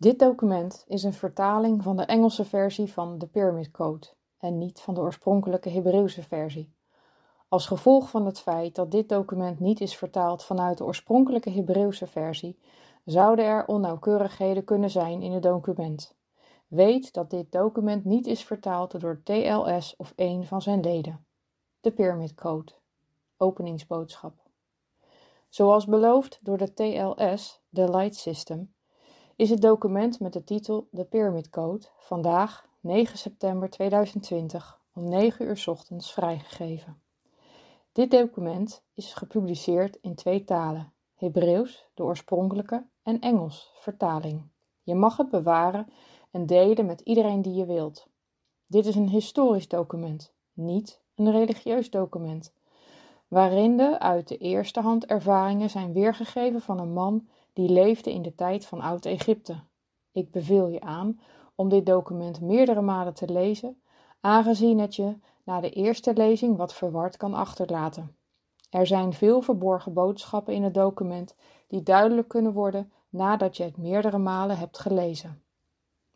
Dit document is een vertaling van de Engelse versie van de Pyramid Code en niet van de oorspronkelijke Hebreeuwse versie. Als gevolg van het feit dat dit document niet is vertaald vanuit de oorspronkelijke Hebreeuwse versie, zouden er onnauwkeurigheden kunnen zijn in het document. Weet dat dit document niet is vertaald door TLS of een van zijn leden. De Pyramid Code. Openingsboodschap. Zoals beloofd door de TLS, de Light System, is het document met de titel De Pyramid Code vandaag, 9 september 2020, om 9 uur ochtends vrijgegeven. Dit document is gepubliceerd in twee talen, Hebreeuws, de oorspronkelijke, en Engels, vertaling. Je mag het bewaren en delen met iedereen die je wilt. Dit is een historisch document, niet een religieus document, waarin de uit de eerste hand ervaringen zijn weergegeven van een man die leefde in de tijd van Oud-Egypte. Ik beveel je aan om dit document meerdere malen te lezen, aangezien het je na de eerste lezing wat verward kan achterlaten. Er zijn veel verborgen boodschappen in het document die duidelijk kunnen worden nadat je het meerdere malen hebt gelezen.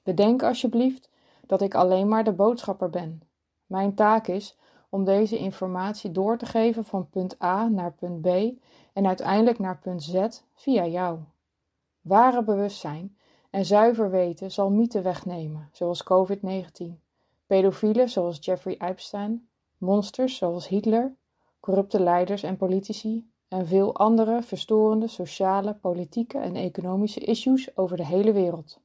Bedenk alsjeblieft dat ik alleen maar de boodschapper ben. Mijn taak is om deze informatie door te geven van punt A naar punt B en uiteindelijk naar punt Z via jou. Ware bewustzijn en zuiver weten zal mythen wegnemen, zoals COVID-19, pedofielen zoals Jeffrey Epstein, monsters zoals Hitler, corrupte leiders en politici en veel andere verstorende sociale, politieke en economische issues over de hele wereld.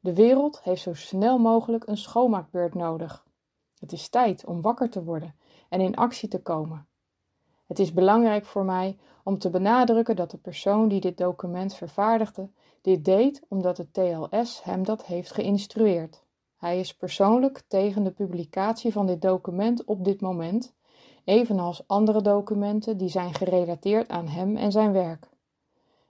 De wereld heeft zo snel mogelijk een schoonmaakbeurt nodig. Het is tijd om wakker te worden en in actie te komen. Het is belangrijk voor mij om te benadrukken dat de persoon die dit document vervaardigde dit deed omdat het TLS hem dat heeft geïnstrueerd. Hij is persoonlijk tegen de publicatie van dit document op dit moment, evenals andere documenten die zijn gerelateerd aan hem en zijn werk.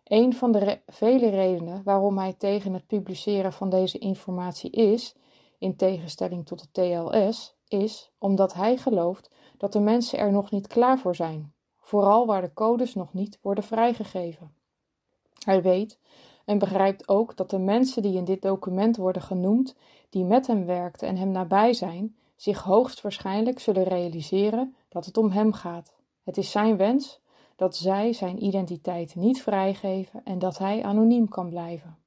Een van de vele redenen waarom hij tegen het publiceren van deze informatie is, in tegenstelling tot het TLS, is omdat hij gelooft dat de mensen er nog niet klaar voor zijn, vooral waar de codes nog niet worden vrijgegeven. Hij weet en begrijpt ook dat de mensen die in dit document worden genoemd, die met hem werkten en hem nabij zijn, zich hoogstwaarschijnlijk zullen realiseren dat het om hem gaat. Het is zijn wens dat zij zijn identiteit niet vrijgeven en dat hij anoniem kan blijven.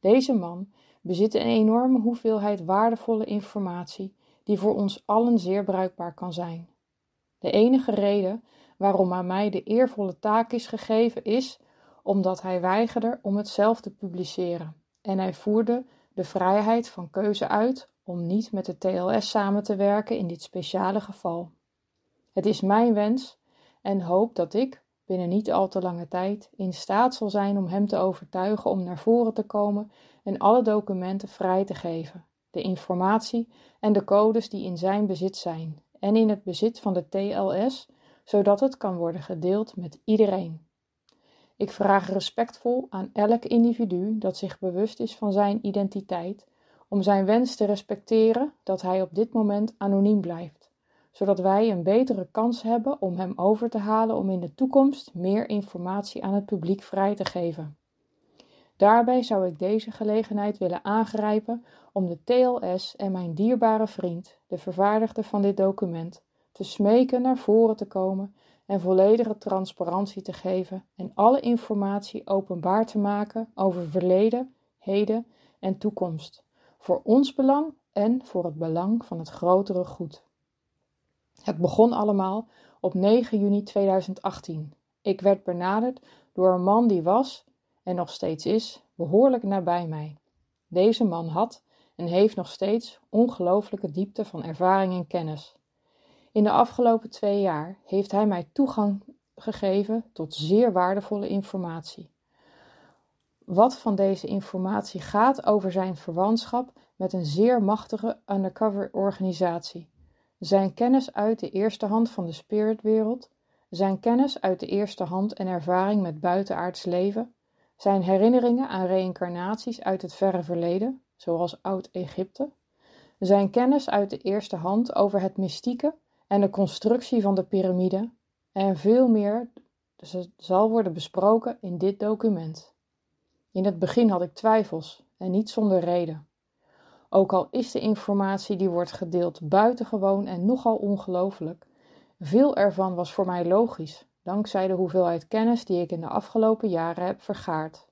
Deze man bezit een enorme hoeveelheid waardevolle informatie die voor ons allen zeer bruikbaar kan zijn. De enige reden waarom aan mij de eervolle taak is gegeven is omdat hij weigerde om het zelf te publiceren en hij voerde de vrijheid van keuze uit om niet met de TLS samen te werken in dit speciale geval. Het is mijn wens en hoop dat ik, binnen niet al te lange tijd in staat zal zijn om hem te overtuigen om naar voren te komen en alle documenten vrij te geven, de informatie en de codes die in zijn bezit zijn en in het bezit van de TLS, zodat het kan worden gedeeld met iedereen. Ik vraag respectvol aan elk individu dat zich bewust is van zijn identiteit om zijn wens te respecteren dat hij op dit moment anoniem blijft, zodat wij een betere kans hebben om hem over te halen om in de toekomst meer informatie aan het publiek vrij te geven. Daarbij zou ik deze gelegenheid willen aangrijpen om de TLS en mijn dierbare vriend, de vervaardigder van dit document, te smeken naar voren te komen en volledige transparantie te geven en alle informatie openbaar te maken over verleden, heden en toekomst, voor ons belang en voor het belang van het grotere goed. Het begon allemaal op 9 juni 2018. Ik werd benaderd door een man die was, en nog steeds is, behoorlijk nabij mij. Deze man had, en heeft nog steeds ongelooflijke diepte van ervaring en kennis. In de afgelopen twee jaar heeft hij mij toegang gegeven tot zeer waardevolle informatie. Wat van deze informatie gaat over zijn verwantschap met een zeer machtige undercover organisatie. Zijn kennis uit de eerste hand van de spiritwereld, zijn kennis uit de eerste hand en ervaring met buitenaards leven, zijn herinneringen aan reïncarnaties uit het verre verleden, zoals Oud-Egypte, zijn kennis uit de eerste hand over het mystieke en de constructie van de piramide en veel meer zal worden besproken in dit document. In het begin had ik twijfels en niet zonder reden. Ook al is de informatie die wordt gedeeld buitengewoon en nogal ongelooflijk, veel ervan was voor mij logisch, dankzij de hoeveelheid kennis die ik in de afgelopen jaren heb vergaard.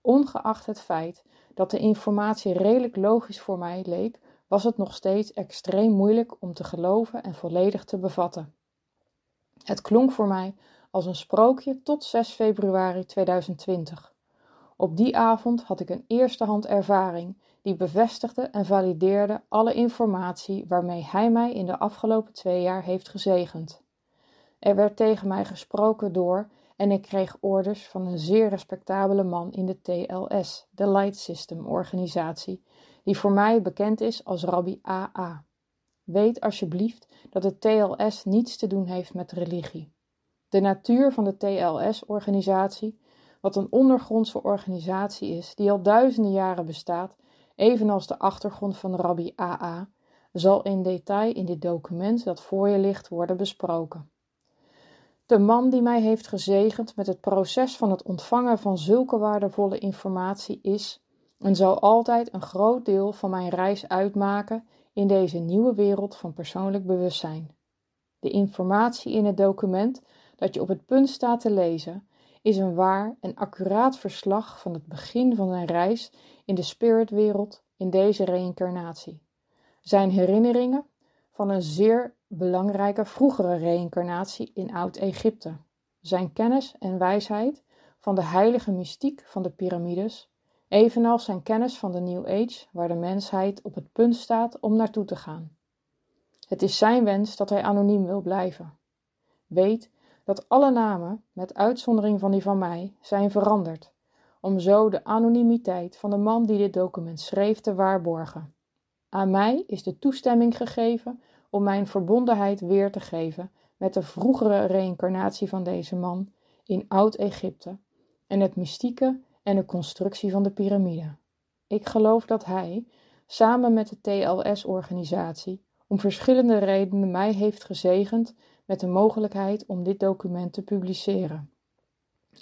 Ongeacht het feit dat de informatie redelijk logisch voor mij leek, was het nog steeds extreem moeilijk om te geloven en volledig te bevatten. Het klonk voor mij als een sprookje tot 6 februari 2020. Op die avond had ik een eerstehand ervaring die bevestigde en valideerde alle informatie waarmee hij mij in de afgelopen twee jaar heeft gezegend. Er werd tegen mij gesproken door en ik kreeg orders van een zeer respectabele man in de TLS, de Light System organisatie, die voor mij bekend is als Rabbi AA. Weet alsjeblieft dat de TLS niets te doen heeft met religie. De natuur van de TLS-organisatie, wat een ondergrondse organisatie is die al duizenden jaren bestaat, evenals de achtergrond van Rabbi AA, zal in detail in dit document dat voor je ligt worden besproken de man die mij heeft gezegend met het proces van het ontvangen van zulke waardevolle informatie is en zal altijd een groot deel van mijn reis uitmaken in deze nieuwe wereld van persoonlijk bewustzijn. De informatie in het document dat je op het punt staat te lezen is een waar en accuraat verslag van het begin van zijn reis in de spiritwereld in deze reïncarnatie. Zijn herinneringen van een zeer belangrijke vroegere reïncarnatie in Oud-Egypte. Zijn kennis en wijsheid van de heilige mystiek van de piramides, evenals zijn kennis van de New Age, waar de mensheid op het punt staat om naartoe te gaan. Het is zijn wens dat hij anoniem wil blijven. Weet dat alle namen, met uitzondering van die van mij, zijn veranderd, om zo de anonimiteit van de man die dit document schreef te waarborgen. Aan mij is de toestemming gegeven om mijn verbondenheid weer te geven met de vroegere reïncarnatie van deze man in Oud-Egypte en het mystieke en de constructie van de piramide. Ik geloof dat hij, samen met de TLS-organisatie, om verschillende redenen mij heeft gezegend met de mogelijkheid om dit document te publiceren.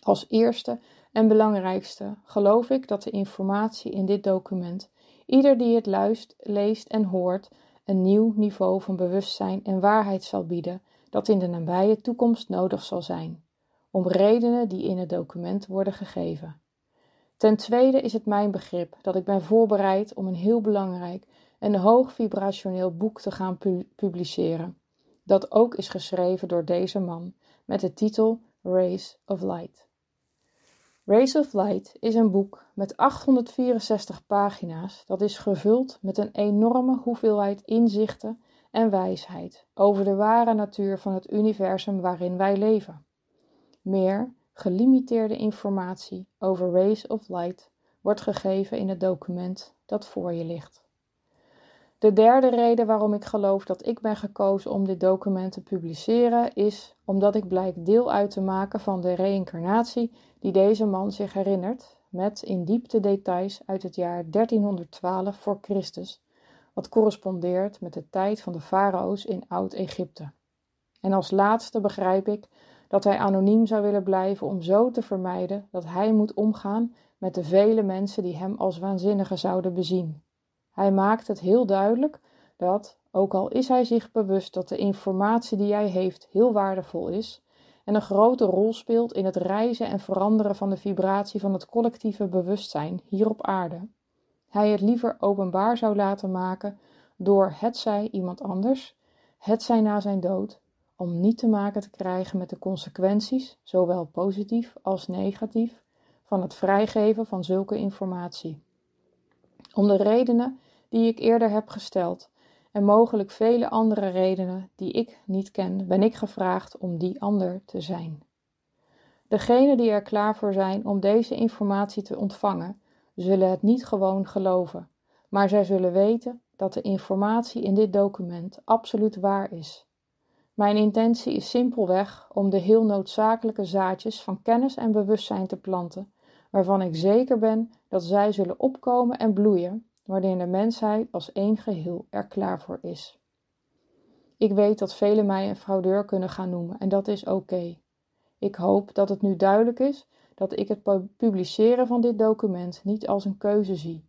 Als eerste en belangrijkste geloof ik dat de informatie in dit document ieder die het luist, leest en hoort een nieuw niveau van bewustzijn en waarheid zal bieden dat in de nabije toekomst nodig zal zijn, om redenen die in het document worden gegeven. Ten tweede is het mijn begrip dat ik ben voorbereid om een heel belangrijk en hoog vibrationeel boek te gaan publiceren, dat ook is geschreven door deze man met de titel Rays of Light. Race of Light is een boek met 864 pagina's dat is gevuld met een enorme hoeveelheid inzichten en wijsheid over de ware natuur van het universum waarin wij leven. Meer gelimiteerde informatie over Race of Light wordt gegeven in het document dat voor je ligt. De derde reden waarom ik geloof dat ik ben gekozen om dit document te publiceren is omdat ik blijk deel uit te maken van de reïncarnatie die deze man zich herinnert, met in diepte details uit het jaar 1312 voor Christus, wat correspondeert met de tijd van de farao's in Oud-Egypte. En als laatste begrijp ik dat hij anoniem zou willen blijven om zo te vermijden dat hij moet omgaan met de vele mensen die hem als waanzinnige zouden bezien. Hij maakt het heel duidelijk dat, ook al is hij zich bewust dat de informatie die hij heeft heel waardevol is, en een grote rol speelt in het reizen en veranderen van de vibratie van het collectieve bewustzijn hier op aarde. Hij het liever openbaar zou laten maken door het zij iemand anders, het zij na zijn dood, om niet te maken te krijgen met de consequenties, zowel positief als negatief, van het vrijgeven van zulke informatie. Om de redenen die ik eerder heb gesteld, en mogelijk vele andere redenen die ik niet ken, ben ik gevraagd om die ander te zijn. Degenen die er klaar voor zijn om deze informatie te ontvangen, zullen het niet gewoon geloven, maar zij zullen weten dat de informatie in dit document absoluut waar is. Mijn intentie is simpelweg om de heel noodzakelijke zaadjes van kennis en bewustzijn te planten, waarvan ik zeker ben dat zij zullen opkomen en bloeien waarin de mensheid als één geheel er klaar voor is. Ik weet dat velen mij een fraudeur kunnen gaan noemen en dat is oké. Ik hoop dat het nu duidelijk is dat ik het publiceren van dit document niet als een keuze zie.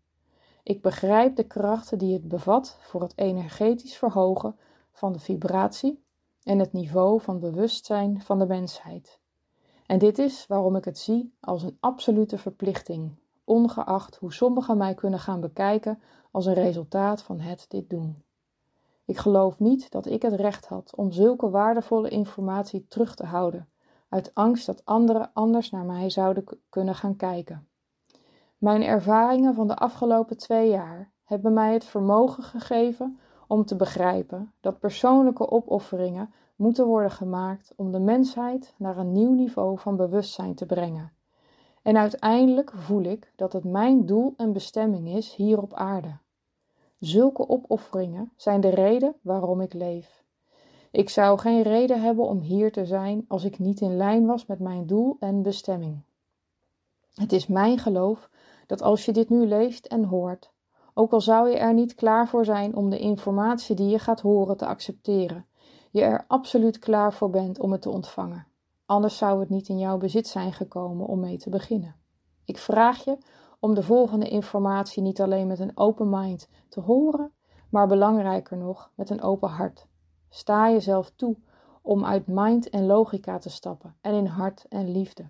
Ik begrijp de krachten die het bevat voor het energetisch verhogen van de vibratie en het niveau van bewustzijn van de mensheid. En dit is waarom ik het zie als een absolute verplichting ongeacht hoe sommigen mij kunnen gaan bekijken als een resultaat van het dit doen. Ik geloof niet dat ik het recht had om zulke waardevolle informatie terug te houden, uit angst dat anderen anders naar mij zouden kunnen gaan kijken. Mijn ervaringen van de afgelopen twee jaar hebben mij het vermogen gegeven om te begrijpen dat persoonlijke opofferingen moeten worden gemaakt om de mensheid naar een nieuw niveau van bewustzijn te brengen en uiteindelijk voel ik dat het mijn doel en bestemming is hier op aarde. Zulke opofferingen zijn de reden waarom ik leef. Ik zou geen reden hebben om hier te zijn als ik niet in lijn was met mijn doel en bestemming. Het is mijn geloof dat als je dit nu leest en hoort, ook al zou je er niet klaar voor zijn om de informatie die je gaat horen te accepteren, je er absoluut klaar voor bent om het te ontvangen. Anders zou het niet in jouw bezit zijn gekomen om mee te beginnen. Ik vraag je om de volgende informatie niet alleen met een open mind te horen, maar belangrijker nog, met een open hart. Sta jezelf toe om uit mind en logica te stappen en in hart en liefde.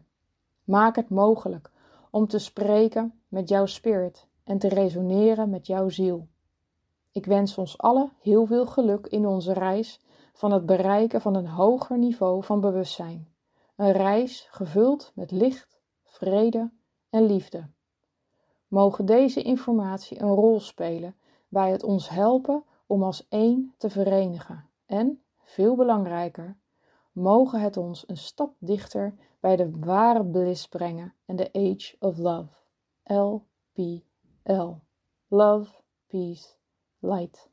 Maak het mogelijk om te spreken met jouw spirit en te resoneren met jouw ziel. Ik wens ons allen heel veel geluk in onze reis van het bereiken van een hoger niveau van bewustzijn. Een reis gevuld met licht, vrede en liefde. Mogen deze informatie een rol spelen bij het ons helpen om als één te verenigen. En, veel belangrijker, mogen het ons een stap dichter bij de ware bliss brengen en de Age of Love. LPL. Love, Peace, Light.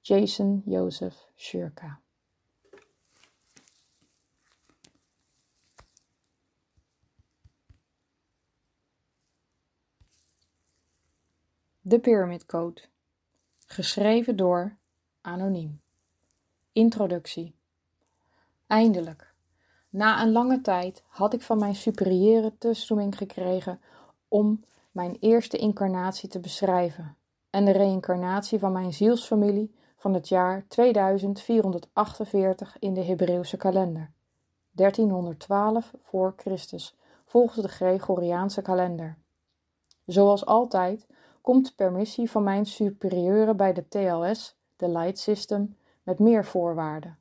Jason Joseph Shirka. De Pyramid Code. Geschreven door Anoniem. Introductie. Eindelijk. Na een lange tijd had ik van mijn superiëre toestemming gekregen om mijn eerste incarnatie te beschrijven en de reïncarnatie van mijn zielsfamilie van het jaar 2448 in de Hebreeuwse kalender. 1312 voor Christus, volgens de Gregoriaanse kalender. Zoals altijd komt permissie van mijn superieuren bij de TLS, de Light System, met meer voorwaarden.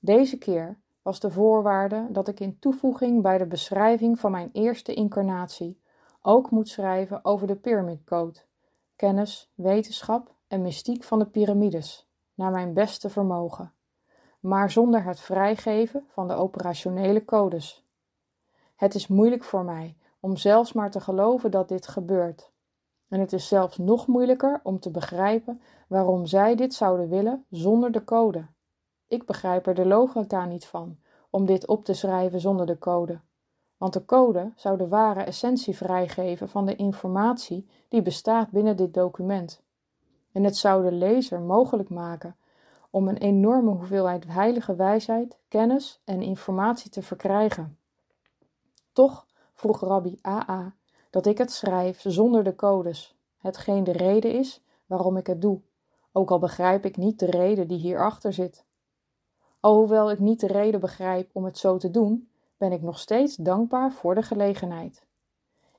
Deze keer was de voorwaarde dat ik in toevoeging bij de beschrijving van mijn eerste incarnatie ook moet schrijven over de Pyramid Code, kennis, wetenschap en mystiek van de piramides, naar mijn beste vermogen, maar zonder het vrijgeven van de operationele codes. Het is moeilijk voor mij om zelfs maar te geloven dat dit gebeurt. En het is zelfs nog moeilijker om te begrijpen waarom zij dit zouden willen zonder de code. Ik begrijp er de logica niet van om dit op te schrijven zonder de code. Want de code zou de ware essentie vrijgeven van de informatie die bestaat binnen dit document. En het zou de lezer mogelijk maken om een enorme hoeveelheid heilige wijsheid, kennis en informatie te verkrijgen. Toch vroeg Rabbi AA dat ik het schrijf zonder de codes, hetgeen de reden is waarom ik het doe, ook al begrijp ik niet de reden die hierachter zit. Alhoewel ik niet de reden begrijp om het zo te doen, ben ik nog steeds dankbaar voor de gelegenheid.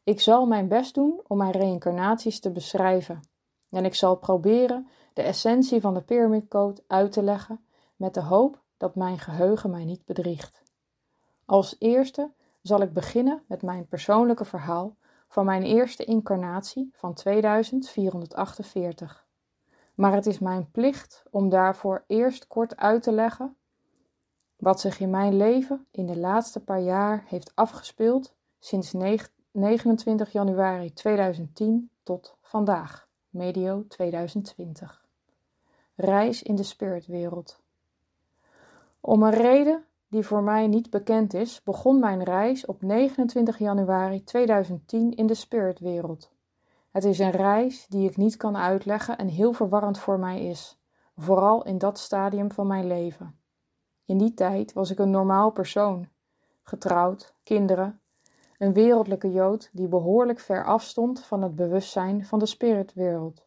Ik zal mijn best doen om mijn reïncarnaties te beschrijven en ik zal proberen de essentie van de Pyramid Code uit te leggen met de hoop dat mijn geheugen mij niet bedriegt. Als eerste zal ik beginnen met mijn persoonlijke verhaal van mijn eerste incarnatie van 2448. Maar het is mijn plicht om daarvoor eerst kort uit te leggen wat zich in mijn leven in de laatste paar jaar heeft afgespeeld sinds 29 januari 2010 tot vandaag, medio 2020. Reis in de spiritwereld. Om een reden die voor mij niet bekend is, begon mijn reis op 29 januari 2010 in de spiritwereld. Het is een reis die ik niet kan uitleggen en heel verwarrend voor mij is, vooral in dat stadium van mijn leven. In die tijd was ik een normaal persoon, getrouwd, kinderen, een wereldlijke Jood die behoorlijk ver afstond van het bewustzijn van de spiritwereld.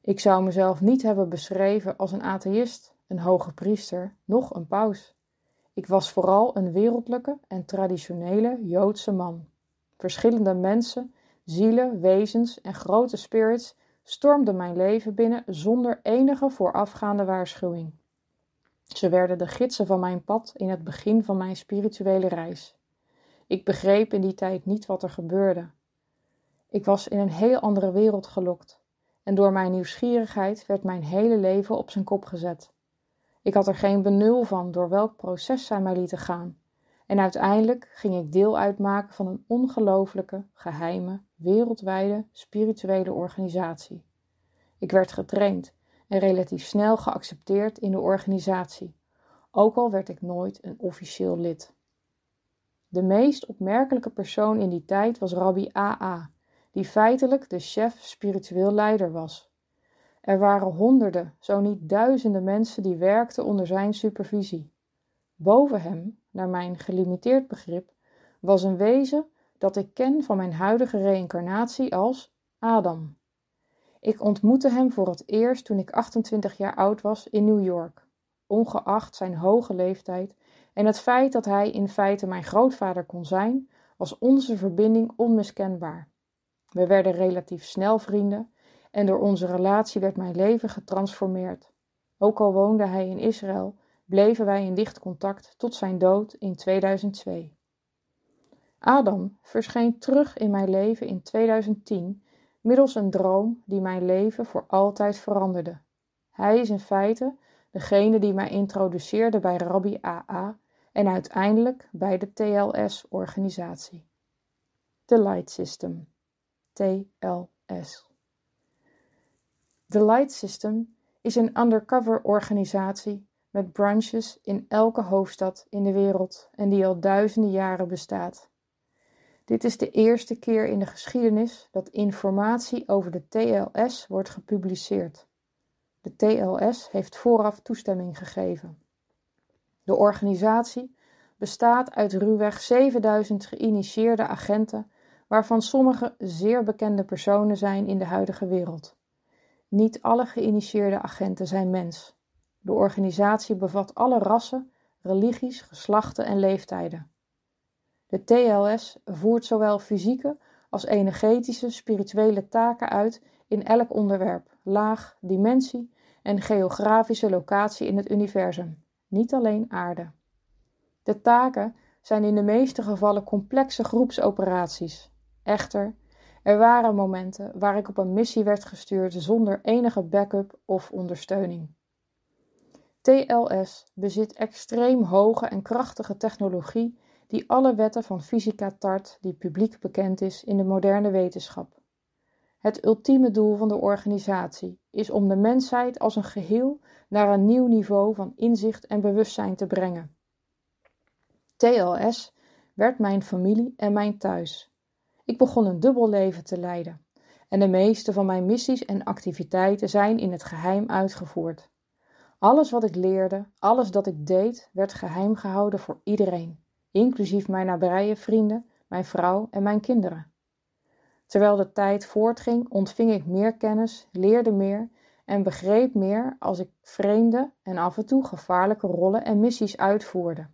Ik zou mezelf niet hebben beschreven als een atheïst, een hoge priester, noch een paus. Ik was vooral een wereldlijke en traditionele Joodse man. Verschillende mensen, zielen, wezens en grote spirits stormden mijn leven binnen zonder enige voorafgaande waarschuwing. Ze werden de gidsen van mijn pad in het begin van mijn spirituele reis. Ik begreep in die tijd niet wat er gebeurde. Ik was in een heel andere wereld gelokt en door mijn nieuwsgierigheid werd mijn hele leven op zijn kop gezet. Ik had er geen benul van door welk proces zij mij lieten gaan. En uiteindelijk ging ik deel uitmaken van een ongelooflijke, geheime, wereldwijde spirituele organisatie. Ik werd getraind en relatief snel geaccepteerd in de organisatie, ook al werd ik nooit een officieel lid. De meest opmerkelijke persoon in die tijd was Rabbi AA, die feitelijk de chef spiritueel leider was. Er waren honderden, zo niet duizenden mensen die werkten onder zijn supervisie. Boven hem, naar mijn gelimiteerd begrip, was een wezen dat ik ken van mijn huidige reïncarnatie als Adam. Ik ontmoette hem voor het eerst toen ik 28 jaar oud was in New York, ongeacht zijn hoge leeftijd en het feit dat hij in feite mijn grootvader kon zijn, was onze verbinding onmiskenbaar. We werden relatief snel vrienden en door onze relatie werd mijn leven getransformeerd. Ook al woonde hij in Israël, bleven wij in dicht contact tot zijn dood in 2002. Adam verscheen terug in mijn leven in 2010 middels een droom die mijn leven voor altijd veranderde. Hij is in feite degene die mij introduceerde bij Rabbi AA en uiteindelijk bij de TLS-organisatie. The Light System, TLS. The Light System is een undercover organisatie met branches in elke hoofdstad in de wereld en die al duizenden jaren bestaat. Dit is de eerste keer in de geschiedenis dat informatie over de TLS wordt gepubliceerd. De TLS heeft vooraf toestemming gegeven. De organisatie bestaat uit ruwweg 7000 geïnitieerde agenten, waarvan sommige zeer bekende personen zijn in de huidige wereld. Niet alle geïnitieerde agenten zijn mens. De organisatie bevat alle rassen, religies, geslachten en leeftijden. De TLS voert zowel fysieke als energetische spirituele taken uit in elk onderwerp, laag, dimensie en geografische locatie in het universum, niet alleen aarde. De taken zijn in de meeste gevallen complexe groepsoperaties. Echter, er waren momenten waar ik op een missie werd gestuurd zonder enige backup of ondersteuning. TLS bezit extreem hoge en krachtige technologie die alle wetten van fysica tart die publiek bekend is in de moderne wetenschap. Het ultieme doel van de organisatie is om de mensheid als een geheel naar een nieuw niveau van inzicht en bewustzijn te brengen. TLS werd mijn familie en mijn thuis. Ik begon een dubbel leven te leiden en de meeste van mijn missies en activiteiten zijn in het geheim uitgevoerd. Alles wat ik leerde, alles dat ik deed, werd geheim gehouden voor iedereen, inclusief mijn nabije vrienden, mijn vrouw en mijn kinderen. Terwijl de tijd voortging, ontving ik meer kennis, leerde meer en begreep meer als ik vreemde en af en toe gevaarlijke rollen en missies uitvoerde.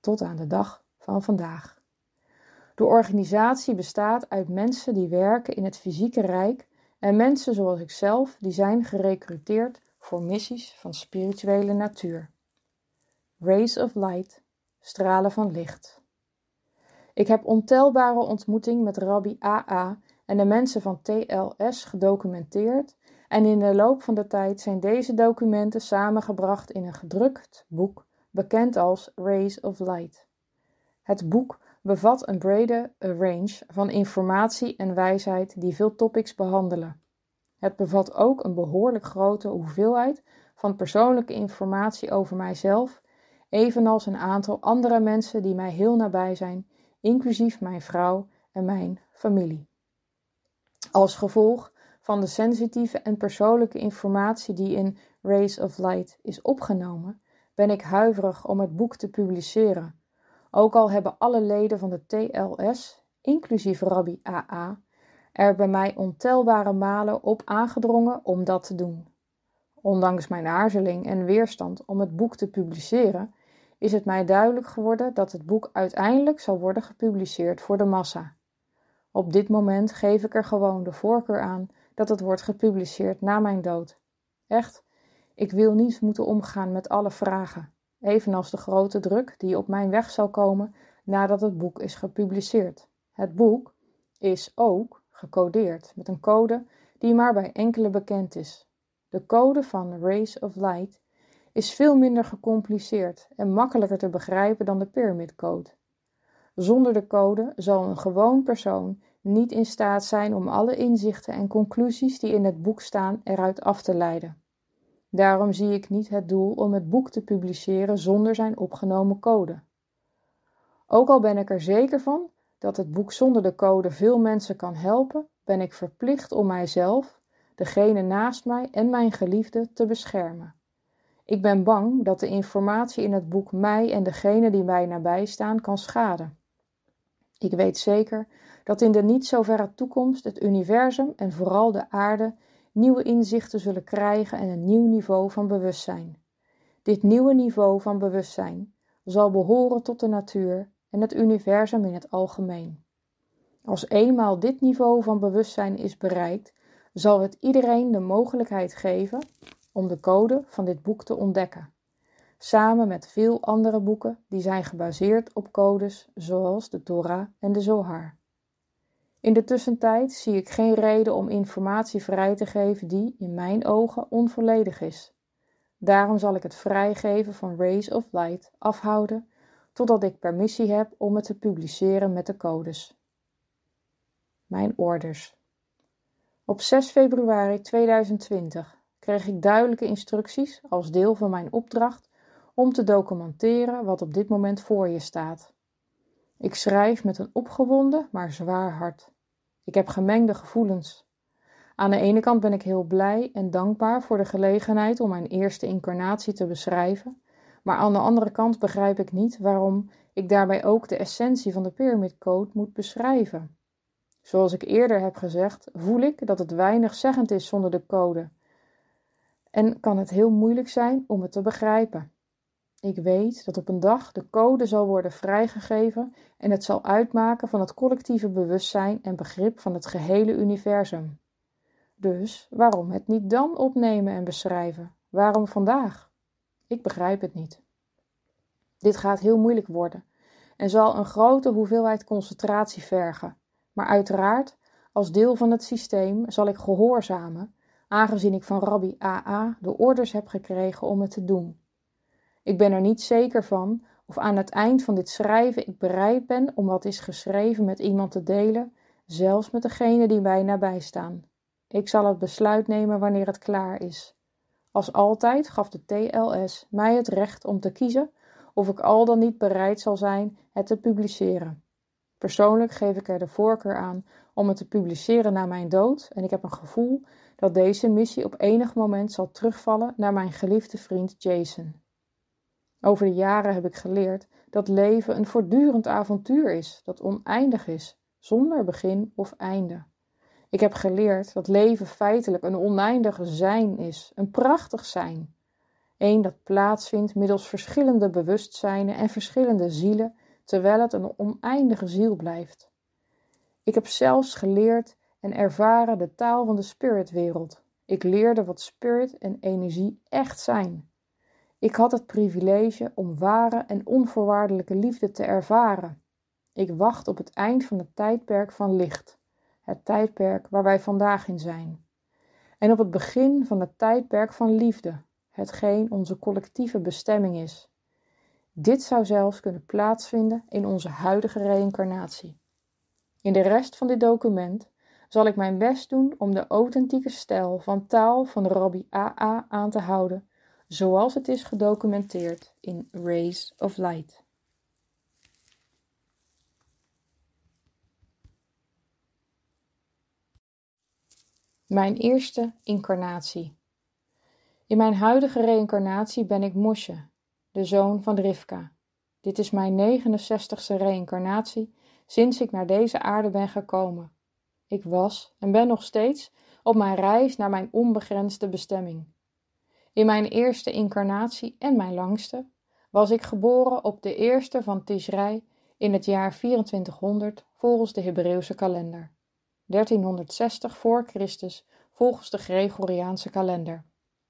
Tot aan de dag van vandaag. De organisatie bestaat uit mensen die werken in het fysieke rijk en mensen zoals ikzelf die zijn gerecruiteerd voor missies van spirituele natuur. Rays of light, stralen van licht. Ik heb ontelbare ontmoetingen met Rabbi AA en de mensen van TLS gedocumenteerd en in de loop van de tijd zijn deze documenten samengebracht in een gedrukt boek bekend als Rays of Light. Het boek bevat een brede range van informatie en wijsheid die veel topics behandelen. Het bevat ook een behoorlijk grote hoeveelheid van persoonlijke informatie over mijzelf, evenals een aantal andere mensen die mij heel nabij zijn, inclusief mijn vrouw en mijn familie. Als gevolg van de sensitieve en persoonlijke informatie die in Rays of Light is opgenomen, ben ik huiverig om het boek te publiceren ook al hebben alle leden van de TLS, inclusief Rabbi AA, er bij mij ontelbare malen op aangedrongen om dat te doen. Ondanks mijn aarzeling en weerstand om het boek te publiceren, is het mij duidelijk geworden dat het boek uiteindelijk zal worden gepubliceerd voor de massa. Op dit moment geef ik er gewoon de voorkeur aan dat het wordt gepubliceerd na mijn dood. Echt, ik wil niet moeten omgaan met alle vragen evenals de grote druk die op mijn weg zal komen nadat het boek is gepubliceerd. Het boek is ook gecodeerd met een code die maar bij enkele bekend is. De code van Rays of Light is veel minder gecompliceerd en makkelijker te begrijpen dan de Pyramidcode. Code. Zonder de code zal een gewoon persoon niet in staat zijn om alle inzichten en conclusies die in het boek staan eruit af te leiden. Daarom zie ik niet het doel om het boek te publiceren zonder zijn opgenomen code. Ook al ben ik er zeker van dat het boek zonder de code veel mensen kan helpen, ben ik verplicht om mijzelf, degene naast mij en mijn geliefde te beschermen. Ik ben bang dat de informatie in het boek mij en degene die mij nabij staan kan schaden. Ik weet zeker dat in de niet zo verre toekomst het universum en vooral de aarde nieuwe inzichten zullen krijgen en een nieuw niveau van bewustzijn. Dit nieuwe niveau van bewustzijn zal behoren tot de natuur en het universum in het algemeen. Als eenmaal dit niveau van bewustzijn is bereikt, zal het iedereen de mogelijkheid geven om de code van dit boek te ontdekken. Samen met veel andere boeken die zijn gebaseerd op codes zoals de Torah en de Zohar. In de tussentijd zie ik geen reden om informatie vrij te geven die, in mijn ogen, onvolledig is. Daarom zal ik het vrijgeven van Rays of Light afhouden totdat ik permissie heb om het te publiceren met de codes. Mijn orders. Op 6 februari 2020 kreeg ik duidelijke instructies als deel van mijn opdracht om te documenteren wat op dit moment voor je staat. Ik schrijf met een opgewonden, maar zwaar hart. Ik heb gemengde gevoelens. Aan de ene kant ben ik heel blij en dankbaar voor de gelegenheid om mijn eerste incarnatie te beschrijven, maar aan de andere kant begrijp ik niet waarom ik daarbij ook de essentie van de Pyramid Code moet beschrijven. Zoals ik eerder heb gezegd, voel ik dat het weinig zeggend is zonder de code en kan het heel moeilijk zijn om het te begrijpen. Ik weet dat op een dag de code zal worden vrijgegeven en het zal uitmaken van het collectieve bewustzijn en begrip van het gehele universum. Dus waarom het niet dan opnemen en beschrijven? Waarom vandaag? Ik begrijp het niet. Dit gaat heel moeilijk worden en zal een grote hoeveelheid concentratie vergen. Maar uiteraard, als deel van het systeem, zal ik gehoorzamen, aangezien ik van Rabbi AA de orders heb gekregen om het te doen. Ik ben er niet zeker van of aan het eind van dit schrijven ik bereid ben om wat is geschreven met iemand te delen, zelfs met degene die mij nabij staan. Ik zal het besluit nemen wanneer het klaar is. Als altijd gaf de TLS mij het recht om te kiezen of ik al dan niet bereid zal zijn het te publiceren. Persoonlijk geef ik er de voorkeur aan om het te publiceren na mijn dood en ik heb een gevoel dat deze missie op enig moment zal terugvallen naar mijn geliefde vriend Jason. Over de jaren heb ik geleerd dat leven een voortdurend avontuur is, dat oneindig is, zonder begin of einde. Ik heb geleerd dat leven feitelijk een oneindig zijn is, een prachtig zijn. Eén dat plaatsvindt middels verschillende bewustzijnen en verschillende zielen, terwijl het een oneindige ziel blijft. Ik heb zelfs geleerd en ervaren de taal van de spiritwereld. Ik leerde wat spirit en energie echt zijn. Ik had het privilege om ware en onvoorwaardelijke liefde te ervaren. Ik wacht op het eind van het tijdperk van licht, het tijdperk waar wij vandaag in zijn. En op het begin van het tijdperk van liefde, hetgeen onze collectieve bestemming is. Dit zou zelfs kunnen plaatsvinden in onze huidige reïncarnatie. In de rest van dit document zal ik mijn best doen om de authentieke stijl van taal van Rabbi AA aan te houden zoals het is gedocumenteerd in Rays of Light. Mijn eerste incarnatie. In mijn huidige reïncarnatie ben ik Moshe, de zoon van Rivka. Dit is mijn 69ste reïncarnatie sinds ik naar deze aarde ben gekomen. Ik was en ben nog steeds op mijn reis naar mijn onbegrensde bestemming. In mijn eerste incarnatie en mijn langste was ik geboren op de eerste van Tishrei in het jaar 2400 volgens de Hebreeuwse kalender. 1360 voor Christus volgens de Gregoriaanse kalender.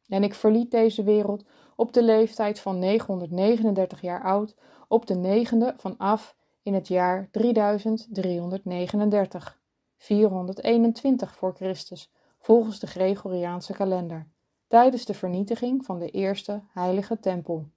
En ik verliet deze wereld op de leeftijd van 939 jaar oud op de negende van af in het jaar 3339, 421 voor Christus volgens de Gregoriaanse kalender tijdens de vernietiging van de eerste heilige tempel.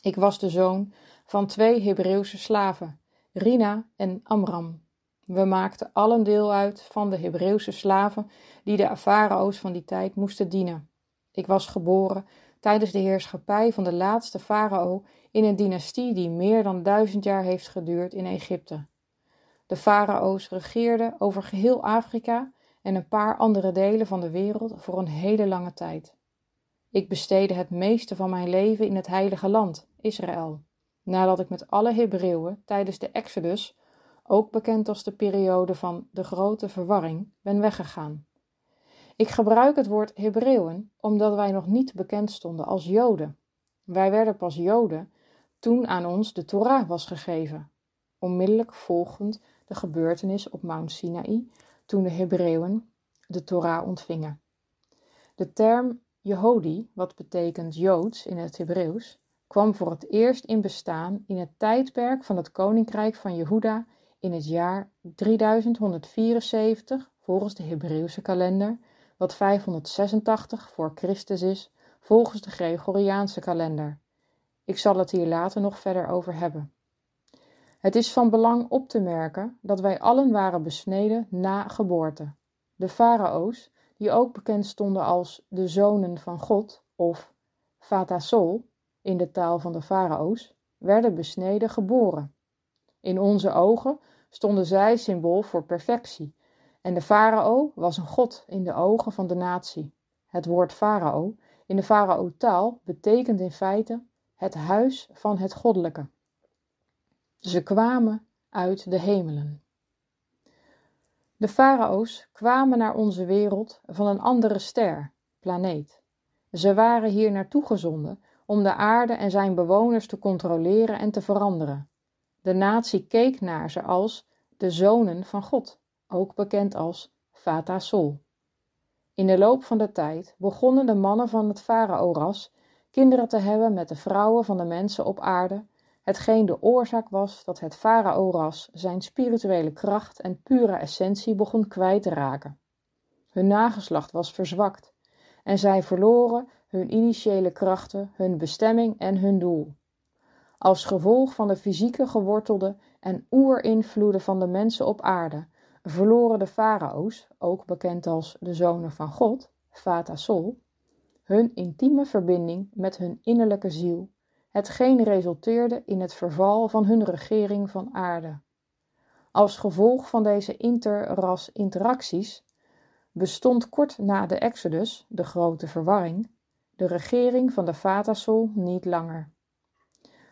Ik was de zoon van twee Hebreeuwse slaven, Rina en Amram. We maakten allen deel uit van de Hebreeuwse slaven die de farao's van die tijd moesten dienen. Ik was geboren tijdens de heerschappij van de laatste farao in een dynastie die meer dan duizend jaar heeft geduurd in Egypte. De farao's regeerden over geheel Afrika en een paar andere delen van de wereld voor een hele lange tijd. Ik besteedde het meeste van mijn leven in het heilige land, Israël, nadat ik met alle Hebreeuwen tijdens de Exodus, ook bekend als de periode van de grote verwarring, ben weggegaan. Ik gebruik het woord Hebreeuwen omdat wij nog niet bekend stonden als Joden. Wij werden pas Joden toen aan ons de Torah was gegeven, onmiddellijk volgend de gebeurtenis op Mount Sinai toen de Hebreeuwen de Torah ontvingen. De term Jehodi, wat betekent Joods in het Hebreeuws, kwam voor het eerst in bestaan in het tijdperk van het koninkrijk van Jehuda in het jaar 3174 volgens de Hebreeuwse kalender, wat 586 voor Christus is volgens de Gregoriaanse kalender. Ik zal het hier later nog verder over hebben. Het is van belang op te merken dat wij allen waren besneden na geboorte. De farao's, die ook bekend stonden als de zonen van God of Fatasol in de taal van de farao's, werden besneden geboren. In onze ogen stonden zij symbool voor perfectie en de farao was een god in de ogen van de natie. Het woord farao in de farao-taal betekent in feite het huis van het goddelijke. Ze kwamen uit de hemelen. De farao's kwamen naar onze wereld van een andere ster, planeet. Ze waren hier naartoe gezonden om de aarde en zijn bewoners te controleren en te veranderen. De natie keek naar ze als de zonen van God, ook bekend als Fata Sol. In de loop van de tijd begonnen de mannen van het farao kinderen te hebben met de vrouwen van de mensen op aarde hetgeen de oorzaak was dat het farao-ras zijn spirituele kracht en pure essentie begon kwijt te raken. Hun nageslacht was verzwakt en zij verloren hun initiële krachten, hun bestemming en hun doel. Als gevolg van de fysieke gewortelde en oerinvloeden van de mensen op aarde verloren de farao's, ook bekend als de zonen van God, Vata Sol, hun intieme verbinding met hun innerlijke ziel hetgeen resulteerde in het verval van hun regering van aarde. Als gevolg van deze interras interacties bestond kort na de Exodus, de grote verwarring, de regering van de Vatasol niet langer.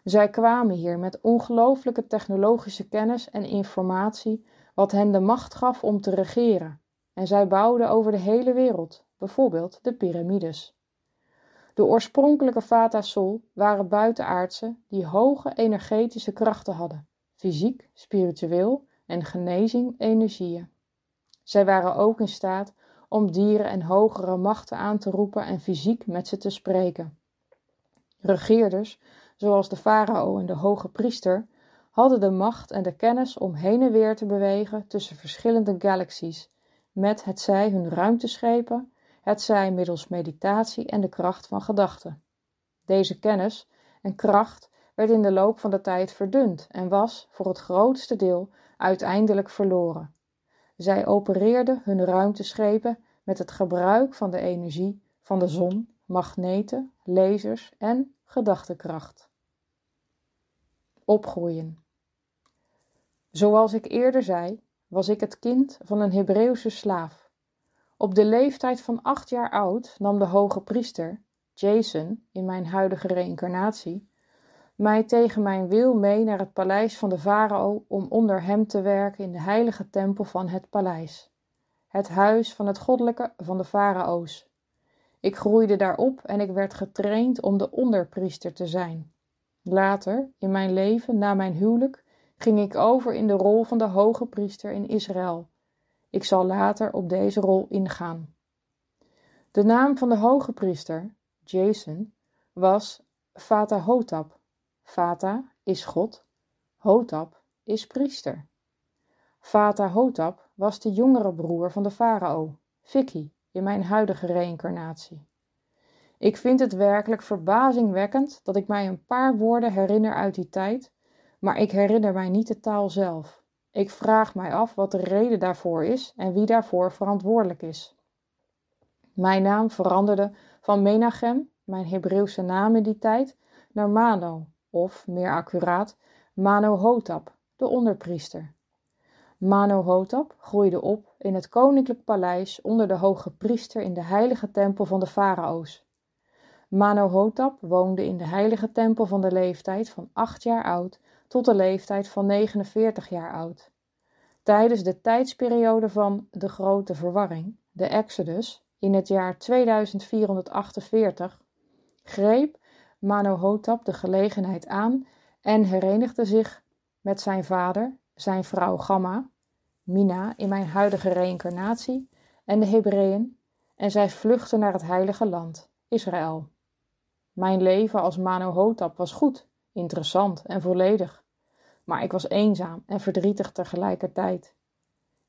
Zij kwamen hier met ongelooflijke technologische kennis en informatie, wat hen de macht gaf om te regeren, en zij bouwden over de hele wereld, bijvoorbeeld de piramides. De oorspronkelijke Vata Sol waren buitenaardse die hoge energetische krachten hadden, fysiek, spiritueel en genezing energieën. Zij waren ook in staat om dieren en hogere machten aan te roepen en fysiek met ze te spreken. Regeerders, zoals de farao en de hoge priester, hadden de macht en de kennis om heen en weer te bewegen tussen verschillende galaxies, met hetzij hun ruimteschepen, het zij middels meditatie en de kracht van gedachten. Deze kennis en kracht werd in de loop van de tijd verdund en was, voor het grootste deel, uiteindelijk verloren. Zij opereerden hun ruimteschepen met het gebruik van de energie van de zon, magneten, lasers en gedachtekracht. Opgroeien. Zoals ik eerder zei, was ik het kind van een Hebreeuwse slaaf op de leeftijd van acht jaar oud nam de hoge priester, Jason, in mijn huidige reïncarnatie, mij tegen mijn wil mee naar het paleis van de farao om onder hem te werken in de heilige tempel van het paleis, het huis van het goddelijke van de farao's. Ik groeide daarop en ik werd getraind om de onderpriester te zijn. Later, in mijn leven na mijn huwelijk, ging ik over in de rol van de hoge priester in Israël ik zal later op deze rol ingaan. De naam van de hoge priester, Jason, was Fata Hotap. Vata is God, Hotap is priester. Vata Hotap was de jongere broer van de farao, Vicky, in mijn huidige reïncarnatie. Ik vind het werkelijk verbazingwekkend dat ik mij een paar woorden herinner uit die tijd, maar ik herinner mij niet de taal zelf. Ik vraag mij af wat de reden daarvoor is en wie daarvoor verantwoordelijk is. Mijn naam veranderde van Menachem, mijn Hebreeuwse naam in die tijd, naar Mano, of meer accuraat, Manohotap, de onderpriester. Manohotap groeide op in het koninklijk paleis onder de hoge priester in de heilige tempel van de farao's. Manohotap woonde in de heilige tempel van de leeftijd van acht jaar oud tot de leeftijd van 49 jaar oud. Tijdens de tijdsperiode van de grote verwarring, de Exodus, in het jaar 2448, greep Manohotap de gelegenheid aan en herenigde zich met zijn vader, zijn vrouw Gamma, Mina in mijn huidige reïncarnatie, en de Hebreeën, en zij vluchtten naar het heilige land, Israël. Mijn leven als Manohotap was goed, interessant en volledig. Maar ik was eenzaam en verdrietig tegelijkertijd.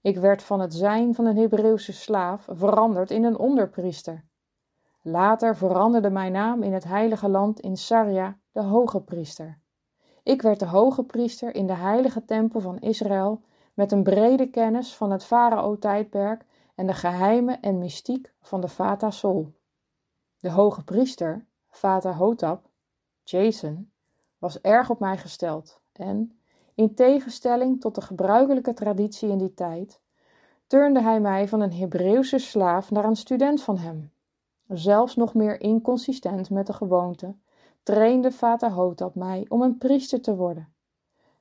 Ik werd van het zijn van een Hebreeuwse slaaf veranderd in een onderpriester. Later veranderde mijn naam in het heilige land in Sarja de hoge priester. Ik werd de hoge priester in de heilige tempel van Israël met een brede kennis van het farao-tijdperk en de geheimen en mystiek van de Fata Sol. De hoge priester, Fata Hotap, Jason, was erg op mij gesteld en, in tegenstelling tot de gebruikelijke traditie in die tijd, turnde hij mij van een Hebreeuwse slaaf naar een student van hem. Zelfs nog meer inconsistent met de gewoonte, trainde Vater Hotap mij om een priester te worden.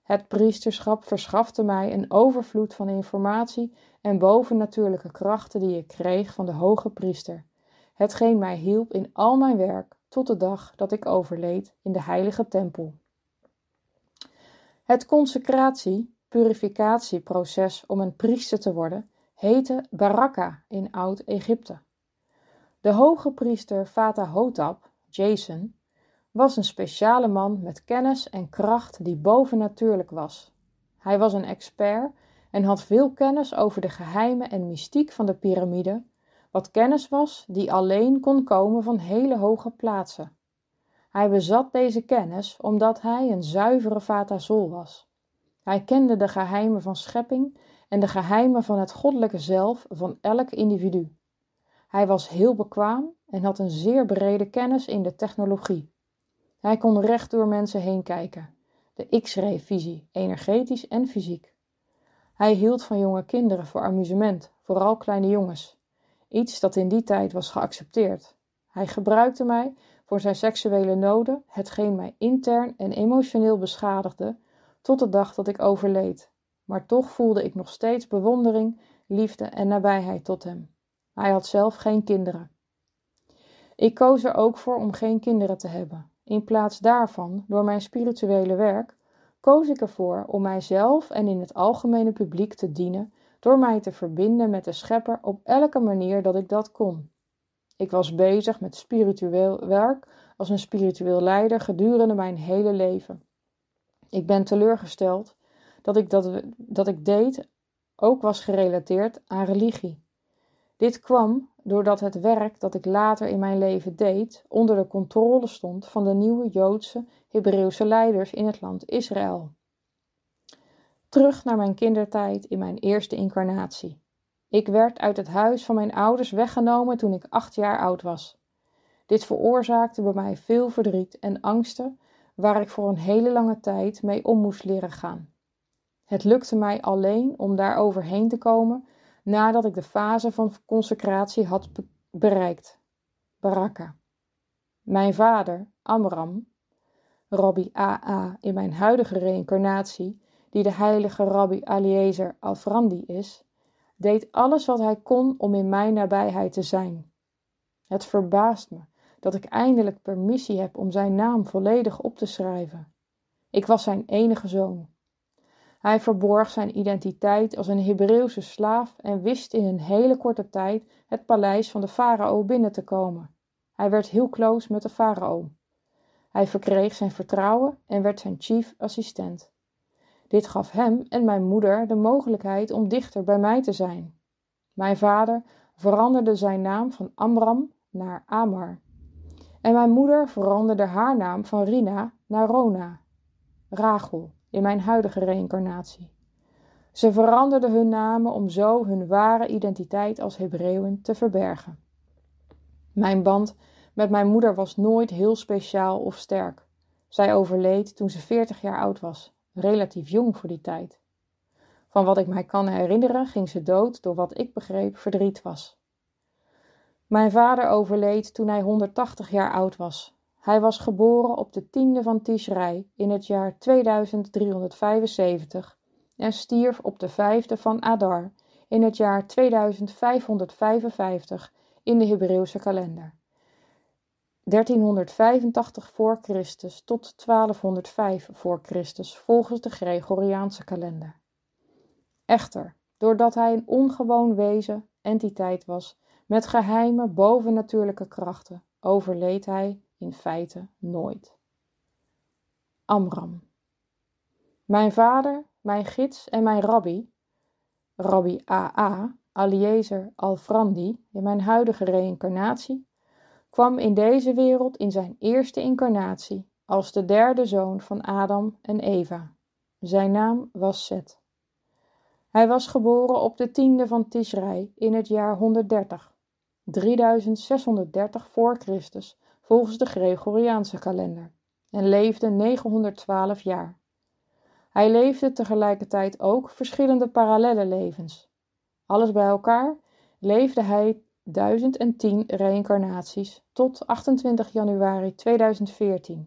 Het priesterschap verschafte mij een overvloed van informatie en bovennatuurlijke krachten die ik kreeg van de hoge priester, hetgeen mij hielp in al mijn werk, tot de dag dat ik overleed in de heilige tempel. Het consecratie, purificatieproces om een priester te worden, heette Baraka in Oud-Egypte. De hoge priester Hotab, Jason, was een speciale man met kennis en kracht die bovennatuurlijk was. Hij was een expert en had veel kennis over de geheimen en mystiek van de piramide wat kennis was die alleen kon komen van hele hoge plaatsen. Hij bezat deze kennis omdat hij een zuivere Vata was. Hij kende de geheimen van schepping en de geheimen van het goddelijke zelf van elk individu. Hij was heel bekwaam en had een zeer brede kennis in de technologie. Hij kon recht door mensen heen kijken, de X-ray visie, energetisch en fysiek. Hij hield van jonge kinderen voor amusement, vooral kleine jongens. Iets dat in die tijd was geaccepteerd. Hij gebruikte mij voor zijn seksuele noden, hetgeen mij intern en emotioneel beschadigde tot de dag dat ik overleed. Maar toch voelde ik nog steeds bewondering, liefde en nabijheid tot hem. Hij had zelf geen kinderen. Ik koos er ook voor om geen kinderen te hebben. In plaats daarvan, door mijn spirituele werk, koos ik ervoor om mijzelf en in het algemene publiek te dienen door mij te verbinden met de Schepper op elke manier dat ik dat kon. Ik was bezig met spiritueel werk als een spiritueel leider gedurende mijn hele leven. Ik ben teleurgesteld dat ik dat, dat ik deed ook was gerelateerd aan religie. Dit kwam doordat het werk dat ik later in mijn leven deed onder de controle stond van de nieuwe Joodse Hebreeuwse leiders in het land Israël terug naar mijn kindertijd in mijn eerste incarnatie. Ik werd uit het huis van mijn ouders weggenomen toen ik acht jaar oud was. Dit veroorzaakte bij mij veel verdriet en angsten, waar ik voor een hele lange tijd mee om moest leren gaan. Het lukte mij alleen om daar overheen te komen nadat ik de fase van consecratie had bereikt. Baraka. Mijn vader, Amram, Rabbi AA in mijn huidige reïncarnatie, die de heilige rabbi Aliezer Alfrandi is, deed alles wat hij kon om in mijn nabijheid te zijn. Het verbaast me dat ik eindelijk permissie heb om zijn naam volledig op te schrijven. Ik was zijn enige zoon. Hij verborg zijn identiteit als een Hebreeuwse slaaf en wist in een hele korte tijd het paleis van de farao binnen te komen. Hij werd heel close met de farao. Hij verkreeg zijn vertrouwen en werd zijn chief assistent. Dit gaf hem en mijn moeder de mogelijkheid om dichter bij mij te zijn. Mijn vader veranderde zijn naam van Amram naar Amar. En mijn moeder veranderde haar naam van Rina naar Rona, Rachel, in mijn huidige reïncarnatie. Ze veranderden hun namen om zo hun ware identiteit als Hebreeuwen te verbergen. Mijn band met mijn moeder was nooit heel speciaal of sterk. Zij overleed toen ze 40 jaar oud was relatief jong voor die tijd. Van wat ik mij kan herinneren ging ze dood door wat ik begreep verdriet was. Mijn vader overleed toen hij 180 jaar oud was. Hij was geboren op de tiende van Tishrei in het jaar 2375 en stierf op de vijfde van Adar in het jaar 2555 in de Hebreeuwse kalender. 1385 voor Christus tot 1205 voor Christus volgens de Gregoriaanse kalender. Echter, doordat hij een ongewoon wezen, entiteit was, met geheime bovennatuurlijke krachten, overleed hij in feite nooit. Amram. Mijn vader, mijn gids en mijn rabbi, rabbi A.A., Aliezer Alfrandi, in mijn huidige reïncarnatie, kwam in deze wereld in zijn eerste incarnatie als de derde zoon van Adam en Eva. Zijn naam was Seth. Hij was geboren op de tiende van Tishrei in het jaar 130, 3630 voor Christus, volgens de Gregoriaanse kalender, en leefde 912 jaar. Hij leefde tegelijkertijd ook verschillende parallelle levens. Alles bij elkaar leefde hij 1010 reïncarnaties tot 28 januari 2014,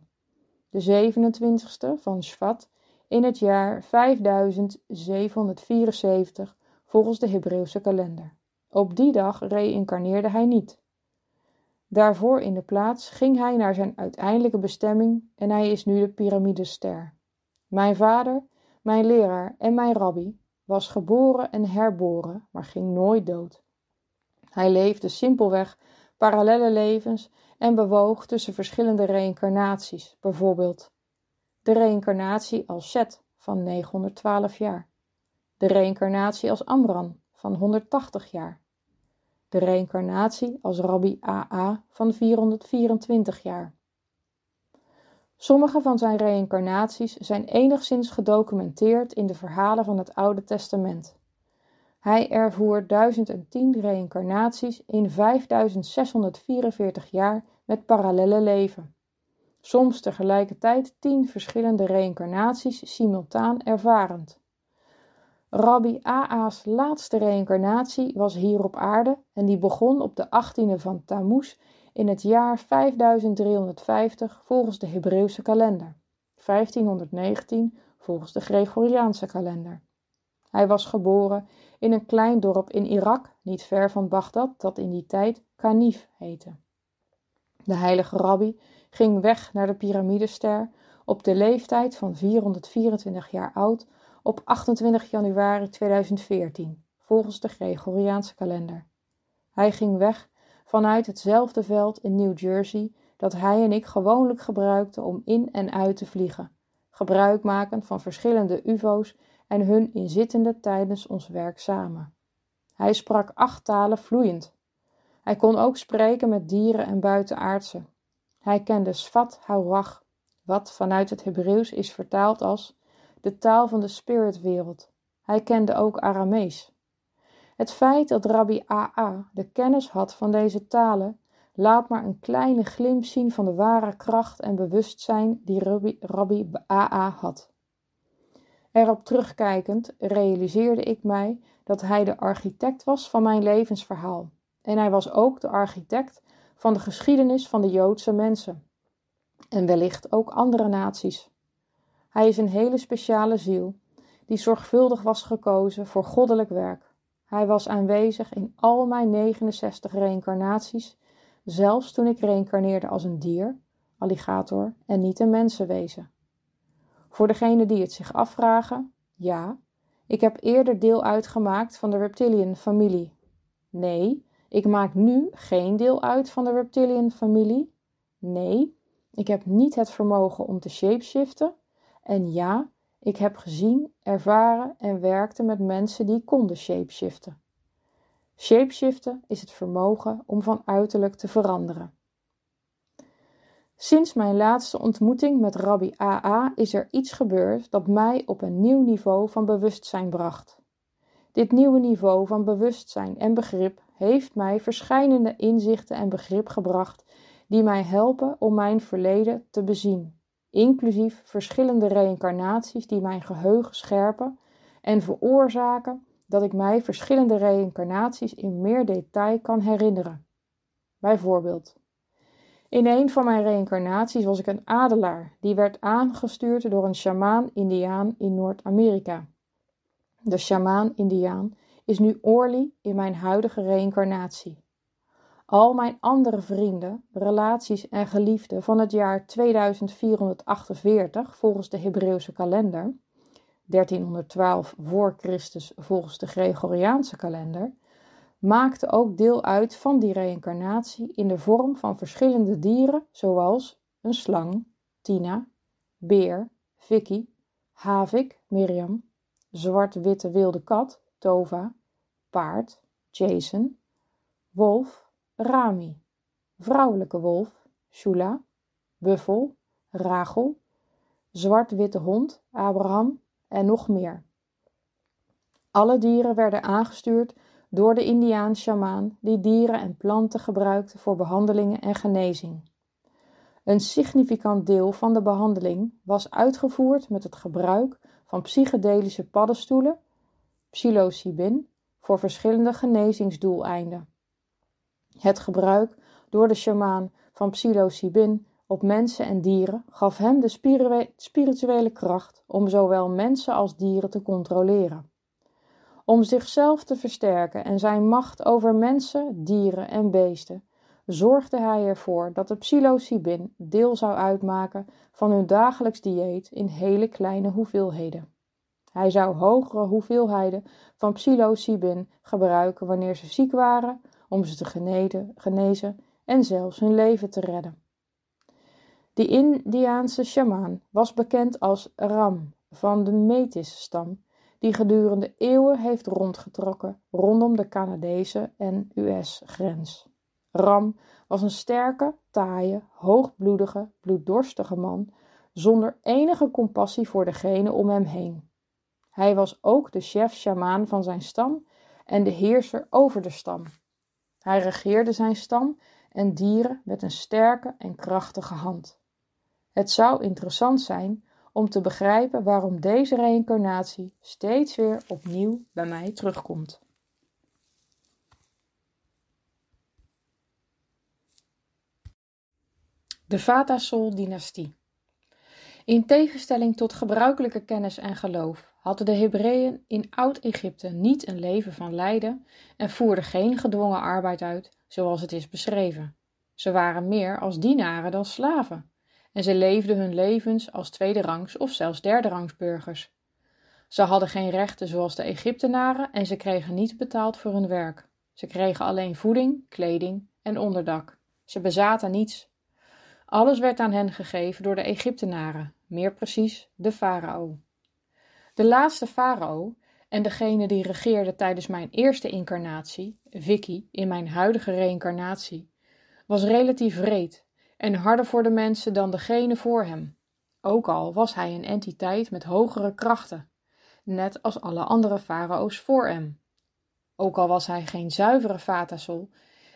de 27ste van Shvat in het jaar 5774 volgens de Hebreeuwse kalender. Op die dag reïncarneerde hij niet. Daarvoor in de plaats ging hij naar zijn uiteindelijke bestemming en hij is nu de piramidester. Mijn vader, mijn leraar en mijn rabbi was geboren en herboren, maar ging nooit dood. Hij leefde simpelweg parallelle levens en bewoog tussen verschillende reïncarnaties, bijvoorbeeld de reïncarnatie als Set van 912 jaar, de reïncarnatie als Amran van 180 jaar, de reïncarnatie als Rabbi AA van 424 jaar. Sommige van zijn reïncarnaties zijn enigszins gedocumenteerd in de verhalen van het Oude Testament. Hij ervoer 1010 reïncarnaties in 5644 jaar met parallelle leven. Soms tegelijkertijd 10 verschillende reïncarnaties simultaan ervarend. Rabbi A.A.'s laatste reïncarnatie was hier op aarde en die begon op de 18e van Tammuz in het jaar 5350 volgens de Hebreeuwse kalender, 1519 volgens de Gregoriaanse kalender. Hij was geboren in een klein dorp in Irak, niet ver van Bagdad, dat in die tijd Kanif heette. De heilige rabbi ging weg naar de piramidester op de leeftijd van 424 jaar oud op 28 januari 2014, volgens de Gregoriaanse kalender. Hij ging weg vanuit hetzelfde veld in New Jersey dat hij en ik gewoonlijk gebruikten om in en uit te vliegen, gebruikmakend van verschillende UVO's en hun inzittende tijdens ons werk samen. Hij sprak acht talen vloeiend. Hij kon ook spreken met dieren en buitenaardse. Hij kende Svat Haurach, wat vanuit het Hebreeuws is vertaald als de taal van de spiritwereld. Hij kende ook Aramees. Het feit dat Rabbi A.A. de kennis had van deze talen laat maar een kleine glimp zien van de ware kracht en bewustzijn die Rabbi A.A. had. Erop terugkijkend realiseerde ik mij dat hij de architect was van mijn levensverhaal. En hij was ook de architect van de geschiedenis van de Joodse mensen. En wellicht ook andere naties. Hij is een hele speciale ziel die zorgvuldig was gekozen voor goddelijk werk. Hij was aanwezig in al mijn 69 reïncarnaties, zelfs toen ik reïncarneerde als een dier, alligator en niet een mensenwezen. Voor degenen die het zich afvragen, ja, ik heb eerder deel uitgemaakt van de reptilian familie. Nee, ik maak nu geen deel uit van de reptilian familie. Nee, ik heb niet het vermogen om te shapeshiften. En ja, ik heb gezien, ervaren en werkte met mensen die konden shapeshiften. Shapeshiften is het vermogen om van uiterlijk te veranderen. Sinds mijn laatste ontmoeting met Rabbi AA is er iets gebeurd dat mij op een nieuw niveau van bewustzijn bracht. Dit nieuwe niveau van bewustzijn en begrip heeft mij verschillende inzichten en begrip gebracht die mij helpen om mijn verleden te bezien, inclusief verschillende reïncarnaties die mijn geheugen scherpen en veroorzaken dat ik mij verschillende reïncarnaties in meer detail kan herinneren. Bijvoorbeeld in een van mijn reïncarnaties was ik een adelaar die werd aangestuurd door een sjamaan-indiaan in Noord-Amerika. De sjamaan-indiaan is nu Orly in mijn huidige reïncarnatie. Al mijn andere vrienden, relaties en geliefden van het jaar 2448 volgens de Hebreeuwse kalender, 1312 voor Christus volgens de Gregoriaanse kalender, maakte ook deel uit van die reïncarnatie in de vorm van verschillende dieren, zoals een slang, Tina, beer, Vicky, havik, Miriam, zwart-witte wilde kat, Tova, paard, Jason, wolf, Rami, vrouwelijke wolf, Shula, buffel, Rachel, zwart-witte hond, Abraham en nog meer. Alle dieren werden aangestuurd door de Indiaan shamaan die dieren en planten gebruikte voor behandelingen en genezing. Een significant deel van de behandeling was uitgevoerd met het gebruik van psychedelische paddenstoelen, psilocybin, voor verschillende genezingsdoeleinden. Het gebruik door de shamaan van psilocybin op mensen en dieren gaf hem de spirituele kracht om zowel mensen als dieren te controleren om zichzelf te versterken en zijn macht over mensen, dieren en beesten, zorgde hij ervoor dat de psilocybin deel zou uitmaken van hun dagelijks dieet in hele kleine hoeveelheden. Hij zou hogere hoeveelheden van psilocybin gebruiken wanneer ze ziek waren, om ze te geneden, genezen en zelfs hun leven te redden. Die Indiaanse sjamaan was bekend als Ram van de Metis-stam die gedurende eeuwen heeft rondgetrokken rondom de Canadese en US-grens. Ram was een sterke, taaie, hoogbloedige, bloeddorstige man zonder enige compassie voor degene om hem heen. Hij was ook de chef-shamaan van zijn stam en de heerser over de stam. Hij regeerde zijn stam en dieren met een sterke en krachtige hand. Het zou interessant zijn om te begrijpen waarom deze reïncarnatie steeds weer opnieuw bij mij terugkomt. De Vata Sol dynastie. In tegenstelling tot gebruikelijke kennis en geloof hadden de Hebreeën in Oud-Egypte niet een leven van lijden en voerden geen gedwongen arbeid uit, zoals het is beschreven. Ze waren meer als dienaren dan slaven en ze leefden hun levens als tweederangs of zelfs derderangsburgers. burgers. Ze hadden geen rechten zoals de Egyptenaren en ze kregen niet betaald voor hun werk. Ze kregen alleen voeding, kleding en onderdak. Ze bezaten niets. Alles werd aan hen gegeven door de Egyptenaren, meer precies de farao. De laatste farao en degene die regeerde tijdens mijn eerste incarnatie, Vicky, in mijn huidige reïncarnatie, was relatief wreed en harder voor de mensen dan degene voor hem, ook al was hij een entiteit met hogere krachten, net als alle andere farao's voor hem. Ook al was hij geen zuivere Vatasol,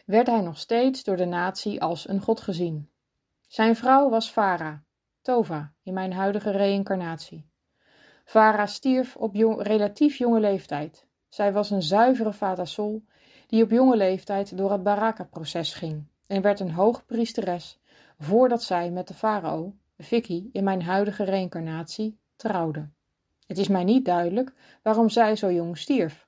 werd hij nog steeds door de natie als een god gezien. Zijn vrouw was Fara, Tova, in mijn huidige reïncarnatie. Fara stierf op relatief jonge leeftijd. Zij was een zuivere Vatasol die op jonge leeftijd door het Baraka-proces ging en werd een hoogpriesteres voordat zij met de farao, Vicky, in mijn huidige reïncarnatie, trouwde. Het is mij niet duidelijk waarom zij zo jong stierf.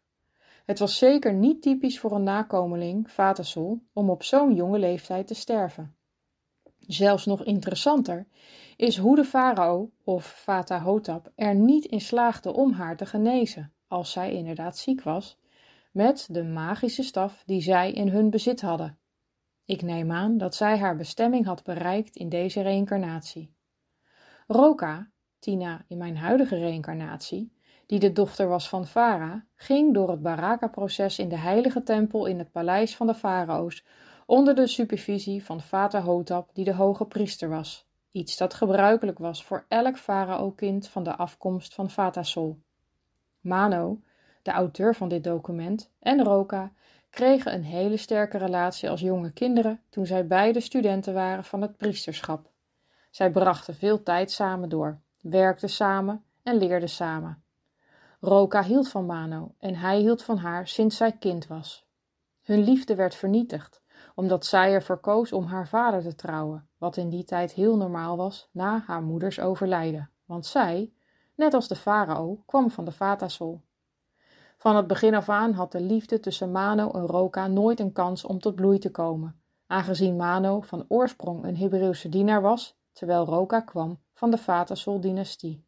Het was zeker niet typisch voor een nakomeling, Vatasol, om op zo'n jonge leeftijd te sterven. Zelfs nog interessanter is hoe de farao of Hotap er niet in slaagde om haar te genezen, als zij inderdaad ziek was, met de magische staf die zij in hun bezit hadden. Ik neem aan dat zij haar bestemming had bereikt in deze reïncarnatie. Roka, Tina in mijn huidige reïncarnatie, die de dochter was van Fara, ging door het Baraka-proces in de heilige tempel in het paleis van de farao's onder de supervisie van Vata Hotap, die de hoge priester was, iets dat gebruikelijk was voor elk farao-kind van de afkomst van Sol. Mano, de auteur van dit document, en Roka kregen een hele sterke relatie als jonge kinderen toen zij beide studenten waren van het priesterschap. Zij brachten veel tijd samen door, werkten samen en leerden samen. Roka hield van Mano en hij hield van haar sinds zij kind was. Hun liefde werd vernietigd, omdat zij ervoor koos om haar vader te trouwen, wat in die tijd heel normaal was na haar moeders overlijden, want zij, net als de farao, kwam van de fatasol. Van het begin af aan had de liefde tussen Mano en Roka nooit een kans om tot bloei te komen, aangezien Mano van oorsprong een Hebreeuwse dienaar was, terwijl Roka kwam van de Vatasol-dynastie.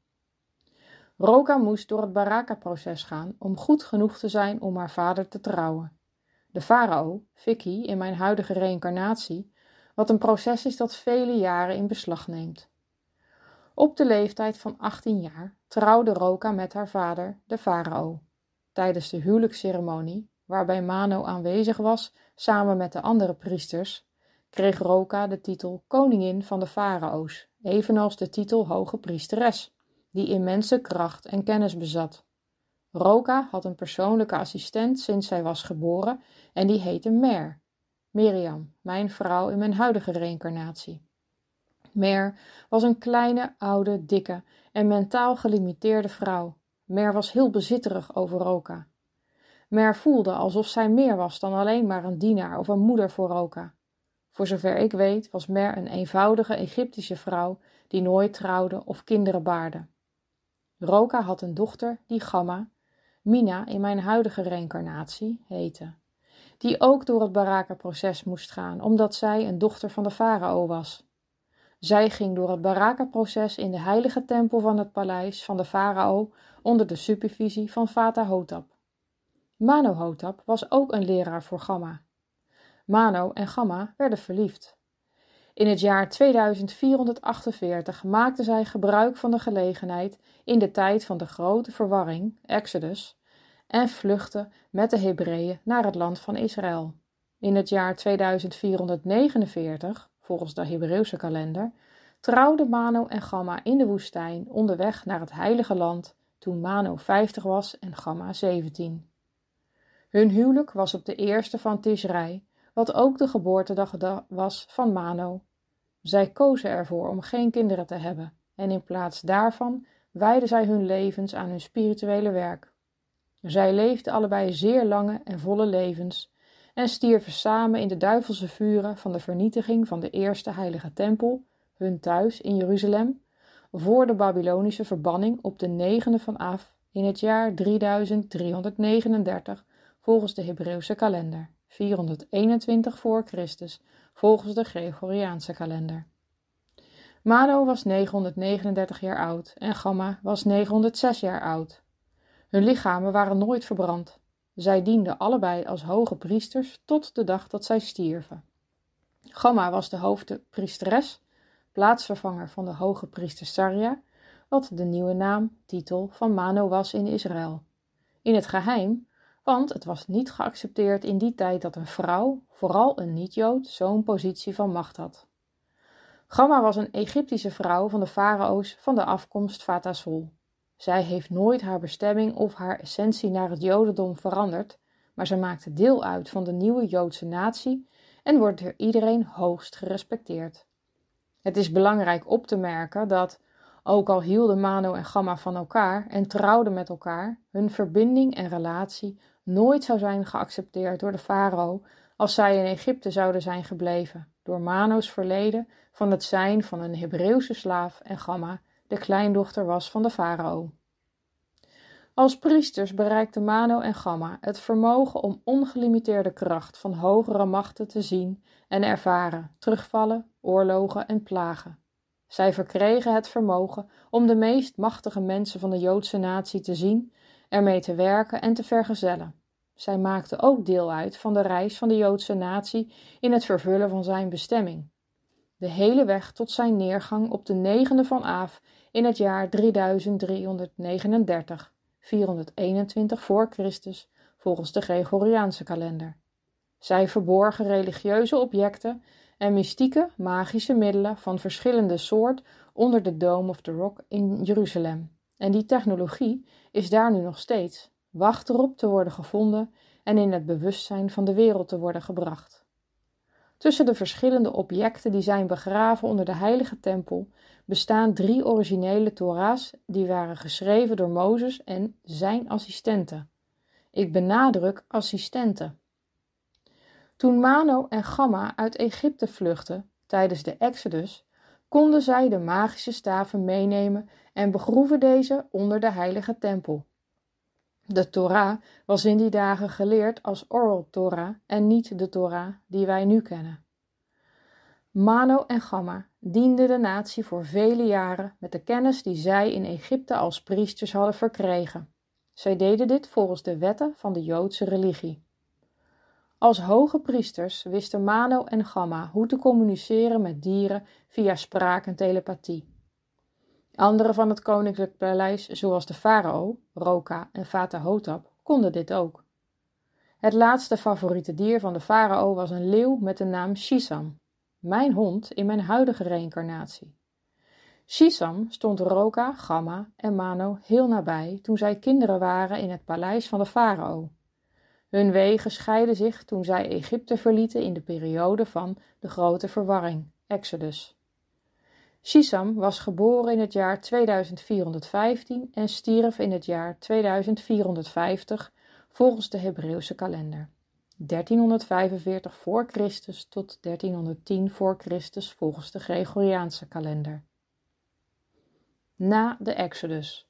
Roka moest door het Baraka-proces gaan om goed genoeg te zijn om haar vader te trouwen. De farao, Vicky, in mijn huidige reïncarnatie, wat een proces is dat vele jaren in beslag neemt. Op de leeftijd van 18 jaar trouwde Roka met haar vader, de farao tijdens de huwelijksceremonie, waarbij Mano aanwezig was samen met de andere priesters, kreeg Roka de titel koningin van de farao's, evenals de titel hoge priesteres, die immense kracht en kennis bezat. Roka had een persoonlijke assistent sinds zij was geboren en die heette Mer, Miriam, mijn vrouw in mijn huidige reïncarnatie. Mer was een kleine, oude, dikke en mentaal gelimiteerde vrouw Mer was heel bezitterig over Roka. Mer voelde alsof zij meer was dan alleen maar een dienaar of een moeder voor Roka. Voor zover ik weet was Mer een eenvoudige Egyptische vrouw die nooit trouwde of kinderen baarde. Roka had een dochter die Gamma, Mina in mijn huidige reïncarnatie, heette. Die ook door het Baraka-proces moest gaan omdat zij een dochter van de farao was. Zij ging door het Baraka-proces in de heilige tempel van het paleis van de farao onder de supervisie van Fata Hotap. Mano Hotap was ook een leraar voor Gamma. Mano en Gamma werden verliefd. In het jaar 2448 maakten zij gebruik van de gelegenheid in de tijd van de grote verwarring, Exodus, en vluchtten met de Hebreeën naar het land van Israël. In het jaar 2449 volgens de Hebreeuwse kalender, trouwden Mano en Gamma in de woestijn onderweg naar het heilige land toen Mano 50 was en Gamma 17. Hun huwelijk was op de eerste van Tisrei, wat ook de geboortedag was van Mano. Zij kozen ervoor om geen kinderen te hebben en in plaats daarvan wijden zij hun levens aan hun spirituele werk. Zij leefden allebei zeer lange en volle levens en stierven samen in de duivelse vuren van de vernietiging van de eerste heilige tempel, hun thuis in Jeruzalem, voor de Babylonische verbanning op de negende van af in het jaar 3339 volgens de Hebreeuwse kalender, 421 voor Christus volgens de Gregoriaanse kalender. Mano was 939 jaar oud en Gamma was 906 jaar oud. Hun lichamen waren nooit verbrand. Zij dienden allebei als hoge priesters tot de dag dat zij stierven. Gamma was de hoofdpriesteres, plaatsvervanger van de hoge priester Sarja, wat de nieuwe naam, titel van Mano was in Israël. In het geheim, want het was niet geaccepteerd in die tijd dat een vrouw, vooral een niet-Jood, zo'n positie van macht had. Gamma was een Egyptische vrouw van de farao's van de afkomst Sol. Zij heeft nooit haar bestemming of haar essentie naar het Jodendom veranderd, maar zij maakte deel uit van de nieuwe Joodse natie en wordt door iedereen hoogst gerespecteerd. Het is belangrijk op te merken dat, ook al hielden Mano en Gamma van elkaar en trouwden met elkaar, hun verbinding en relatie nooit zou zijn geaccepteerd door de farao als zij in Egypte zouden zijn gebleven, door Mano's verleden van het zijn van een Hebreeuwse slaaf en Gamma de kleindochter was van de farao. Als priesters bereikten Mano en Gamma het vermogen om ongelimiteerde kracht van hogere machten te zien en ervaren, terugvallen, oorlogen en plagen. Zij verkregen het vermogen om de meest machtige mensen van de Joodse natie te zien, ermee te werken en te vergezellen. Zij maakten ook deel uit van de reis van de Joodse natie in het vervullen van zijn bestemming de hele weg tot zijn neergang op de negende van Aaf in het jaar 3339, 421 voor Christus, volgens de Gregoriaanse kalender. Zij verborgen religieuze objecten en mystieke, magische middelen van verschillende soort onder de Dome of the Rock in Jeruzalem. En die technologie is daar nu nog steeds, wacht erop te worden gevonden en in het bewustzijn van de wereld te worden gebracht. Tussen de verschillende objecten die zijn begraven onder de heilige tempel bestaan drie originele Torah's die waren geschreven door Mozes en zijn assistenten. Ik benadruk assistenten. Toen Mano en Gamma uit Egypte vluchtten tijdens de Exodus, konden zij de magische staven meenemen en begroeven deze onder de heilige tempel. De Torah was in die dagen geleerd als oral Torah en niet de Torah die wij nu kennen. Mano en Gamma dienden de natie voor vele jaren met de kennis die zij in Egypte als priesters hadden verkregen. Zij deden dit volgens de wetten van de Joodse religie. Als hoge priesters wisten Mano en Gamma hoe te communiceren met dieren via spraak en telepathie. Anderen van het koninklijk paleis, zoals de farao, Roka en Fata Hotap, konden dit ook. Het laatste favoriete dier van de farao was een leeuw met de naam Shisam, mijn hond in mijn huidige reïncarnatie. Shisam stond Roka, Gamma en Mano heel nabij toen zij kinderen waren in het paleis van de farao. Hun wegen scheidden zich toen zij Egypte verlieten in de periode van de grote verwarring, Exodus. Sisam was geboren in het jaar 2415 en stierf in het jaar 2450 volgens de Hebreeuwse kalender. 1345 voor Christus tot 1310 voor Christus volgens de Gregoriaanse kalender. Na de Exodus.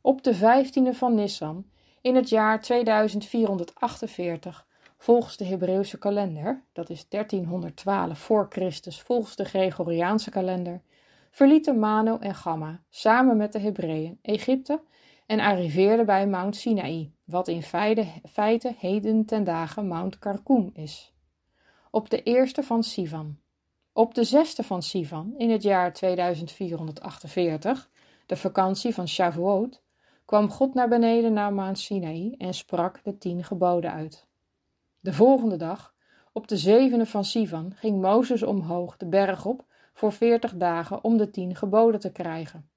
Op de 15e van Nissan in het jaar 2448 Volgens de Hebreeuwse kalender, dat is 1312 voor Christus volgens de Gregoriaanse kalender, verlieten Mano en Gamma samen met de Hebreeën Egypte en arriveerden bij Mount Sinai, wat in feite, feite heden ten dagen Mount Karkoum is. Op de eerste van Sivan. Op de zesde van Sivan, in het jaar 2448, de vakantie van Shavuot, kwam God naar beneden naar Mount Sinai en sprak de tien geboden uit. De volgende dag, op de zevende van Sivan, ging Mozes omhoog de berg op voor veertig dagen om de tien geboden te krijgen.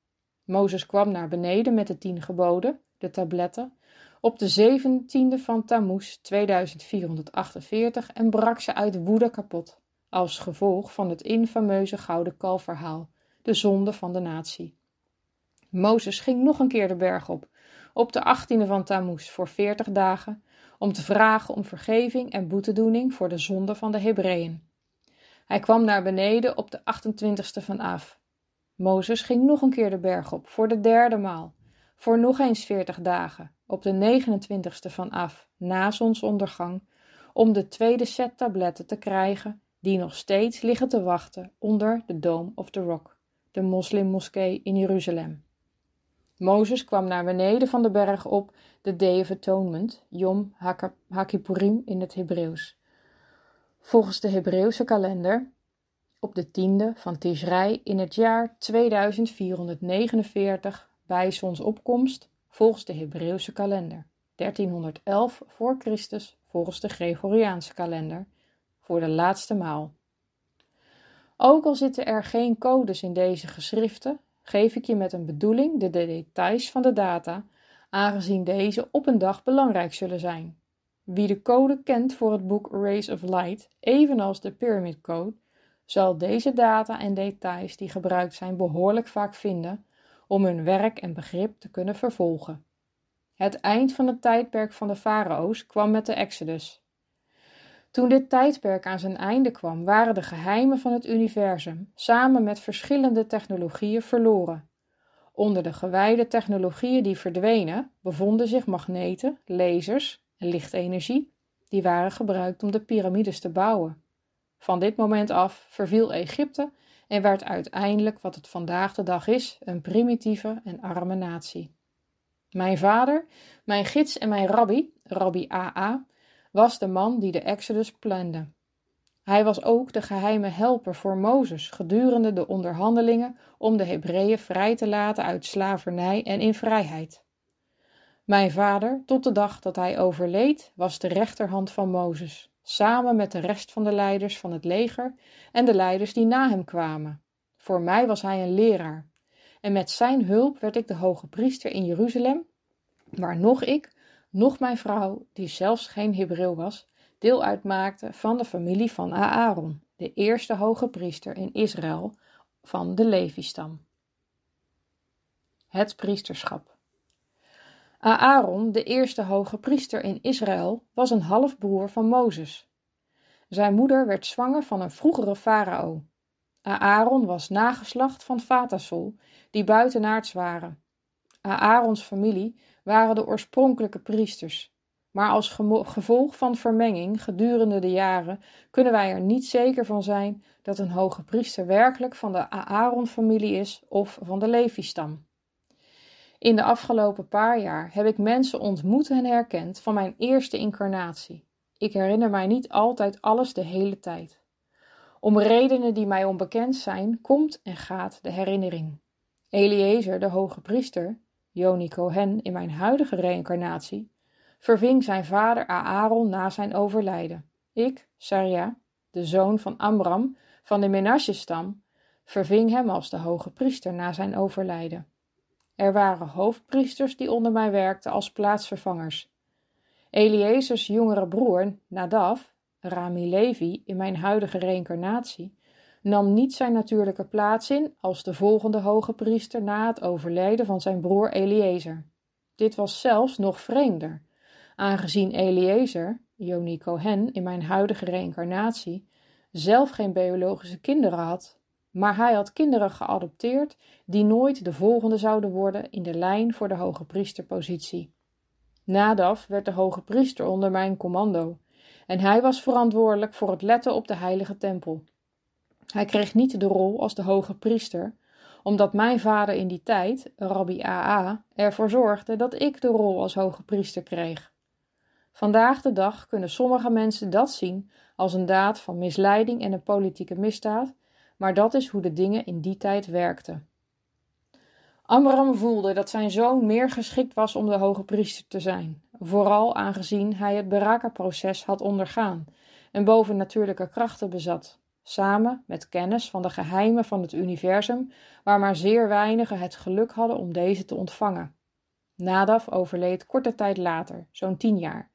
Mozes kwam naar beneden met de tien geboden, de tabletten, op de zeventiende van Tammuz 2448 en brak ze uit woede kapot, als gevolg van het infameuze gouden kalfverhaal, de zonde van de natie. Mozes ging nog een keer de berg op, op de achttiende van Tammuz voor veertig dagen, om te vragen om vergeving en boetedoening voor de zonde van de Hebreeën. Hij kwam naar beneden op de 28 e van af. Mozes ging nog een keer de berg op, voor de derde maal, voor nog eens veertig dagen, op de 29ste van af, na zonsondergang, om de tweede set tabletten te krijgen, die nog steeds liggen te wachten onder de Dome of the Rock, de moslimmoskee in Jeruzalem. Mozes kwam naar beneden van de berg op de Day of Atonement, Yom Hakipurim in het Hebreeuws. Volgens de Hebreeuwse kalender, op de tiende van Tishrei in het jaar 2449 bij zonsopkomst, volgens de Hebreeuwse kalender. 1311 voor Christus volgens de Gregoriaanse kalender, voor de laatste maal. Ook al zitten er geen codes in deze geschriften, geef ik je met een bedoeling de details van de data, aangezien deze op een dag belangrijk zullen zijn. Wie de code kent voor het boek Rays of Light, evenals de Pyramid Code, zal deze data en details die gebruikt zijn behoorlijk vaak vinden om hun werk en begrip te kunnen vervolgen. Het eind van het tijdperk van de farao's kwam met de Exodus, toen dit tijdperk aan zijn einde kwam, waren de geheimen van het universum samen met verschillende technologieën verloren. Onder de gewijde technologieën die verdwenen bevonden zich magneten, lasers en lichtenergie, die waren gebruikt om de piramides te bouwen. Van dit moment af verviel Egypte en werd uiteindelijk wat het vandaag de dag is: een primitieve en arme natie. Mijn vader, mijn gids en mijn rabbi, Rabbi AA, was de man die de Exodus plande. Hij was ook de geheime helper voor Mozes gedurende de onderhandelingen om de Hebreeën vrij te laten uit slavernij en in vrijheid. Mijn vader, tot de dag dat hij overleed, was de rechterhand van Mozes, samen met de rest van de leiders van het leger en de leiders die na hem kwamen. Voor mij was hij een leraar, en met zijn hulp werd ik de hoge priester in Jeruzalem, waar nog ik, nog mijn vrouw, die zelfs geen Hebreeuw was, deel uitmaakte van de familie van Aaron, de eerste hoge priester in Israël van de Levi-stam. Het priesterschap. Aaron, de eerste hoge priester in Israël, was een halfbroer van Mozes. Zijn moeder werd zwanger van een vroegere farao. Aaron was nageslacht van Vatasol, die buitenaards waren. Aarons familie waren de oorspronkelijke priesters. Maar als gevolg van vermenging gedurende de jaren kunnen wij er niet zeker van zijn dat een hoge priester werkelijk van de Aaron-familie is of van de Levi-stam. In de afgelopen paar jaar heb ik mensen ontmoet en herkend van mijn eerste incarnatie. Ik herinner mij niet altijd alles de hele tijd. Om redenen die mij onbekend zijn, komt en gaat de herinnering. Eliezer, de hoge priester, Joni Cohen in mijn huidige reïncarnatie, verving zijn vader Aaron na zijn overlijden. Ik, Sarja, de zoon van Amram van de Menasje-stam, verving hem als de hoge priester na zijn overlijden. Er waren hoofdpriesters die onder mij werkten als plaatsvervangers. Eliezer's jongere broer, Nadav, Rami Levi, in mijn huidige reïncarnatie, nam niet zijn natuurlijke plaats in als de volgende hoge priester na het overlijden van zijn broer Eliezer. Dit was zelfs nog vreemder, aangezien Eliezer, Joni Cohen in mijn huidige reïncarnatie, zelf geen biologische kinderen had, maar hij had kinderen geadopteerd die nooit de volgende zouden worden in de lijn voor de hoge priesterpositie. Nadaf werd de hoge priester onder mijn commando en hij was verantwoordelijk voor het letten op de heilige tempel. Hij kreeg niet de rol als de hoge priester, omdat mijn vader in die tijd, Rabbi AA, ervoor zorgde dat ik de rol als hoge priester kreeg. Vandaag de dag kunnen sommige mensen dat zien als een daad van misleiding en een politieke misdaad, maar dat is hoe de dingen in die tijd werkten. Amram voelde dat zijn zoon meer geschikt was om de hoge priester te zijn, vooral aangezien hij het beraka had ondergaan en bovennatuurlijke krachten bezat samen met kennis van de geheimen van het universum, waar maar zeer weinigen het geluk hadden om deze te ontvangen. Nadav overleed korte tijd later, zo'n tien jaar,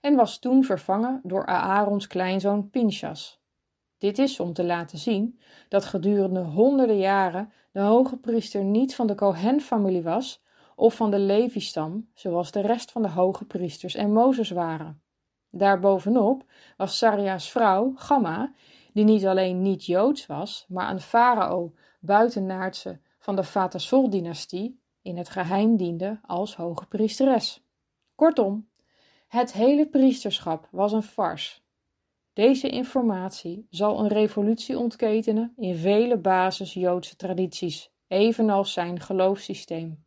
en was toen vervangen door Aarons kleinzoon Pinchas. Dit is om te laten zien dat gedurende honderden jaren de hoge priester niet van de cohen familie was of van de Levi-stam, zoals de rest van de hoge priesters en Mozes waren. Daarbovenop was Sarja's vrouw, Gamma, die niet alleen niet Joods was, maar een farao, buitenaardse van de Fatasol-dynastie, in het geheim diende als hoge priesteres. Kortom, het hele priesterschap was een fars. Deze informatie zal een revolutie ontketenen in vele basis-Joodse tradities, evenals zijn geloofssysteem.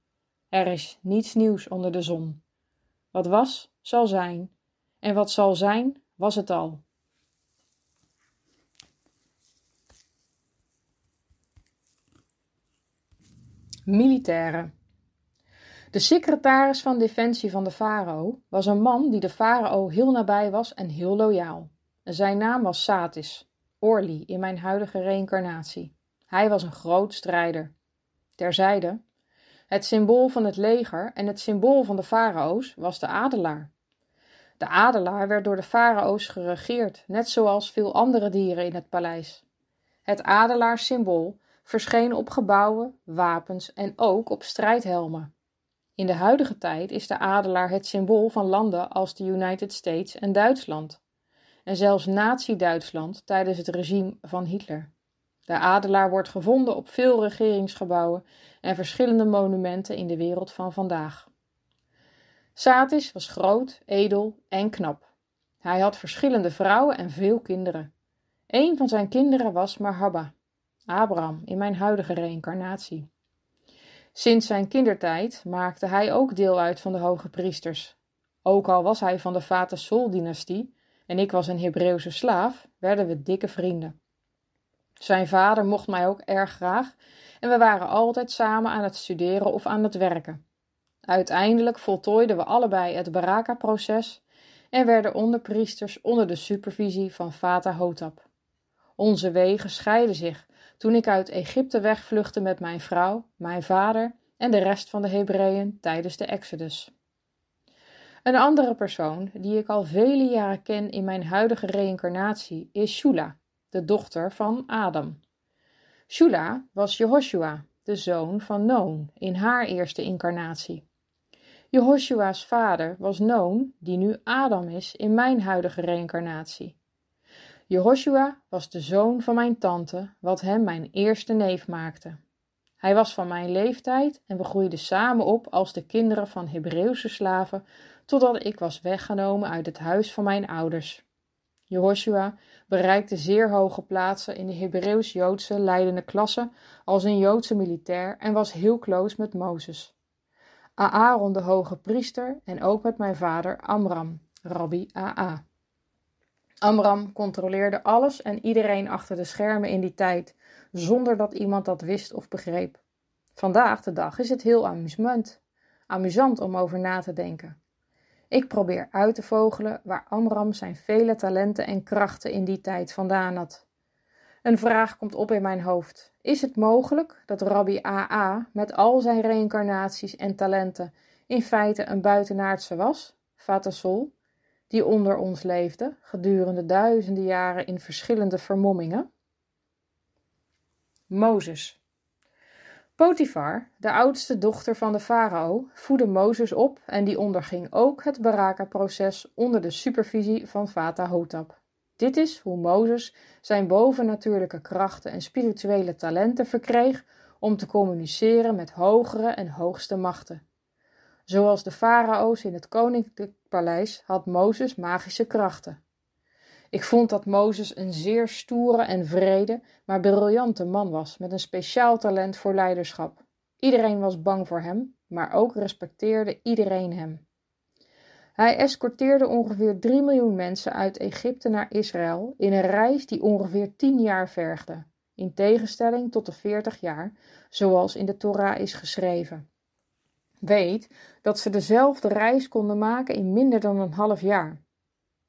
Er is niets nieuws onder de zon. Wat was, zal zijn, en wat zal zijn, was het al. Militairen. De secretaris van Defensie van de farao was een man die de farao heel nabij was en heel loyaal. Zijn naam was Satis, Orli in mijn huidige reïncarnatie. Hij was een groot strijder. Terzijde, het symbool van het leger en het symbool van de farao's was de adelaar. De adelaar werd door de farao's geregeerd, net zoals veel andere dieren in het paleis. Het adelaarssymbool verscheen op gebouwen, wapens en ook op strijdhelmen. In de huidige tijd is de adelaar het symbool van landen als de United States en Duitsland. En zelfs Nazi-Duitsland tijdens het regime van Hitler. De adelaar wordt gevonden op veel regeringsgebouwen en verschillende monumenten in de wereld van vandaag. Satis was groot, edel en knap. Hij had verschillende vrouwen en veel kinderen. Een van zijn kinderen was Mahabba. Abraham, in mijn huidige reïncarnatie. Sinds zijn kindertijd maakte hij ook deel uit van de hoge priesters. Ook al was hij van de Vater Sol-dynastie en ik was een Hebreeuwse slaaf, werden we dikke vrienden. Zijn vader mocht mij ook erg graag en we waren altijd samen aan het studeren of aan het werken. Uiteindelijk voltooiden we allebei het Baraka-proces en werden onderpriesters onder de supervisie van Fata Hotap. Onze wegen scheiden zich toen ik uit Egypte wegvluchtte met mijn vrouw, mijn vader en de rest van de Hebreeën tijdens de Exodus. Een andere persoon die ik al vele jaren ken in mijn huidige reïncarnatie is Shula, de dochter van Adam. Shula was Jehoshua, de zoon van Noon, in haar eerste incarnatie. Jehoshua's vader was Noon, die nu Adam is in mijn huidige reïncarnatie. Jehoshua was de zoon van mijn tante, wat hem mijn eerste neef maakte. Hij was van mijn leeftijd en we groeiden samen op als de kinderen van Hebreeuwse slaven, totdat ik was weggenomen uit het huis van mijn ouders. Jehoshua bereikte zeer hoge plaatsen in de Hebreeuws-Joodse leidende klasse als een Joodse militair en was heel kloos met Mozes. Aaron de hoge priester en ook met mijn vader Amram, rabbi Aa. Amram controleerde alles en iedereen achter de schermen in die tijd, zonder dat iemand dat wist of begreep. Vandaag de dag is het heel amusant, amusant om over na te denken. Ik probeer uit te vogelen waar Amram zijn vele talenten en krachten in die tijd vandaan had. Een vraag komt op in mijn hoofd. Is het mogelijk dat Rabbi AA met al zijn reïncarnaties en talenten in feite een buitenaardse was, Sol? die onder ons leefde gedurende duizenden jaren in verschillende vermommingen? Mozes. Potifar, de oudste dochter van de farao, voedde Mozes op en die onderging ook het Baraka-proces onder de supervisie van Vata Hotap. Dit is hoe Mozes zijn bovennatuurlijke krachten en spirituele talenten verkreeg om te communiceren met hogere en hoogste machten. Zoals de farao's in het koninklijk paleis had Mozes magische krachten. Ik vond dat Mozes een zeer stoere en vrede, maar briljante man was met een speciaal talent voor leiderschap. Iedereen was bang voor hem, maar ook respecteerde iedereen hem. Hij escorteerde ongeveer 3 miljoen mensen uit Egypte naar Israël in een reis die ongeveer 10 jaar vergde, in tegenstelling tot de 40 jaar, zoals in de Torah is geschreven weet dat ze dezelfde reis konden maken in minder dan een half jaar.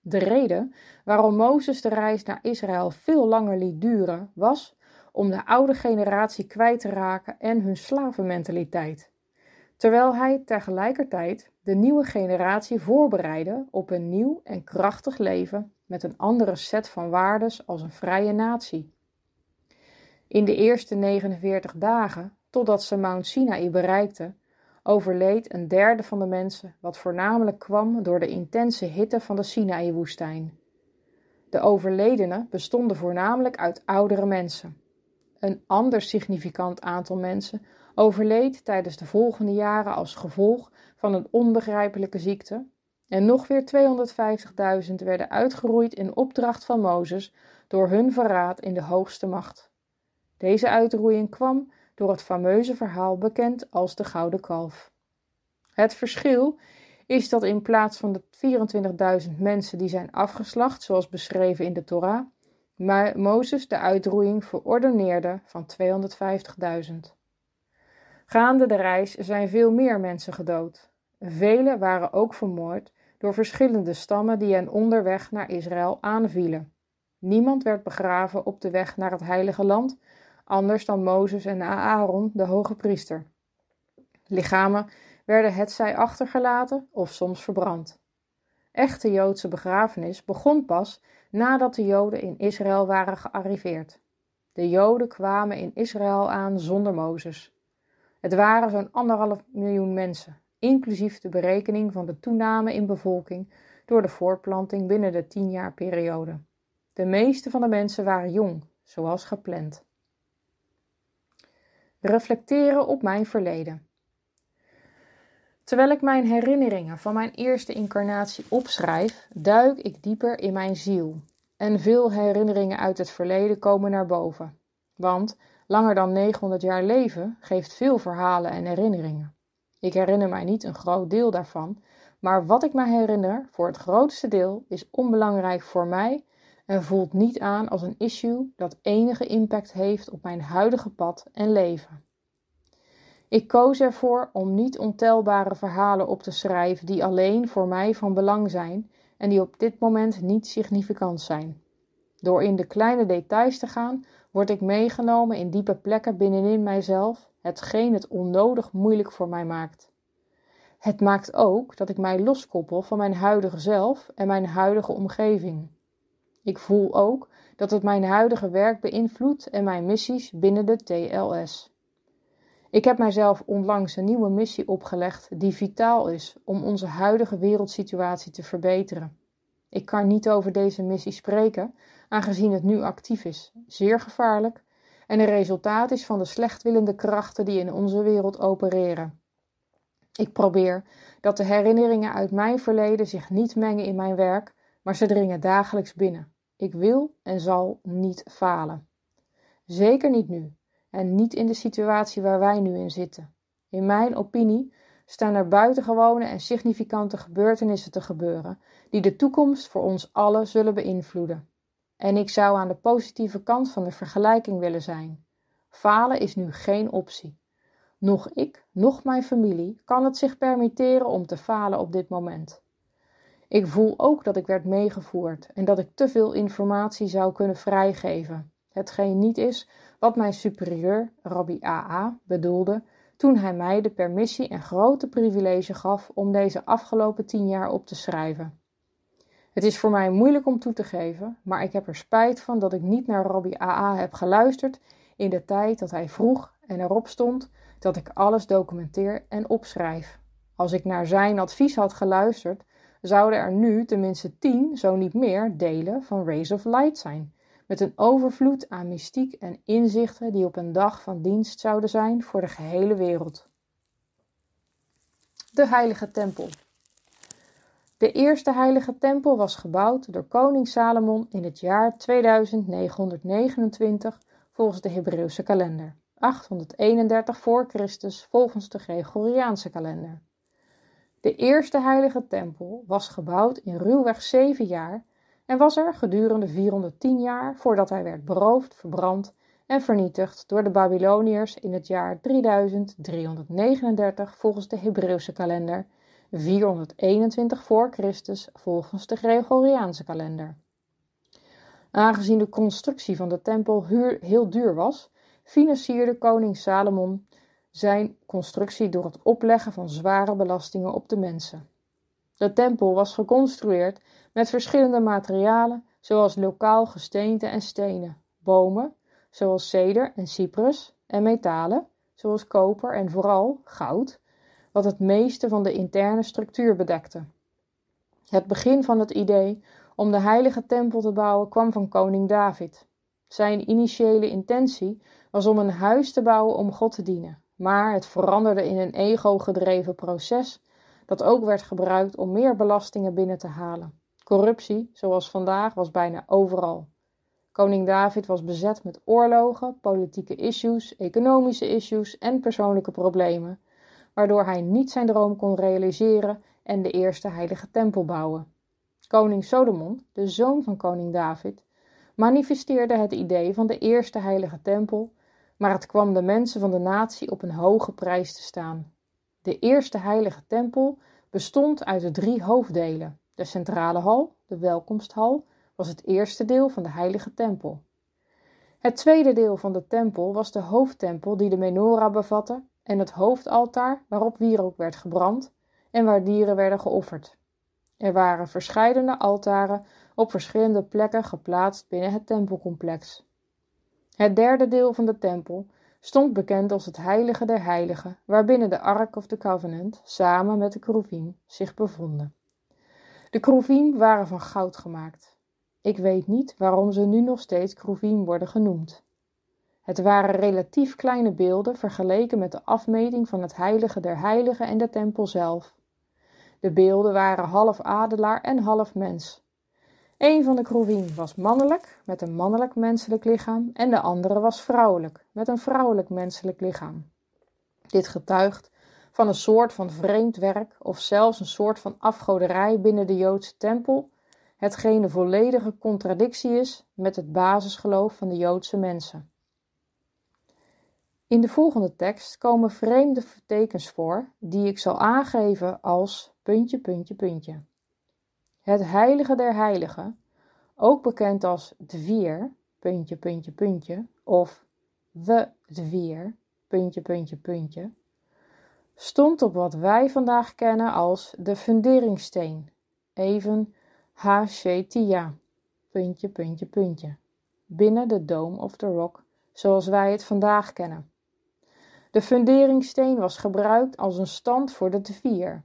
De reden waarom Mozes de reis naar Israël veel langer liet duren was om de oude generatie kwijt te raken en hun slavenmentaliteit. Terwijl hij tegelijkertijd de nieuwe generatie voorbereidde op een nieuw en krachtig leven met een andere set van waardes als een vrije natie. In de eerste 49 dagen, totdat ze Mount Sinai bereikten, overleed een derde van de mensen, wat voornamelijk kwam door de intense hitte van de Sinaï-woestijn. De overledenen bestonden voornamelijk uit oudere mensen. Een ander significant aantal mensen overleed tijdens de volgende jaren als gevolg van een onbegrijpelijke ziekte, en nog weer 250.000 werden uitgeroeid in opdracht van Mozes door hun verraad in de hoogste macht. Deze uitroeiing kwam door het fameuze verhaal bekend als de Gouden Kalf. Het verschil is dat in plaats van de 24.000 mensen die zijn afgeslacht, zoals beschreven in de Torah, Mozes de uitroeiing verordeneerde van 250.000. Gaande de reis zijn veel meer mensen gedood. Vele waren ook vermoord door verschillende stammen die hen onderweg naar Israël aanvielen. Niemand werd begraven op de weg naar het Heilige Land, anders dan Mozes en Aaron, de hoge priester. Lichamen werden hetzij achtergelaten of soms verbrand. Echte Joodse begrafenis begon pas nadat de Joden in Israël waren gearriveerd. De Joden kwamen in Israël aan zonder Mozes. Het waren zo'n anderhalf miljoen mensen, inclusief de berekening van de toename in bevolking door de voortplanting binnen de jaar periode. De meeste van de mensen waren jong, zoals gepland reflecteren op mijn verleden. Terwijl ik mijn herinneringen van mijn eerste incarnatie opschrijf, duik ik dieper in mijn ziel. En veel herinneringen uit het verleden komen naar boven. Want langer dan 900 jaar leven geeft veel verhalen en herinneringen. Ik herinner mij niet een groot deel daarvan, maar wat ik me herinner, voor het grootste deel, is onbelangrijk voor mij en voelt niet aan als een issue dat enige impact heeft op mijn huidige pad en leven. Ik koos ervoor om niet ontelbare verhalen op te schrijven die alleen voor mij van belang zijn en die op dit moment niet significant zijn. Door in de kleine details te gaan, word ik meegenomen in diepe plekken binnenin mijzelf, hetgeen het onnodig moeilijk voor mij maakt. Het maakt ook dat ik mij loskoppel van mijn huidige zelf en mijn huidige omgeving. Ik voel ook dat het mijn huidige werk beïnvloedt en mijn missies binnen de TLS. Ik heb mijzelf onlangs een nieuwe missie opgelegd die vitaal is om onze huidige wereldsituatie te verbeteren. Ik kan niet over deze missie spreken, aangezien het nu actief is, zeer gevaarlijk en een resultaat is van de slechtwillende krachten die in onze wereld opereren. Ik probeer dat de herinneringen uit mijn verleden zich niet mengen in mijn werk, maar ze dringen dagelijks binnen. Ik wil en zal niet falen. Zeker niet nu en niet in de situatie waar wij nu in zitten. In mijn opinie staan er buitengewone en significante gebeurtenissen te gebeuren die de toekomst voor ons allen zullen beïnvloeden. En ik zou aan de positieve kant van de vergelijking willen zijn. Falen is nu geen optie. Nog ik, nog mijn familie kan het zich permitteren om te falen op dit moment. Ik voel ook dat ik werd meegevoerd en dat ik te veel informatie zou kunnen vrijgeven. Hetgeen niet is wat mijn superieur, Rabbi AA, bedoelde toen hij mij de permissie en grote privilege gaf om deze afgelopen tien jaar op te schrijven. Het is voor mij moeilijk om toe te geven, maar ik heb er spijt van dat ik niet naar Rabbi AA heb geluisterd in de tijd dat hij vroeg en erop stond dat ik alles documenteer en opschrijf. Als ik naar zijn advies had geluisterd, zouden er nu tenminste tien, zo niet meer, delen van Rays of Light zijn, met een overvloed aan mystiek en inzichten die op een dag van dienst zouden zijn voor de gehele wereld. De Heilige Tempel. De eerste Heilige Tempel was gebouwd door koning Salomon in het jaar 2929 volgens de Hebreeuwse kalender, 831 voor Christus volgens de Gregoriaanse kalender. De eerste heilige tempel was gebouwd in ruwweg zeven jaar en was er gedurende 410 jaar voordat hij werd beroofd, verbrand en vernietigd door de Babyloniërs in het jaar 3339 volgens de Hebreeuwse kalender, 421 voor Christus volgens de Gregoriaanse kalender. Aangezien de constructie van de tempel heel duur was, financierde koning Salomon zijn constructie door het opleggen van zware belastingen op de mensen. De tempel was geconstrueerd met verschillende materialen, zoals lokaal gesteente en stenen, bomen, zoals ceder en cyprus, en metalen, zoals koper en vooral goud, wat het meeste van de interne structuur bedekte. Het begin van het idee om de heilige tempel te bouwen kwam van koning David. Zijn initiële intentie was om een huis te bouwen om God te dienen maar het veranderde in een ego-gedreven proces dat ook werd gebruikt om meer belastingen binnen te halen. Corruptie, zoals vandaag, was bijna overal. Koning David was bezet met oorlogen, politieke issues, economische issues en persoonlijke problemen, waardoor hij niet zijn droom kon realiseren en de eerste heilige tempel bouwen. Koning Solomon, de zoon van koning David, manifesteerde het idee van de eerste heilige tempel maar het kwam de mensen van de natie op een hoge prijs te staan. De eerste heilige tempel bestond uit de drie hoofddelen. De centrale hal, de welkomsthal, was het eerste deel van de heilige tempel. Het tweede deel van de tempel was de hoofdtempel die de menorah bevatte en het hoofdaltaar waarop wierook werd gebrand en waar dieren werden geofferd. Er waren verscheidene altaren op verschillende plekken geplaatst binnen het tempelcomplex. Het derde deel van de tempel stond bekend als het heilige der heiligen, waarbinnen de Ark of the Covenant samen met de Kroevim zich bevonden. De Kroevim waren van goud gemaakt. Ik weet niet waarom ze nu nog steeds Kroevim worden genoemd. Het waren relatief kleine beelden vergeleken met de afmeting van het heilige der heiligen en de tempel zelf. De beelden waren half adelaar en half mens, een van de kroeien was mannelijk, met een mannelijk menselijk lichaam, en de andere was vrouwelijk, met een vrouwelijk menselijk lichaam. Dit getuigt van een soort van vreemd werk of zelfs een soort van afgoderij binnen de Joodse tempel, hetgeen een volledige contradictie is met het basisgeloof van de Joodse mensen. In de volgende tekst komen vreemde tekens voor die ik zal aangeven als puntje, puntje, puntje het heilige der heiligen, ook bekend als Dvier, puntje, puntje, puntje, of The Dvier, puntje, puntje, puntje, stond op wat wij vandaag kennen als de funderingsteen even Hashetia, puntje, puntje, puntje, binnen de Dome of the Rock, zoals wij het vandaag kennen. De funderingsteen was gebruikt als een stand voor de Dvier.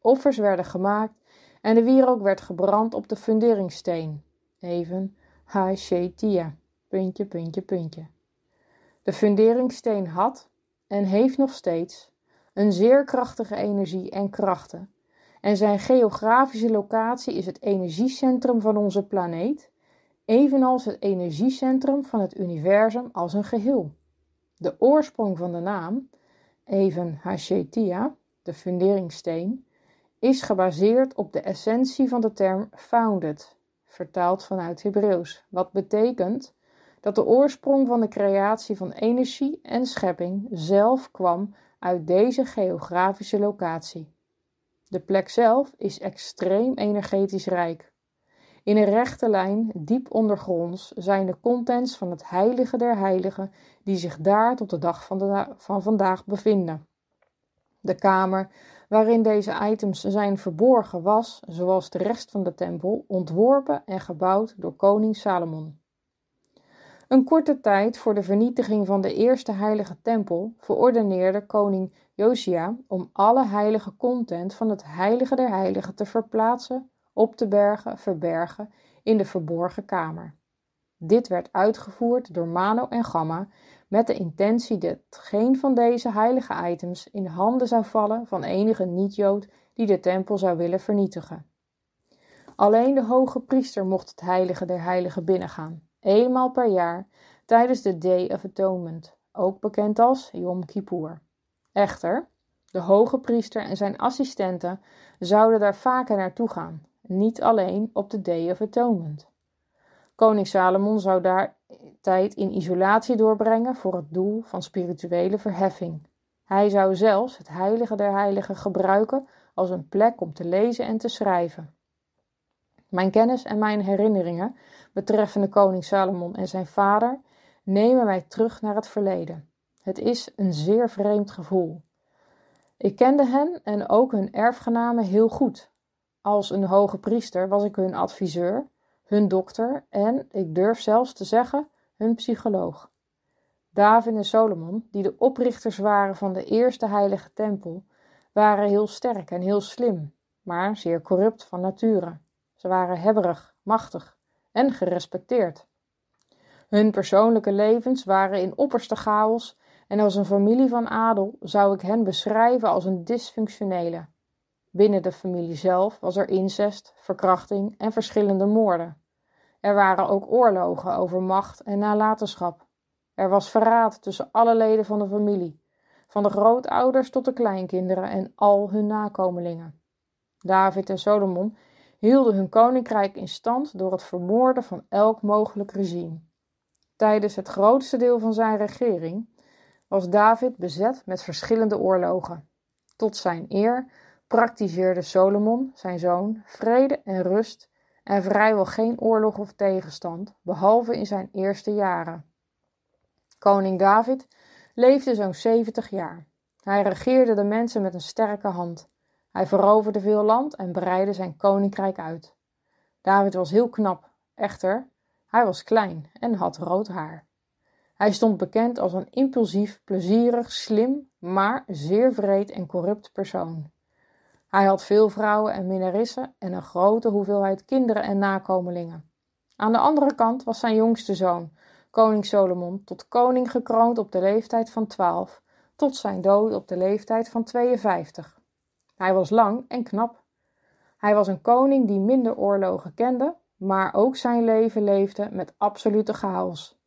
Offers werden gemaakt en de wierook werd gebrand op de funderingsteen. Even Hachetia. Puntje, puntje, puntje. De funderingsteen had en heeft nog steeds een zeer krachtige energie en krachten. En zijn geografische locatie is het energiecentrum van onze planeet, evenals het energiecentrum van het universum als een geheel. De oorsprong van de naam, even Hashetia, de funderingsteen is gebaseerd op de essentie van de term founded, vertaald vanuit Hebreeuws, wat betekent dat de oorsprong van de creatie van energie en schepping zelf kwam uit deze geografische locatie. De plek zelf is extreem energetisch rijk. In een rechte lijn, diep ondergronds, zijn de contents van het heilige der heiligen die zich daar tot de dag van vandaag bevinden. De kamer waarin deze items zijn verborgen, was, zoals de rest van de tempel, ontworpen en gebouwd door koning Salomon. Een korte tijd voor de vernietiging van de eerste heilige tempel verordeneerde koning Josia om alle heilige content van het heilige der heiligen te verplaatsen, op te bergen, verbergen in de verborgen kamer. Dit werd uitgevoerd door Mano en Gamma, met de intentie dat geen van deze heilige items in handen zou vallen van enige niet-Jood die de tempel zou willen vernietigen. Alleen de hoge priester mocht het heilige der heiligen binnengaan, eenmaal per jaar tijdens de Day of Atonement, ook bekend als Yom Kippur. Echter, de hoge priester en zijn assistenten zouden daar vaker naartoe gaan, niet alleen op de Day of Atonement. Koning Salomon zou daar tijd in isolatie doorbrengen voor het doel van spirituele verheffing. Hij zou zelfs het heilige der heiligen gebruiken als een plek om te lezen en te schrijven. Mijn kennis en mijn herinneringen betreffende koning Salomon en zijn vader nemen mij terug naar het verleden. Het is een zeer vreemd gevoel. Ik kende hen en ook hun erfgenamen heel goed. Als een hoge priester was ik hun adviseur, hun dokter en, ik durf zelfs te zeggen, hun psycholoog. David en Solomon, die de oprichters waren van de eerste heilige tempel, waren heel sterk en heel slim, maar zeer corrupt van nature. Ze waren hebberig, machtig en gerespecteerd. Hun persoonlijke levens waren in opperste chaos en als een familie van adel zou ik hen beschrijven als een dysfunctionele. Binnen de familie zelf was er incest, verkrachting en verschillende moorden. Er waren ook oorlogen over macht en nalatenschap. Er was verraad tussen alle leden van de familie, van de grootouders tot de kleinkinderen en al hun nakomelingen. David en Solomon hielden hun koninkrijk in stand door het vermoorden van elk mogelijk regime. Tijdens het grootste deel van zijn regering was David bezet met verschillende oorlogen. Tot zijn eer praktiseerde Solomon, zijn zoon, vrede en rust en vrijwel geen oorlog of tegenstand, behalve in zijn eerste jaren. Koning David leefde zo'n 70 jaar. Hij regeerde de mensen met een sterke hand. Hij veroverde veel land en breidde zijn koninkrijk uit. David was heel knap, echter, hij was klein en had rood haar. Hij stond bekend als een impulsief, plezierig, slim, maar zeer vreed en corrupt persoon. Hij had veel vrouwen en minnaressen en een grote hoeveelheid kinderen en nakomelingen. Aan de andere kant was zijn jongste zoon, koning Solomon, tot koning gekroond op de leeftijd van 12, tot zijn dood op de leeftijd van 52. Hij was lang en knap. Hij was een koning die minder oorlogen kende, maar ook zijn leven leefde met absolute chaos.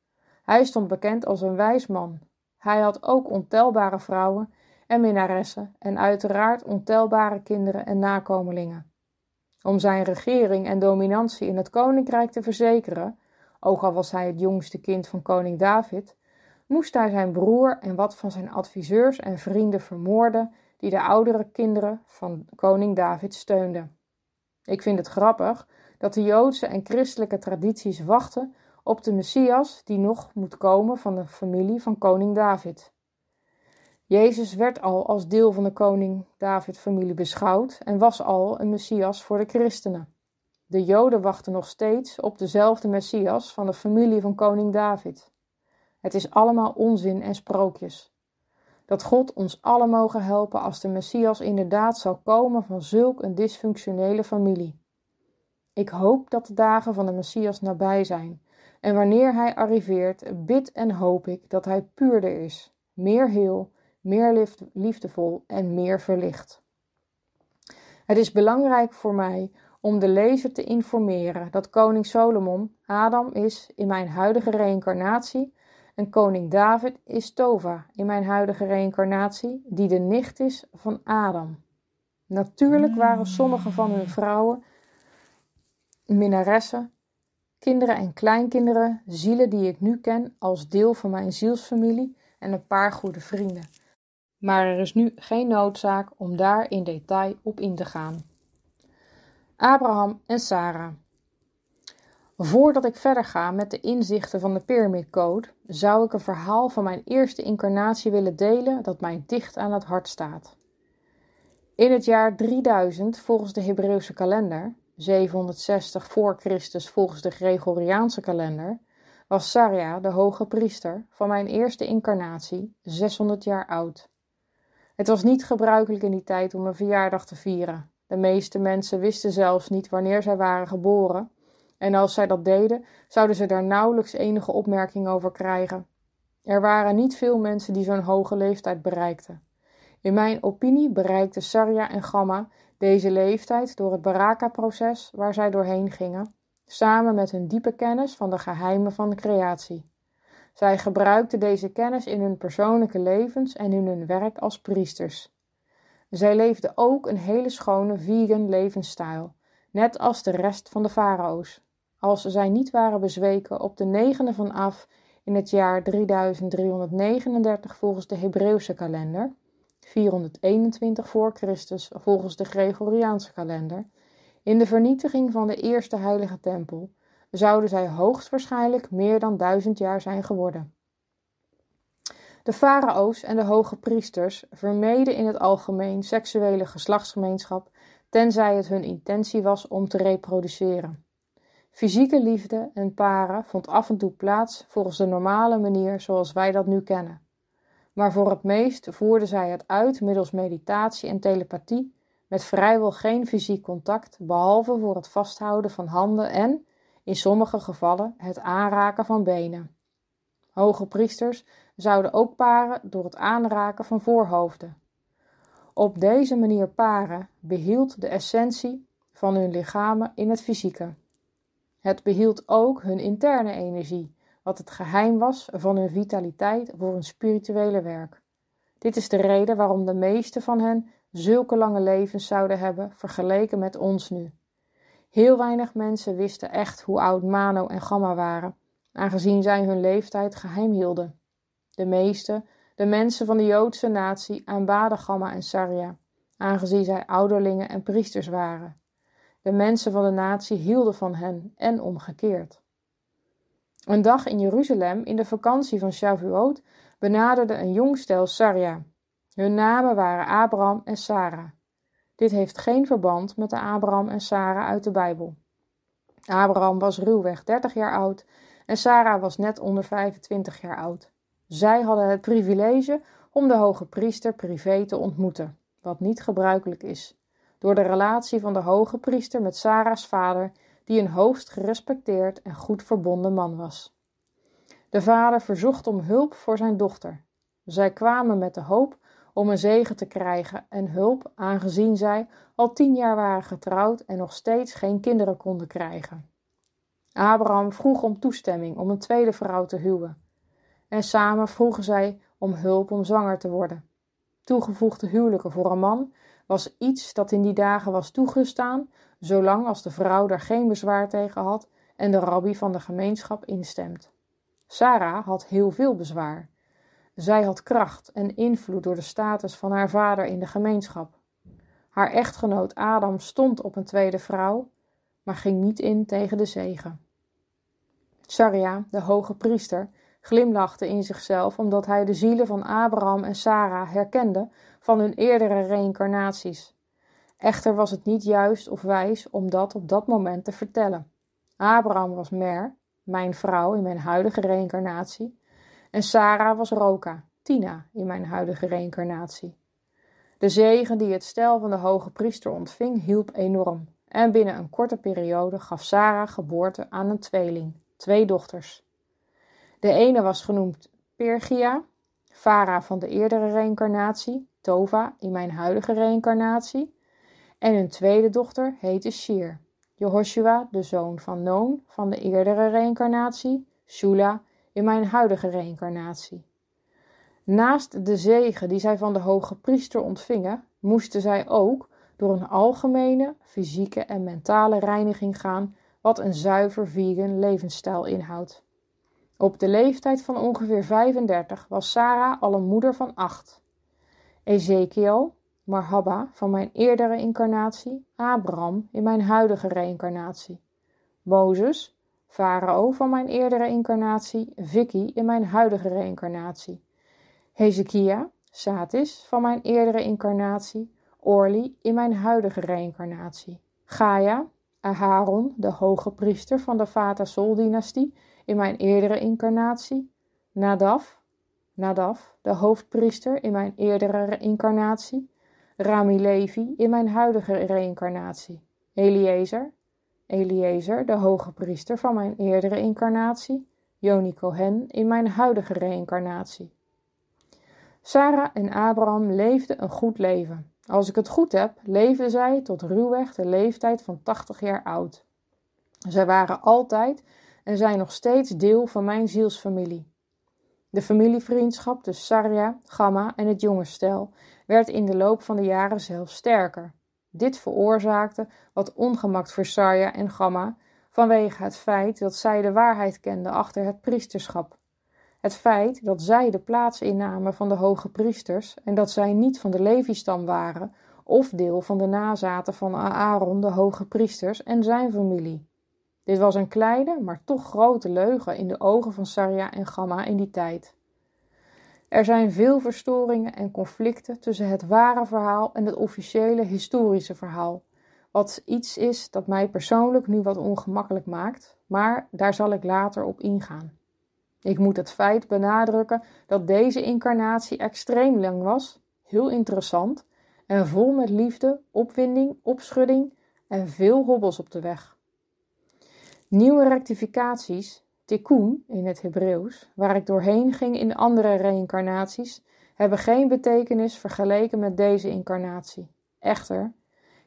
Hij stond bekend als een wijs man. Hij had ook ontelbare vrouwen en minnaressen en uiteraard ontelbare kinderen en nakomelingen. Om zijn regering en dominantie in het koninkrijk te verzekeren, ook al was hij het jongste kind van koning David, moest hij zijn broer en wat van zijn adviseurs en vrienden vermoorden die de oudere kinderen van koning David steunden. Ik vind het grappig dat de Joodse en christelijke tradities wachten op de Messias die nog moet komen van de familie van koning David. Jezus werd al als deel van de koning David-familie beschouwd en was al een messias voor de christenen. De Joden wachten nog steeds op dezelfde messias van de familie van koning David. Het is allemaal onzin en sprookjes. Dat God ons allen mogen helpen als de messias inderdaad zal komen van zulk een dysfunctionele familie. Ik hoop dat de dagen van de messias nabij zijn. En wanneer hij arriveert, bid en hoop ik dat hij puurder is, meer heel meer liefdevol en meer verlicht. Het is belangrijk voor mij om de lezer te informeren dat koning Solomon Adam is in mijn huidige reïncarnatie en koning David is Tova in mijn huidige reïncarnatie, die de nicht is van Adam. Natuurlijk waren sommige van hun vrouwen minnaressen, kinderen en kleinkinderen, zielen die ik nu ken als deel van mijn zielsfamilie en een paar goede vrienden maar er is nu geen noodzaak om daar in detail op in te gaan. Abraham en Sarah. Voordat ik verder ga met de inzichten van de Pyramid Code, zou ik een verhaal van mijn eerste incarnatie willen delen dat mij dicht aan het hart staat. In het jaar 3000 volgens de Hebreeuwse kalender, 760 voor Christus volgens de Gregoriaanse kalender, was Saria de hoge priester van mijn eerste incarnatie 600 jaar oud. Het was niet gebruikelijk in die tijd om een verjaardag te vieren. De meeste mensen wisten zelfs niet wanneer zij waren geboren. En als zij dat deden, zouden ze daar nauwelijks enige opmerking over krijgen. Er waren niet veel mensen die zo'n hoge leeftijd bereikten. In mijn opinie bereikten Sarja en Gamma deze leeftijd door het Baraka-proces waar zij doorheen gingen, samen met hun diepe kennis van de geheimen van de creatie. Zij gebruikten deze kennis in hun persoonlijke levens en in hun werk als priesters. Zij leefden ook een hele schone vegan levensstijl, net als de rest van de farao's, als zij niet waren bezweken op de negende van af in het jaar 3339 volgens de Hebreeuwse kalender, 421 voor Christus volgens de Gregoriaanse kalender, in de vernietiging van de eerste heilige tempel, zouden zij hoogstwaarschijnlijk meer dan duizend jaar zijn geworden. De farao's en de hoge priesters vermeden in het algemeen seksuele geslachtsgemeenschap, tenzij het hun intentie was om te reproduceren. Fysieke liefde en paren vond af en toe plaats volgens de normale manier zoals wij dat nu kennen. Maar voor het meest voerden zij het uit middels meditatie en telepathie, met vrijwel geen fysiek contact, behalve voor het vasthouden van handen en, in sommige gevallen het aanraken van benen. Hoge priesters zouden ook paren door het aanraken van voorhoofden. Op deze manier paren behield de essentie van hun lichamen in het fysieke. Het behield ook hun interne energie, wat het geheim was van hun vitaliteit voor hun spirituele werk. Dit is de reden waarom de meeste van hen zulke lange levens zouden hebben vergeleken met ons nu. Heel weinig mensen wisten echt hoe oud Mano en Gamma waren, aangezien zij hun leeftijd geheim hielden. De meeste, de mensen van de Joodse natie, aanbaden Gamma en Sarja, aangezien zij ouderlingen en priesters waren. De mensen van de natie hielden van hen en omgekeerd. Een dag in Jeruzalem, in de vakantie van Shavuot, benaderde een jong stel Saria. Hun namen waren Abraham en Sarah. Dit heeft geen verband met de Abraham en Sara uit de Bijbel. Abraham was ruwweg 30 jaar oud en Sara was net onder 25 jaar oud. Zij hadden het privilege om de hoge priester privé te ontmoeten, wat niet gebruikelijk is. Door de relatie van de hoge priester met Sara's vader, die een hoogst gerespecteerd en goed verbonden man was. De vader verzocht om hulp voor zijn dochter. Zij kwamen met de hoop om een zegen te krijgen en hulp, aangezien zij al tien jaar waren getrouwd en nog steeds geen kinderen konden krijgen. Abraham vroeg om toestemming om een tweede vrouw te huwen. En samen vroegen zij om hulp om zwanger te worden. Toegevoegde huwelijken voor een man was iets dat in die dagen was toegestaan, zolang als de vrouw daar geen bezwaar tegen had en de rabbi van de gemeenschap instemt. Sarah had heel veel bezwaar. Zij had kracht en invloed door de status van haar vader in de gemeenschap. Haar echtgenoot Adam stond op een tweede vrouw, maar ging niet in tegen de zegen. Saria, de hoge priester, glimlachte in zichzelf omdat hij de zielen van Abraham en Sarah herkende van hun eerdere reïncarnaties. Echter was het niet juist of wijs om dat op dat moment te vertellen. Abraham was Mer, mijn vrouw in mijn huidige reïncarnatie, en Sarah was Roka, Tina in mijn huidige reïncarnatie. De zegen die het stel van de hoge priester ontving hielp enorm. En binnen een korte periode gaf Sarah geboorte aan een tweeling, twee dochters. De ene was genoemd Pergia, Vara van de eerdere reïncarnatie, Tova in mijn huidige reïncarnatie. En hun tweede dochter heette Shir, Jehoshua, de zoon van Noon van de eerdere reïncarnatie, Shula, in mijn huidige reïncarnatie. Naast de zegen die zij van de hoge priester ontvingen, moesten zij ook door een algemene fysieke en mentale reiniging gaan, wat een zuiver vegan levensstijl inhoudt. Op de leeftijd van ongeveer 35 was Sarah al een moeder van acht. Ezekiel, Marhaba van mijn eerdere incarnatie, Abraham in mijn huidige reïncarnatie. Mozes, Farao van mijn eerdere incarnatie, Vicky in mijn huidige reïncarnatie, Hezekia, Satis van mijn eerdere incarnatie, Orli in mijn huidige reïncarnatie, Gaia, Aharon, de hoge priester van de Vata dynastie in mijn eerdere incarnatie, Nadav, Nadav, de hoofdpriester in mijn eerdere incarnatie, Rami Levi in mijn huidige reïncarnatie, Eliezer, Eliezer, de hoge priester van mijn eerdere incarnatie, Joni Cohen in mijn huidige reïncarnatie. Sarah en Abraham leefden een goed leven. Als ik het goed heb, leefden zij tot ruwweg de leeftijd van 80 jaar oud. Zij waren altijd en zijn nog steeds deel van mijn zielsfamilie. De familievriendschap tussen Sarja, Gamma en het jongerstel werd in de loop van de jaren zelfs sterker. Dit veroorzaakte wat ongemak voor Sarja en Gamma vanwege het feit dat zij de waarheid kenden achter het priesterschap. Het feit dat zij de plaats innamen van de hoge priesters en dat zij niet van de Levi-stam waren of deel van de nazaten van Aaron, de hoge priesters en zijn familie. Dit was een kleine, maar toch grote leugen in de ogen van Sarja en Gamma in die tijd. Er zijn veel verstoringen en conflicten tussen het ware verhaal en het officiële historische verhaal. Wat iets is dat mij persoonlijk nu wat ongemakkelijk maakt, maar daar zal ik later op ingaan. Ik moet het feit benadrukken dat deze incarnatie extreem lang was, heel interessant en vol met liefde, opwinding, opschudding en veel hobbels op de weg. Nieuwe rectificaties tikkun in het Hebreeuws, waar ik doorheen ging in andere reïncarnaties, hebben geen betekenis vergeleken met deze incarnatie. Echter,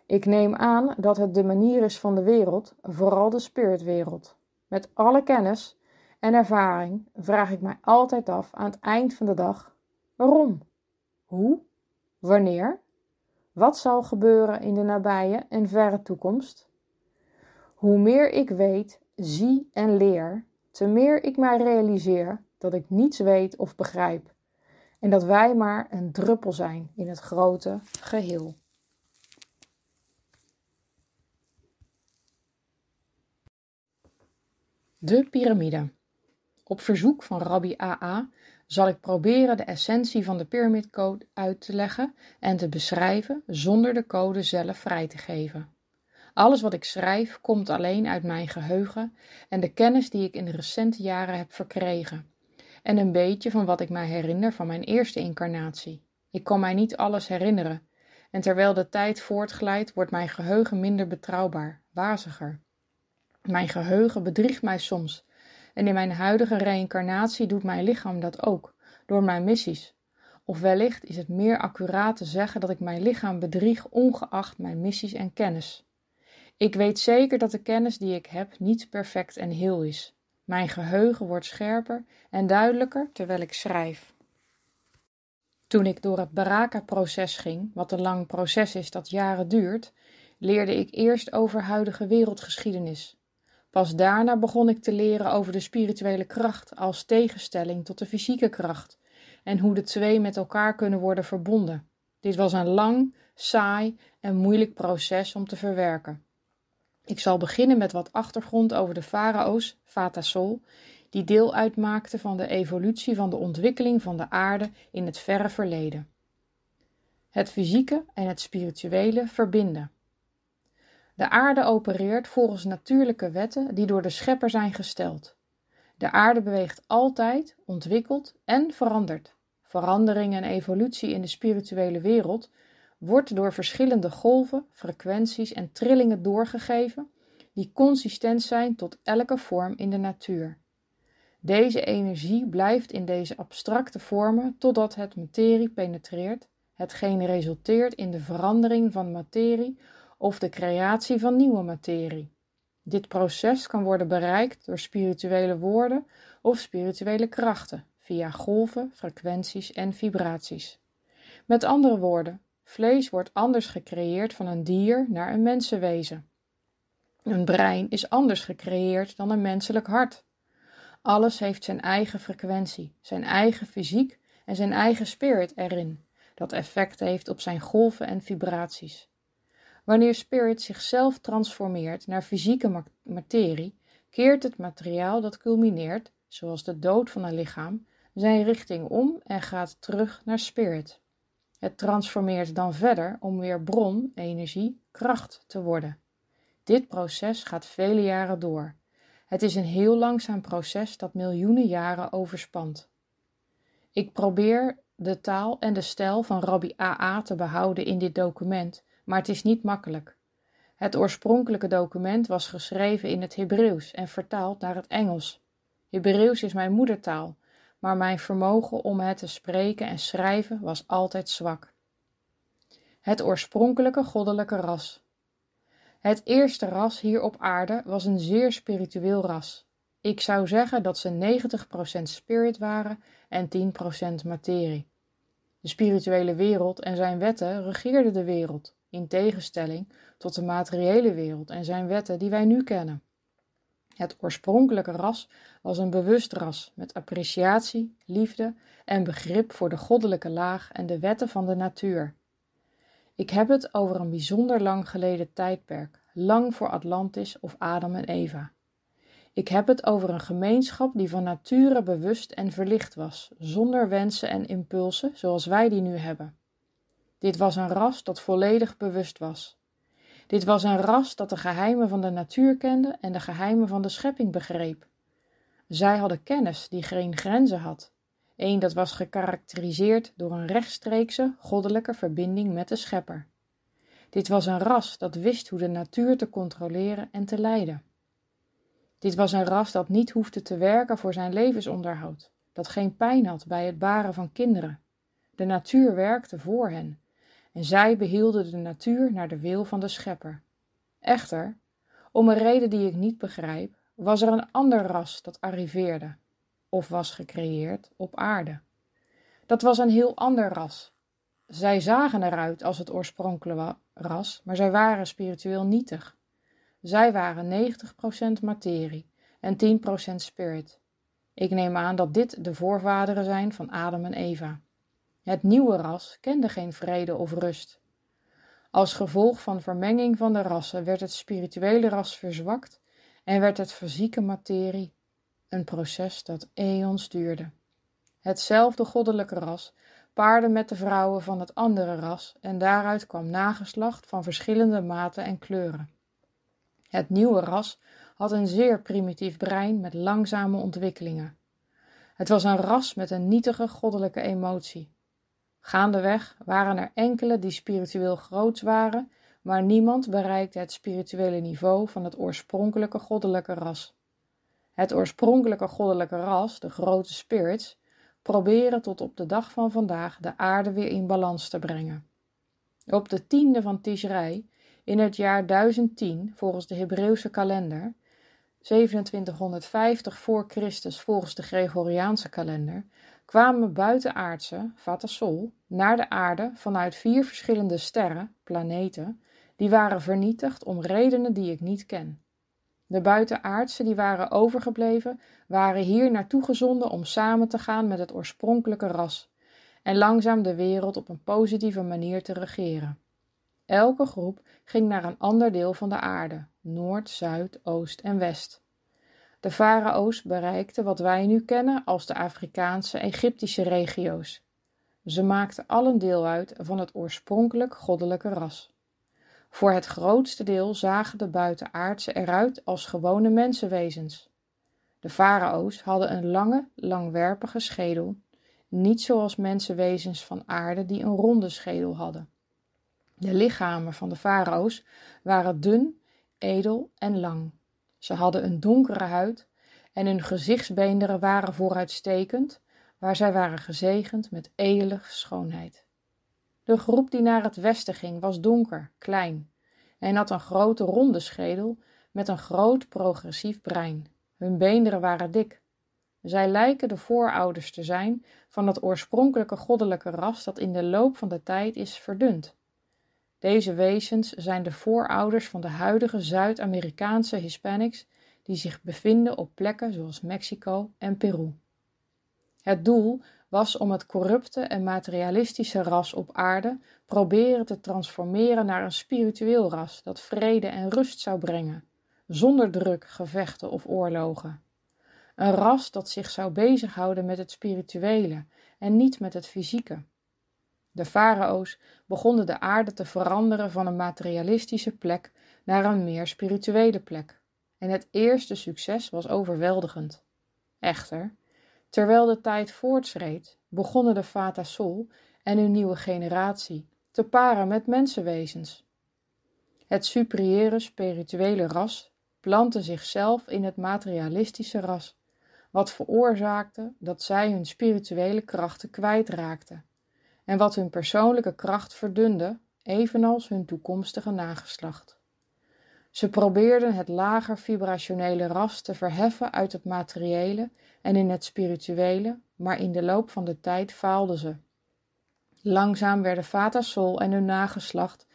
ik neem aan dat het de manier is van de wereld, vooral de spiritwereld. Met alle kennis en ervaring vraag ik mij altijd af aan het eind van de dag: waarom? Hoe? Wanneer? Wat zal gebeuren in de nabije en verre toekomst? Hoe meer ik weet, zie en leer, te meer ik mij realiseer dat ik niets weet of begrijp en dat wij maar een druppel zijn in het grote geheel. De piramide. Op verzoek van Rabbi AA zal ik proberen de essentie van de Pyramid uit te leggen en te beschrijven zonder de code zelf vrij te geven. Alles wat ik schrijf komt alleen uit mijn geheugen en de kennis die ik in de recente jaren heb verkregen. En een beetje van wat ik mij herinner van mijn eerste incarnatie. Ik kan mij niet alles herinneren. En terwijl de tijd voortglijdt, wordt mijn geheugen minder betrouwbaar, waziger. Mijn geheugen bedriegt mij soms. En in mijn huidige reïncarnatie doet mijn lichaam dat ook, door mijn missies. Of wellicht is het meer accuraat te zeggen dat ik mijn lichaam bedrieg, ongeacht mijn missies en kennis. Ik weet zeker dat de kennis die ik heb niet perfect en heel is. Mijn geheugen wordt scherper en duidelijker terwijl ik schrijf. Toen ik door het Baraka-proces ging, wat een lang proces is dat jaren duurt, leerde ik eerst over huidige wereldgeschiedenis. Pas daarna begon ik te leren over de spirituele kracht als tegenstelling tot de fysieke kracht en hoe de twee met elkaar kunnen worden verbonden. Dit was een lang, saai en moeilijk proces om te verwerken. Ik zal beginnen met wat achtergrond over de farao's, Vatasol, die deel uitmaakten van de evolutie van de ontwikkeling van de aarde in het verre verleden. Het fysieke en het spirituele verbinden. De aarde opereert volgens natuurlijke wetten die door de schepper zijn gesteld. De aarde beweegt altijd, ontwikkelt en verandert. Verandering en evolutie in de spirituele wereld wordt door verschillende golven, frequenties en trillingen doorgegeven die consistent zijn tot elke vorm in de natuur. Deze energie blijft in deze abstracte vormen totdat het materie penetreert, hetgeen resulteert in de verandering van materie of de creatie van nieuwe materie. Dit proces kan worden bereikt door spirituele woorden of spirituele krachten via golven, frequenties en vibraties. Met andere woorden, Vlees wordt anders gecreëerd van een dier naar een mensenwezen. Een brein is anders gecreëerd dan een menselijk hart. Alles heeft zijn eigen frequentie, zijn eigen fysiek en zijn eigen spirit erin, dat effect heeft op zijn golven en vibraties. Wanneer spirit zichzelf transformeert naar fysieke materie, keert het materiaal dat culmineert, zoals de dood van een lichaam, zijn richting om en gaat terug naar spirit. Het transformeert dan verder om weer bron, energie, kracht te worden. Dit proces gaat vele jaren door. Het is een heel langzaam proces dat miljoenen jaren overspant. Ik probeer de taal en de stijl van Rabbi AA te behouden in dit document, maar het is niet makkelijk. Het oorspronkelijke document was geschreven in het Hebreeuws en vertaald naar het Engels. Hebreeuws is mijn moedertaal maar mijn vermogen om het te spreken en schrijven was altijd zwak. Het oorspronkelijke goddelijke ras. Het eerste ras hier op aarde was een zeer spiritueel ras. Ik zou zeggen dat ze 90% spirit waren en 10% materie. De spirituele wereld en zijn wetten regeerden de wereld, in tegenstelling tot de materiële wereld en zijn wetten die wij nu kennen. Het oorspronkelijke ras was een bewust ras met appreciatie, liefde en begrip voor de goddelijke laag en de wetten van de natuur. Ik heb het over een bijzonder lang geleden tijdperk, lang voor Atlantis of Adam en Eva. Ik heb het over een gemeenschap die van nature bewust en verlicht was, zonder wensen en impulsen zoals wij die nu hebben. Dit was een ras dat volledig bewust was. Dit was een ras dat de geheimen van de natuur kende en de geheimen van de schepping begreep. Zij hadden kennis die geen grenzen had. Eén dat was gekarakteriseerd door een rechtstreekse, goddelijke verbinding met de schepper. Dit was een ras dat wist hoe de natuur te controleren en te leiden. Dit was een ras dat niet hoefde te werken voor zijn levensonderhoud, dat geen pijn had bij het baren van kinderen. De natuur werkte voor hen, en zij behielden de natuur naar de wil van de schepper. Echter, om een reden die ik niet begrijp, was er een ander ras dat arriveerde, of was gecreëerd op aarde. Dat was een heel ander ras. Zij zagen eruit als het oorspronkelijke ras, maar zij waren spiritueel nietig. Zij waren 90% materie en 10% spirit. Ik neem aan dat dit de voorvaderen zijn van Adam en Eva. Het nieuwe ras kende geen vrede of rust. Als gevolg van vermenging van de rassen werd het spirituele ras verzwakt en werd het fysieke materie een proces dat eons duurde. Hetzelfde goddelijke ras paarde met de vrouwen van het andere ras en daaruit kwam nageslacht van verschillende maten en kleuren. Het nieuwe ras had een zeer primitief brein met langzame ontwikkelingen. Het was een ras met een nietige goddelijke emotie. Gaandeweg waren er enkele die spiritueel groots waren, maar niemand bereikte het spirituele niveau van het oorspronkelijke goddelijke ras. Het oorspronkelijke goddelijke ras, de grote spirits, proberen tot op de dag van vandaag de aarde weer in balans te brengen. Op de tiende van Tishrei, in het jaar 1010 volgens de Hebreeuwse kalender, 2750 voor Christus volgens de Gregoriaanse kalender, kwamen buitenaardse, Vata naar de aarde vanuit vier verschillende sterren, planeten, die waren vernietigd om redenen die ik niet ken. De buitenaardse die waren overgebleven, waren hier naartoe gezonden om samen te gaan met het oorspronkelijke ras en langzaam de wereld op een positieve manier te regeren. Elke groep ging naar een ander deel van de aarde, noord, zuid, oost en west. De farao's bereikten wat wij nu kennen als de Afrikaanse Egyptische regio's. Ze maakten allen deel uit van het oorspronkelijk goddelijke ras. Voor het grootste deel zagen de buitenaardse eruit als gewone mensenwezens. De farao's hadden een lange, langwerpige schedel, niet zoals mensenwezens van aarde die een ronde schedel hadden. De lichamen van de farao's waren dun, edel en lang. Ze hadden een donkere huid en hun gezichtsbeenderen waren vooruitstekend, waar zij waren gezegend met edelig schoonheid. De groep die naar het westen ging was donker, klein en had een grote ronde schedel met een groot progressief brein. Hun beenderen waren dik. Zij lijken de voorouders te zijn van het oorspronkelijke goddelijke ras dat in de loop van de tijd is verdund deze wezens zijn de voorouders van de huidige Zuid-Amerikaanse Hispanics die zich bevinden op plekken zoals Mexico en Peru. Het doel was om het corrupte en materialistische ras op aarde proberen te transformeren naar een spiritueel ras dat vrede en rust zou brengen, zonder druk, gevechten of oorlogen. Een ras dat zich zou bezighouden met het spirituele en niet met het fysieke. De farao's begonnen de aarde te veranderen van een materialistische plek naar een meer spirituele plek. En het eerste succes was overweldigend. Echter, terwijl de tijd voortschreed, begonnen de Fata Sol en hun nieuwe generatie te paren met mensenwezens. Het superiëre spirituele ras plantte zichzelf in het materialistische ras, wat veroorzaakte dat zij hun spirituele krachten kwijtraakten en wat hun persoonlijke kracht verdunde, evenals hun toekomstige nageslacht. Ze probeerden het lager vibrationele ras te verheffen uit het materiële en in het spirituele, maar in de loop van de tijd faalden ze. Langzaam werden Vata Sol en hun nageslacht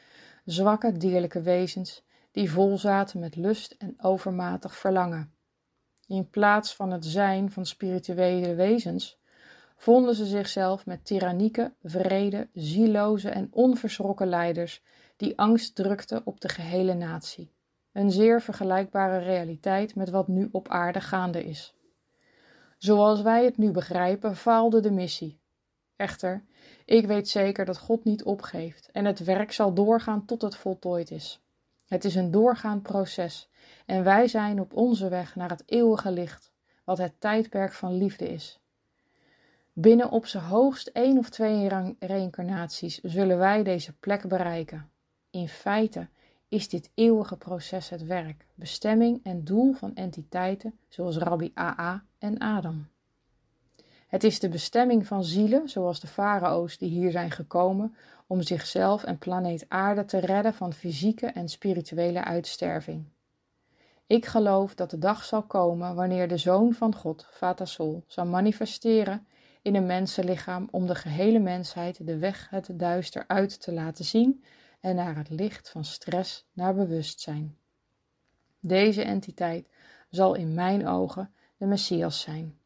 zwakke dierlijke wezens die vol zaten met lust en overmatig verlangen. In plaats van het zijn van spirituele wezens vonden ze zichzelf met tyrannieke, vrede, zieloze en onverschrokken leiders die angst drukten op de gehele natie. Een zeer vergelijkbare realiteit met wat nu op aarde gaande is. Zoals wij het nu begrijpen, faalde de missie. Echter, ik weet zeker dat God niet opgeeft en het werk zal doorgaan tot het voltooid is. Het is een doorgaand proces en wij zijn op onze weg naar het eeuwige licht, wat het tijdperk van liefde is. Binnen op zijn hoogst één of twee reïncarnaties zullen wij deze plek bereiken. In feite is dit eeuwige proces het werk, bestemming en doel van entiteiten zoals Rabbi AA en Adam. Het is de bestemming van zielen zoals de farao's die hier zijn gekomen om zichzelf en planeet Aarde te redden van fysieke en spirituele uitsterving. Ik geloof dat de dag zal komen wanneer de Zoon van God, Vatasol, zal manifesteren in een mensenlichaam om de gehele mensheid de weg het duister uit te laten zien en naar het licht van stress naar bewustzijn. Deze entiteit zal in mijn ogen de Messias zijn.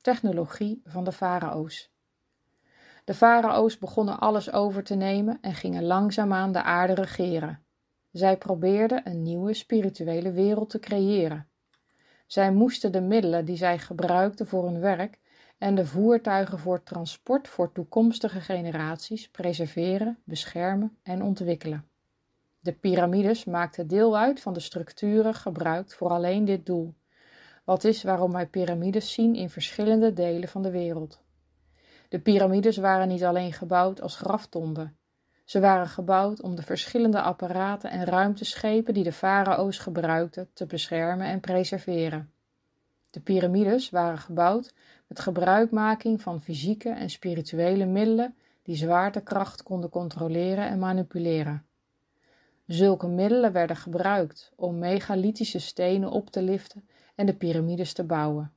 Technologie van de farao's. De farao's begonnen alles over te nemen en gingen langzaamaan de aarde regeren. Zij probeerden een nieuwe spirituele wereld te creëren. Zij moesten de middelen die zij gebruikten voor hun werk en de voertuigen voor transport voor toekomstige generaties preserveren, beschermen en ontwikkelen. De piramides maakten deel uit van de structuren gebruikt voor alleen dit doel, wat is waarom wij piramides zien in verschillende delen van de wereld. De piramides waren niet alleen gebouwd als graftomben. Ze waren gebouwd om de verschillende apparaten en ruimteschepen die de farao's gebruikten te beschermen en preserveren. De piramides waren gebouwd het gebruikmaking van fysieke en spirituele middelen die zwaartekracht konden controleren en manipuleren. Zulke middelen werden gebruikt om megalithische stenen op te liften en de piramides te bouwen.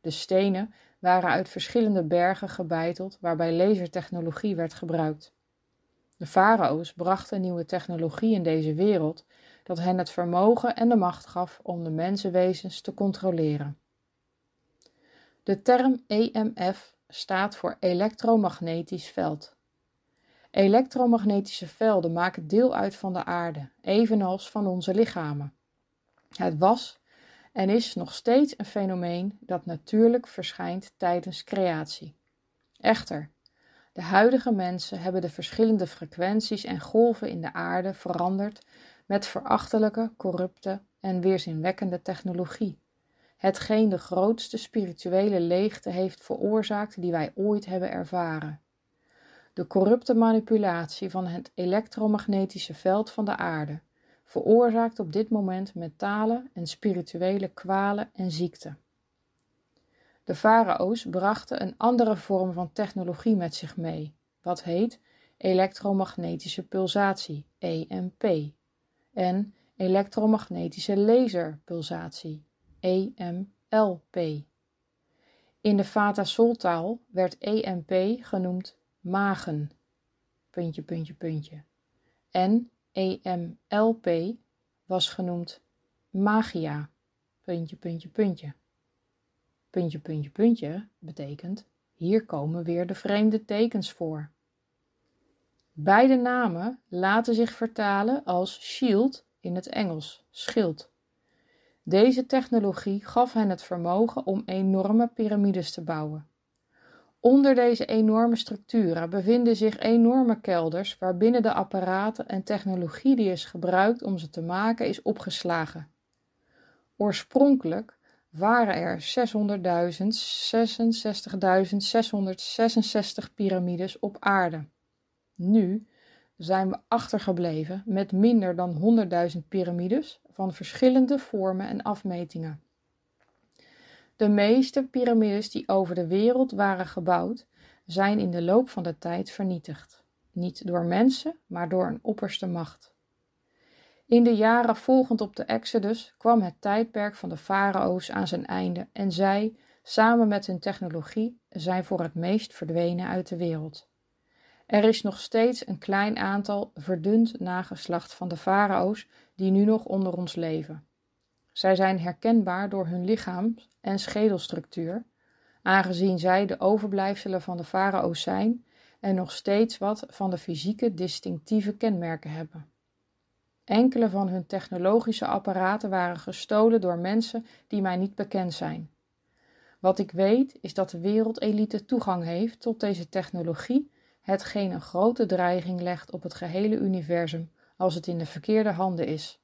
De stenen waren uit verschillende bergen gebeiteld waarbij lasertechnologie werd gebruikt. De farao's brachten nieuwe technologie in deze wereld dat hen het vermogen en de macht gaf om de mensenwezens te controleren. De term EMF staat voor elektromagnetisch veld. Elektromagnetische velden maken deel uit van de aarde, evenals van onze lichamen. Het was en is nog steeds een fenomeen dat natuurlijk verschijnt tijdens creatie. Echter, de huidige mensen hebben de verschillende frequenties en golven in de aarde veranderd met verachtelijke, corrupte en weerzinwekkende technologie hetgeen de grootste spirituele leegte heeft veroorzaakt die wij ooit hebben ervaren. De corrupte manipulatie van het elektromagnetische veld van de aarde veroorzaakt op dit moment mentale en spirituele kwalen en ziekten. De farao's brachten een andere vorm van technologie met zich mee, wat heet elektromagnetische pulsatie, EMP, en elektromagnetische laserpulsatie, EMLP. In de Vata Soltaal werd EMP genoemd magen. Puntje, puntje, puntje. En EMLP was genoemd magia. Puntje, puntje, puntje. Puntje, puntje, puntje betekent hier komen weer de vreemde tekens voor. Beide namen laten zich vertalen als shield in het Engels, schild. Deze technologie gaf hen het vermogen om enorme piramides te bouwen. Onder deze enorme structuren bevinden zich enorme kelders waarbinnen de apparaten en technologie die is gebruikt om ze te maken is opgeslagen. Oorspronkelijk waren er 600.000, 66.666 piramides op aarde. Nu zijn we achtergebleven met minder dan 100.000 piramides van verschillende vormen en afmetingen. De meeste piramides die over de wereld waren gebouwd, zijn in de loop van de tijd vernietigd. Niet door mensen, maar door een opperste macht. In de jaren volgend op de Exodus kwam het tijdperk van de farao's aan zijn einde en zij, samen met hun technologie, zijn voor het meest verdwenen uit de wereld. Er is nog steeds een klein aantal verdund nageslacht van de farao's die nu nog onder ons leven. Zij zijn herkenbaar door hun lichaam en schedelstructuur, aangezien zij de overblijfselen van de farao's zijn en nog steeds wat van de fysieke distinctieve kenmerken hebben. Enkele van hun technologische apparaten waren gestolen door mensen die mij niet bekend zijn. Wat ik weet is dat de wereldelite toegang heeft tot deze technologie, hetgeen een grote dreiging legt op het gehele universum als het in de verkeerde handen is.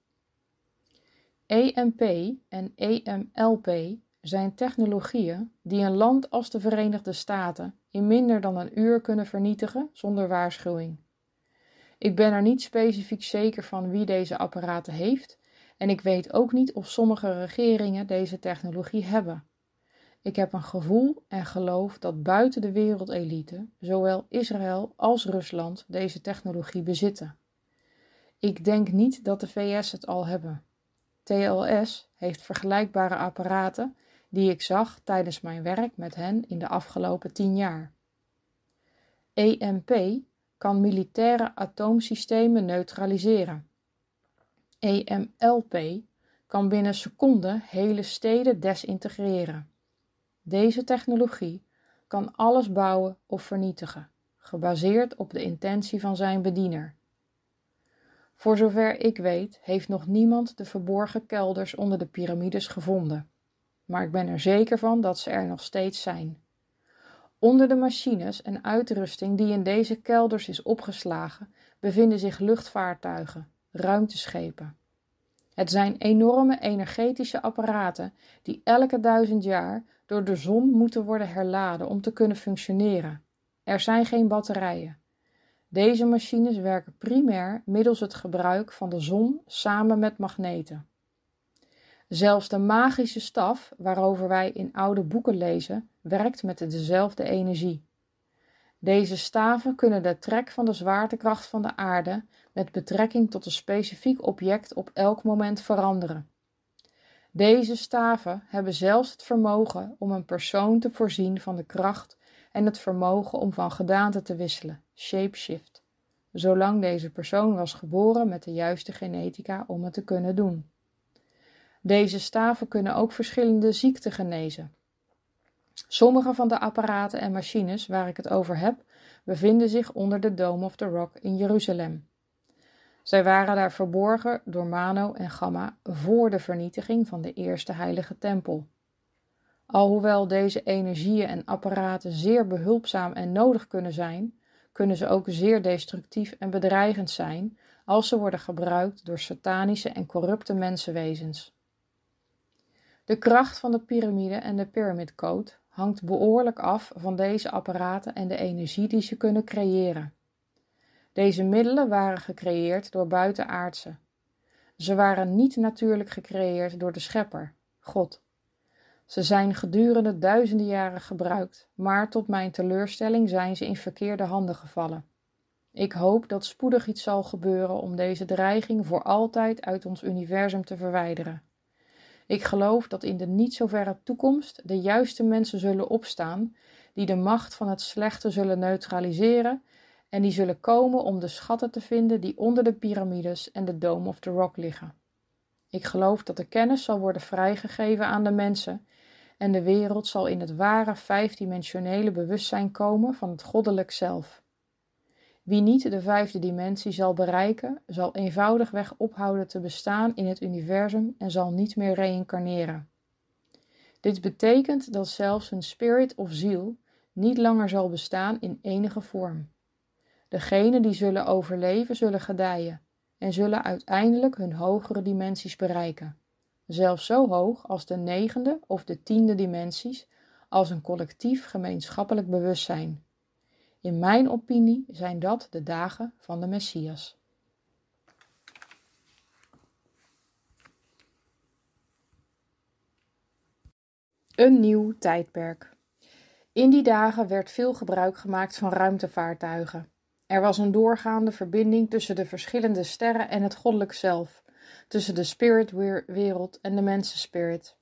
EMP en EMLP zijn technologieën die een land als de Verenigde Staten in minder dan een uur kunnen vernietigen zonder waarschuwing. Ik ben er niet specifiek zeker van wie deze apparaten heeft en ik weet ook niet of sommige regeringen deze technologie hebben. Ik heb een gevoel en geloof dat buiten de wereldelite zowel Israël als Rusland deze technologie bezitten. Ik denk niet dat de VS het al hebben. TLS heeft vergelijkbare apparaten die ik zag tijdens mijn werk met hen in de afgelopen tien jaar. EMP kan militaire atoomsystemen neutraliseren. EMLP kan binnen seconden hele steden desintegreren. Deze technologie kan alles bouwen of vernietigen, gebaseerd op de intentie van zijn bediener. Voor zover ik weet, heeft nog niemand de verborgen kelders onder de piramides gevonden. Maar ik ben er zeker van dat ze er nog steeds zijn. Onder de machines en uitrusting die in deze kelders is opgeslagen, bevinden zich luchtvaartuigen, ruimteschepen. Het zijn enorme energetische apparaten die elke duizend jaar door de zon moeten worden herladen om te kunnen functioneren. Er zijn geen batterijen. Deze machines werken primair middels het gebruik van de zon samen met magneten. Zelfs de magische staf, waarover wij in oude boeken lezen, werkt met dezelfde energie. Deze staven kunnen de trek van de zwaartekracht van de aarde met betrekking tot een specifiek object op elk moment veranderen. Deze staven hebben zelfs het vermogen om een persoon te voorzien van de kracht en het vermogen om van gedaante te wisselen, shapeshift, zolang deze persoon was geboren met de juiste genetica om het te kunnen doen. Deze staven kunnen ook verschillende ziekten genezen. Sommige van de apparaten en machines waar ik het over heb, bevinden zich onder de Dome of the Rock in Jeruzalem. Zij waren daar verborgen door Mano en Gamma voor de vernietiging van de eerste heilige tempel. Alhoewel deze energieën en apparaten zeer behulpzaam en nodig kunnen zijn, kunnen ze ook zeer destructief en bedreigend zijn als ze worden gebruikt door satanische en corrupte mensenwezens. De kracht van de piramide en de Pyramid hangt behoorlijk af van deze apparaten en de energie die ze kunnen creëren. Deze middelen waren gecreëerd door buitenaardse. Ze waren niet natuurlijk gecreëerd door de schepper, God. Ze zijn gedurende duizenden jaren gebruikt, maar tot mijn teleurstelling zijn ze in verkeerde handen gevallen. Ik hoop dat spoedig iets zal gebeuren om deze dreiging voor altijd uit ons universum te verwijderen. Ik geloof dat in de niet zo verre toekomst de juiste mensen zullen opstaan die de macht van het slechte zullen neutraliseren en die zullen komen om de schatten te vinden die onder de piramides en de Dome of the Rock liggen. Ik geloof dat de kennis zal worden vrijgegeven aan de mensen en de wereld zal in het ware vijfdimensionele bewustzijn komen van het goddelijk zelf. Wie niet de vijfde dimensie zal bereiken, zal eenvoudigweg ophouden te bestaan in het universum en zal niet meer reïncarneren. Dit betekent dat zelfs hun spirit of ziel niet langer zal bestaan in enige vorm. Degenen die zullen overleven zullen gedijen en zullen uiteindelijk hun hogere dimensies bereiken zelfs zo hoog als de negende of de tiende dimensies, als een collectief gemeenschappelijk bewustzijn. In mijn opinie zijn dat de dagen van de Messias. Een nieuw tijdperk. In die dagen werd veel gebruik gemaakt van ruimtevaartuigen. Er was een doorgaande verbinding tussen de verschillende sterren en het goddelijk zelf tussen de spiritwereld en de mensenspirit.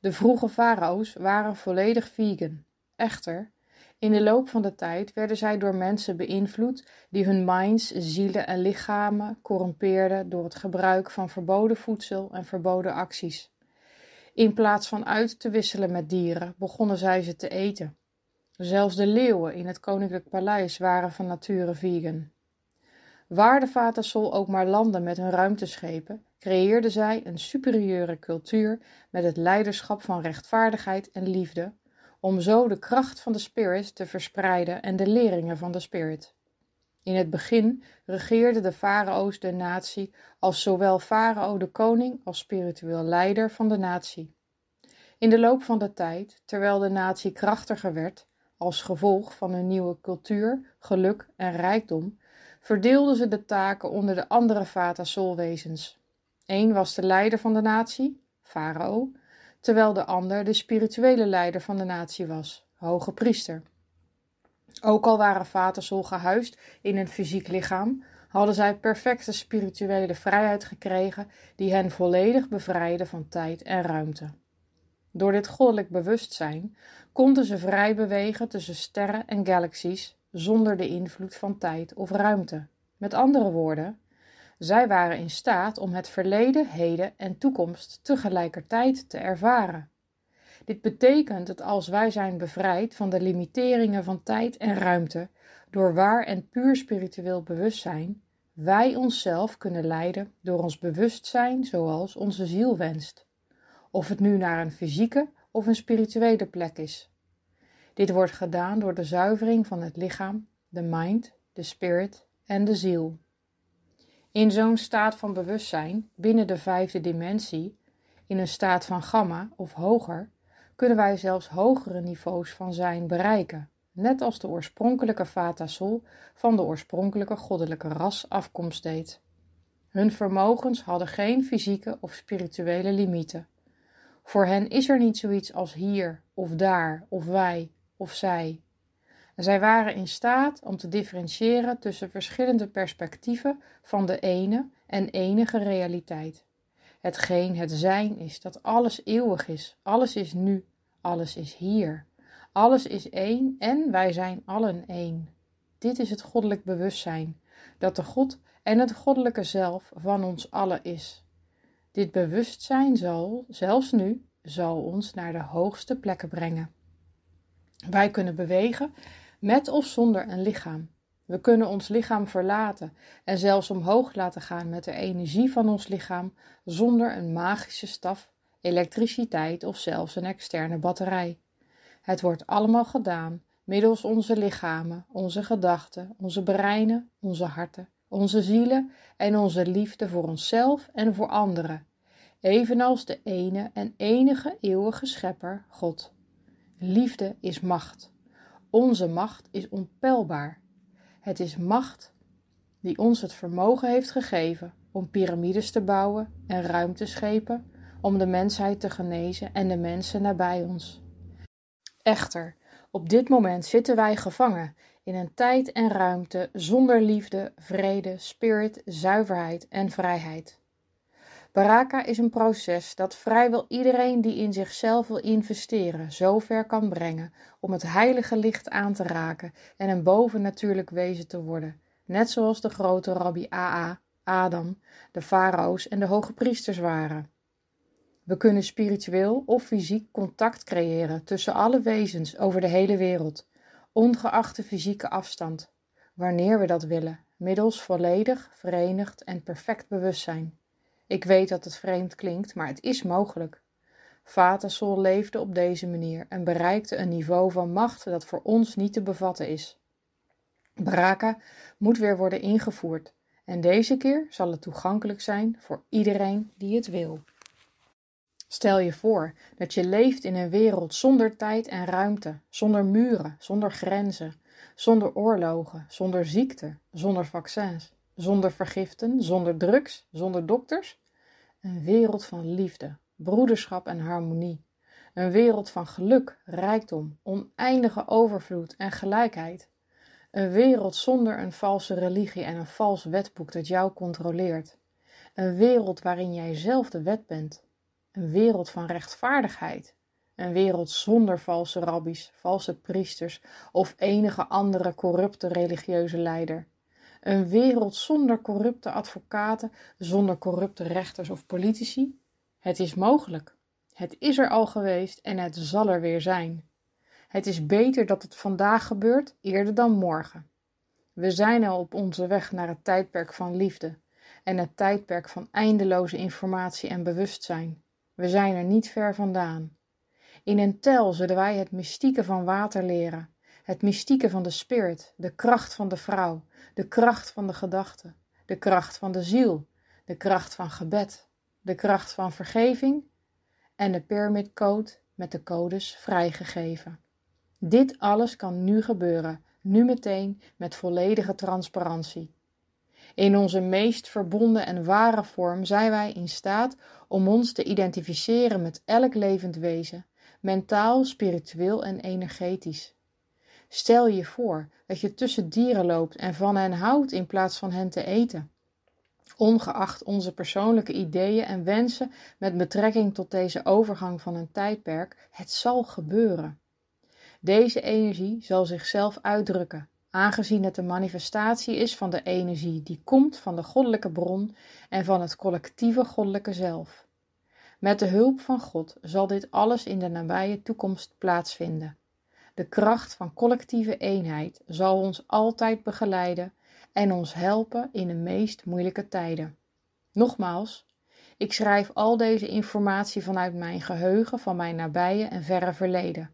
De vroege farao's waren volledig vegan. Echter, in de loop van de tijd werden zij door mensen beïnvloed die hun minds, zielen en lichamen corrompeerden door het gebruik van verboden voedsel en verboden acties. In plaats van uit te wisselen met dieren, begonnen zij ze te eten. Zelfs de leeuwen in het koninklijk paleis waren van nature vegan. Waar de Vata ook maar landde met hun ruimteschepen, creëerde zij een superieure cultuur met het leiderschap van rechtvaardigheid en liefde, om zo de kracht van de Spirit te verspreiden en de leringen van de Spirit. In het begin regeerde de farao's de natie als zowel farao de koning als spiritueel leider van de natie. In de loop van de tijd, terwijl de natie krachtiger werd, als gevolg van hun nieuwe cultuur, geluk en rijkdom, verdeelden ze de taken onder de andere Vata Solwezens. Eén was de leider van de natie, Farao, terwijl de ander de spirituele leider van de natie was, hoge priester. Ook al waren Vata Sol gehuisd in een fysiek lichaam, hadden zij perfecte spirituele vrijheid gekregen die hen volledig bevrijdde van tijd en ruimte. Door dit goddelijk bewustzijn konden ze vrij bewegen tussen sterren en galaxies zonder de invloed van tijd of ruimte. Met andere woorden, zij waren in staat om het verleden, heden en toekomst tegelijkertijd te ervaren. Dit betekent dat als wij zijn bevrijd van de limiteringen van tijd en ruimte door waar en puur spiritueel bewustzijn, wij onszelf kunnen leiden door ons bewustzijn zoals onze ziel wenst. Of het nu naar een fysieke of een spirituele plek is, dit wordt gedaan door de zuivering van het lichaam, de mind, de spirit en de ziel. In zo'n staat van bewustzijn binnen de vijfde dimensie, in een staat van gamma of hoger, kunnen wij zelfs hogere niveaus van zijn bereiken, net als de oorspronkelijke Vata van de oorspronkelijke goddelijke ras afkomst deed. Hun vermogens hadden geen fysieke of spirituele limieten. Voor hen is er niet zoiets als hier of daar of wij of zij. zij waren in staat om te differentiëren tussen verschillende perspectieven van de ene en enige realiteit. Hetgeen het zijn is, dat alles eeuwig is, alles is nu, alles is hier. Alles is één en wij zijn allen één. Dit is het goddelijk bewustzijn, dat de God en het goddelijke zelf van ons allen is. Dit bewustzijn zal, zelfs nu, zal ons naar de hoogste plekken brengen. Wij kunnen bewegen met of zonder een lichaam. We kunnen ons lichaam verlaten en zelfs omhoog laten gaan met de energie van ons lichaam zonder een magische staf, elektriciteit of zelfs een externe batterij. Het wordt allemaal gedaan middels onze lichamen, onze gedachten, onze breinen, onze harten, onze zielen en onze liefde voor onszelf en voor anderen, evenals de ene en enige eeuwige schepper God. Liefde is macht. Onze macht is onpeilbaar. Het is macht die ons het vermogen heeft gegeven om piramides te bouwen en ruimteschepen om de mensheid te genezen en de mensen nabij ons. Echter, op dit moment zitten wij gevangen in een tijd en ruimte zonder liefde, vrede, spirit, zuiverheid en vrijheid. Baraka is een proces dat vrijwel iedereen die in zichzelf wil investeren zover kan brengen om het heilige licht aan te raken en een bovennatuurlijk wezen te worden, net zoals de grote rabbi AA, Adam, de farao's en de hoge priesters waren. We kunnen spiritueel of fysiek contact creëren tussen alle wezens over de hele wereld, ongeacht de fysieke afstand, wanneer we dat willen, middels volledig, verenigd en perfect bewustzijn. Ik weet dat het vreemd klinkt, maar het is mogelijk. Vatersol leefde op deze manier en bereikte een niveau van macht dat voor ons niet te bevatten is. Braka moet weer worden ingevoerd en deze keer zal het toegankelijk zijn voor iedereen die het wil. Stel je voor dat je leeft in een wereld zonder tijd en ruimte, zonder muren, zonder grenzen, zonder oorlogen, zonder ziekte, zonder vaccins zonder vergiften, zonder drugs, zonder dokters. Een wereld van liefde, broederschap en harmonie. Een wereld van geluk, rijkdom, oneindige overvloed en gelijkheid. Een wereld zonder een valse religie en een vals wetboek dat jou controleert. Een wereld waarin jij zelf de wet bent. Een wereld van rechtvaardigheid. Een wereld zonder valse rabbies, valse priesters of enige andere corrupte religieuze leider. Een wereld zonder corrupte advocaten, zonder corrupte rechters of politici? Het is mogelijk. Het is er al geweest en het zal er weer zijn. Het is beter dat het vandaag gebeurt eerder dan morgen. We zijn al op onze weg naar het tijdperk van liefde en het tijdperk van eindeloze informatie en bewustzijn. We zijn er niet ver vandaan. In een tel zullen wij het mystieke van water leren, het mystieke van de spirit, de kracht van de vrouw, de kracht van de gedachte, de kracht van de ziel, de kracht van gebed, de kracht van vergeving en de pyramidcode met de codes vrijgegeven. Dit alles kan nu gebeuren, nu meteen met volledige transparantie. In onze meest verbonden en ware vorm zijn wij in staat om ons te identificeren met elk levend wezen, mentaal, spiritueel en energetisch. Stel je voor dat je tussen dieren loopt en van hen houdt in plaats van hen te eten. Ongeacht onze persoonlijke ideeën en wensen met betrekking tot deze overgang van een tijdperk, het zal gebeuren. Deze energie zal zichzelf uitdrukken, aangezien het een manifestatie is van de energie die komt van de goddelijke bron en van het collectieve goddelijke zelf. Met de hulp van God zal dit alles in de nabije toekomst plaatsvinden. De kracht van collectieve eenheid zal ons altijd begeleiden en ons helpen in de meest moeilijke tijden. Nogmaals, ik schrijf al deze informatie vanuit mijn geheugen van mijn nabije en verre verleden.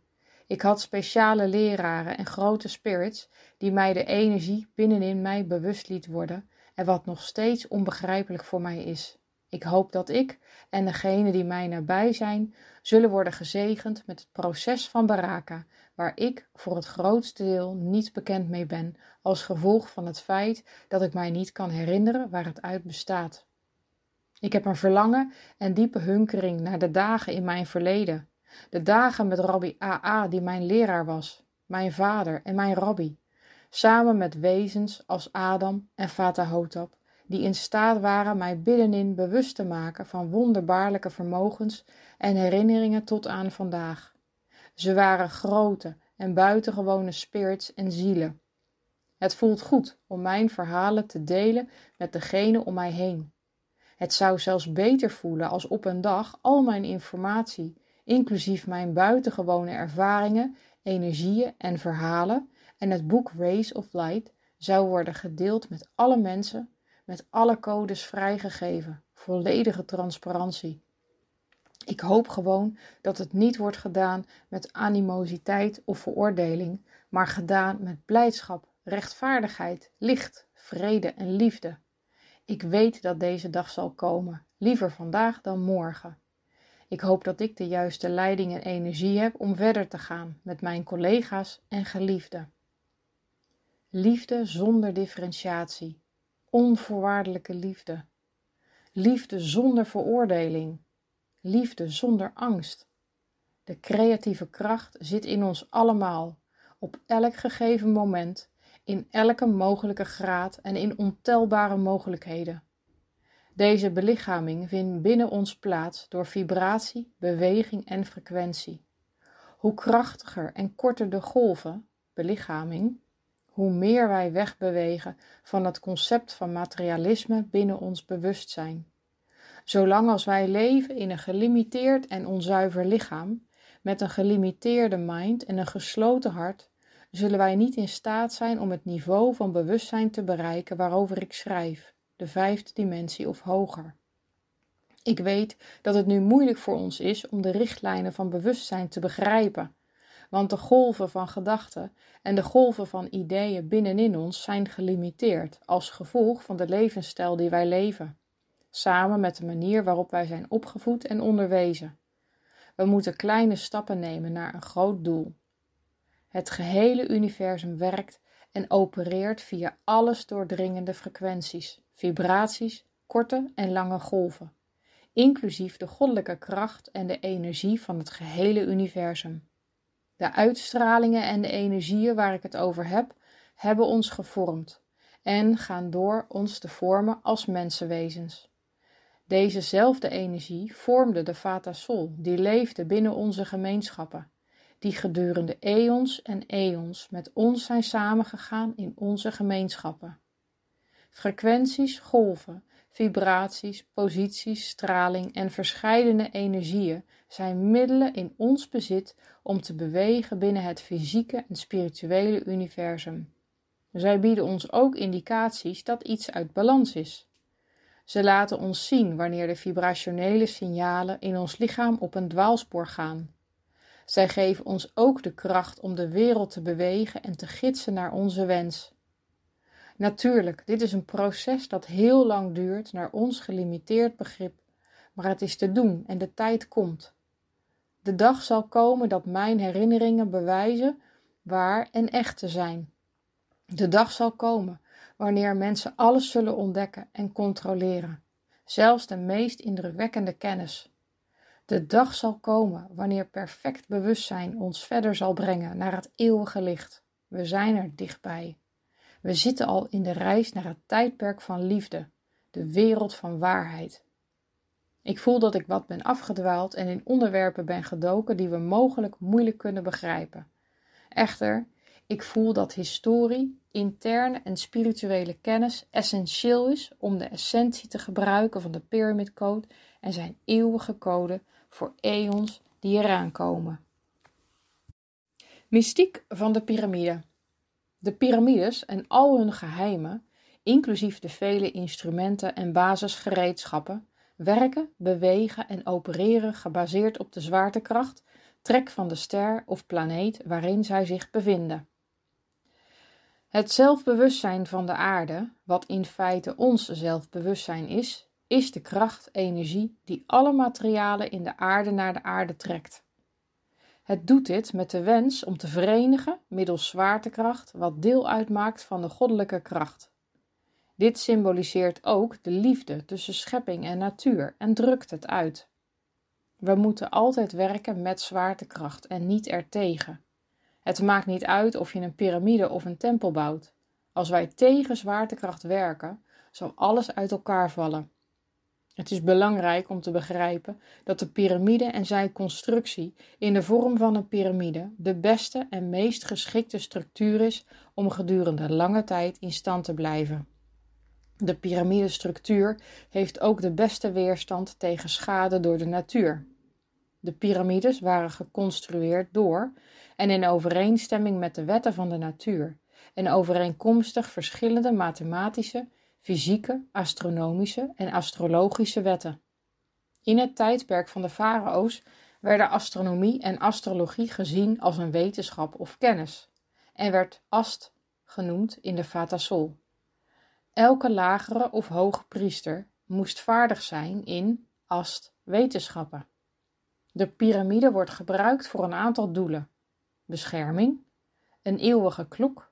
Ik had speciale leraren en grote spirits die mij de energie binnenin mij bewust liet worden en wat nog steeds onbegrijpelijk voor mij is. Ik hoop dat ik en degenen die mij nabij zijn zullen worden gezegend met het proces van Baraka, waar ik voor het grootste deel niet bekend mee ben, als gevolg van het feit dat ik mij niet kan herinneren waar het uit bestaat. Ik heb een verlangen en diepe hunkering naar de dagen in mijn verleden. De dagen met Rabbi AA, die mijn leraar was, mijn vader en mijn rabbi. Samen met wezens als Adam en Fatahotap, die in staat waren mij binnenin bewust te maken van wonderbaarlijke vermogens en herinneringen tot aan vandaag. Ze waren grote en buitengewone spirits en zielen. Het voelt goed om mijn verhalen te delen met degene om mij heen. Het zou zelfs beter voelen als op een dag al mijn informatie, inclusief mijn buitengewone ervaringen, energieën en verhalen en het boek Rays of Light zou worden gedeeld met alle mensen, met alle codes vrijgegeven, volledige transparantie. Ik hoop gewoon dat het niet wordt gedaan met animositeit of veroordeling, maar gedaan met blijdschap, rechtvaardigheid, licht, vrede en liefde. Ik weet dat deze dag zal komen, liever vandaag dan morgen. Ik hoop dat ik de juiste leiding en energie heb om verder te gaan met mijn collega's en geliefden. Liefde zonder differentiatie, onvoorwaardelijke liefde, liefde zonder veroordeling, liefde zonder angst. De creatieve kracht zit in ons allemaal, op elk gegeven moment, in elke mogelijke graad en in ontelbare mogelijkheden. Deze belichaming vindt binnen ons plaats door vibratie, beweging en frequentie. Hoe krachtiger en korter de golven, belichaming, hoe meer wij wegbewegen van het concept van materialisme binnen ons bewustzijn. Zolang als wij leven in een gelimiteerd en onzuiver lichaam, met een gelimiteerde mind en een gesloten hart, zullen wij niet in staat zijn om het niveau van bewustzijn te bereiken waarover ik schrijf, de vijfde dimensie of hoger. Ik weet dat het nu moeilijk voor ons is om de richtlijnen van bewustzijn te begrijpen, want de golven van gedachten en de golven van ideeën binnenin ons zijn gelimiteerd als gevolg van de levensstijl die wij leven samen met de manier waarop wij zijn opgevoed en onderwezen. We moeten kleine stappen nemen naar een groot doel. Het gehele universum werkt en opereert via alles doordringende frequenties, vibraties, korte en lange golven, inclusief de goddelijke kracht en de energie van het gehele universum. De uitstralingen en de energieën waar ik het over heb, hebben ons gevormd en gaan door ons te vormen als mensenwezens. Dezezelfde energie vormde de Vata Sol, die leefde binnen onze gemeenschappen, die gedurende eons en eons met ons zijn samengegaan in onze gemeenschappen. Frequenties, golven, vibraties, posities, straling en verscheidene energieën zijn middelen in ons bezit om te bewegen binnen het fysieke en spirituele universum. Zij bieden ons ook indicaties dat iets uit balans is. Ze laten ons zien wanneer de vibrationele signalen in ons lichaam op een dwaalspoor gaan. Zij geven ons ook de kracht om de wereld te bewegen en te gidsen naar onze wens. Natuurlijk, dit is een proces dat heel lang duurt naar ons gelimiteerd begrip, maar het is te doen en de tijd komt. De dag zal komen dat mijn herinneringen bewijzen waar en echt te zijn. De dag zal komen wanneer mensen alles zullen ontdekken en controleren, zelfs de meest indrukwekkende kennis. De dag zal komen wanneer perfect bewustzijn ons verder zal brengen naar het eeuwige licht. We zijn er dichtbij. We zitten al in de reis naar het tijdperk van liefde, de wereld van waarheid. Ik voel dat ik wat ben afgedwaald en in onderwerpen ben gedoken die we mogelijk moeilijk kunnen begrijpen. Echter, ik voel dat historie, interne en spirituele kennis essentieel is om de essentie te gebruiken van de Pyramid Code en zijn eeuwige code voor eons die eraan komen. Mystiek van de piramide. De piramides en al hun geheimen, inclusief de vele instrumenten en basisgereedschappen, werken, bewegen en opereren gebaseerd op de zwaartekracht, trek van de ster of planeet waarin zij zich bevinden. Het zelfbewustzijn van de aarde, wat in feite ons zelfbewustzijn is, is de kracht, energie die alle materialen in de aarde naar de aarde trekt. Het doet dit met de wens om te verenigen middels zwaartekracht wat deel uitmaakt van de goddelijke kracht. Dit symboliseert ook de liefde tussen schepping en natuur en drukt het uit. We moeten altijd werken met zwaartekracht en niet ertegen. Het maakt niet uit of je een piramide of een tempel bouwt. Als wij tegen zwaartekracht werken, zal alles uit elkaar vallen. Het is belangrijk om te begrijpen dat de piramide en zijn constructie in de vorm van een piramide de beste en meest geschikte structuur is om gedurende lange tijd in stand te blijven. De piramidestructuur heeft ook de beste weerstand tegen schade door de natuur. De piramides waren geconstrueerd door en in overeenstemming met de wetten van de natuur en overeenkomstig verschillende mathematische, fysieke, astronomische en astrologische wetten. In het tijdperk van de farao's werden astronomie en astrologie gezien als een wetenschap of kennis en werd ast genoemd in de Sol. Elke lagere of hoge priester moest vaardig zijn in ast wetenschappen. De piramide wordt gebruikt voor een aantal doelen: bescherming, een eeuwige klok,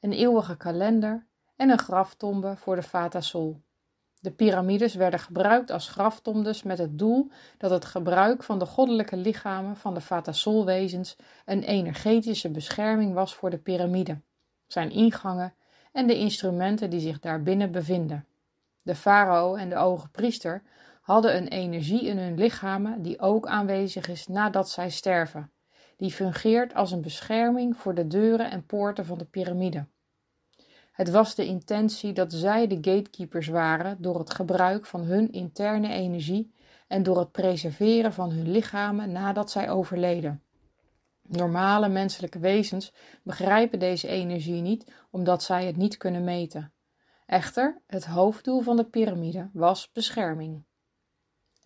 een eeuwige kalender en een graftombe voor de Fata Sol. De piramides werden gebruikt als graftombes met het doel dat het gebruik van de goddelijke lichamen van de Fata Sol-wezens een energetische bescherming was voor de piramide, zijn ingangen en de instrumenten die zich daarbinnen bevinden. De farao en de hoge priester hadden een energie in hun lichamen die ook aanwezig is nadat zij sterven. Die fungeert als een bescherming voor de deuren en poorten van de piramide. Het was de intentie dat zij de gatekeepers waren door het gebruik van hun interne energie en door het preserveren van hun lichamen nadat zij overleden. Normale menselijke wezens begrijpen deze energie niet omdat zij het niet kunnen meten. Echter, het hoofddoel van de piramide was bescherming.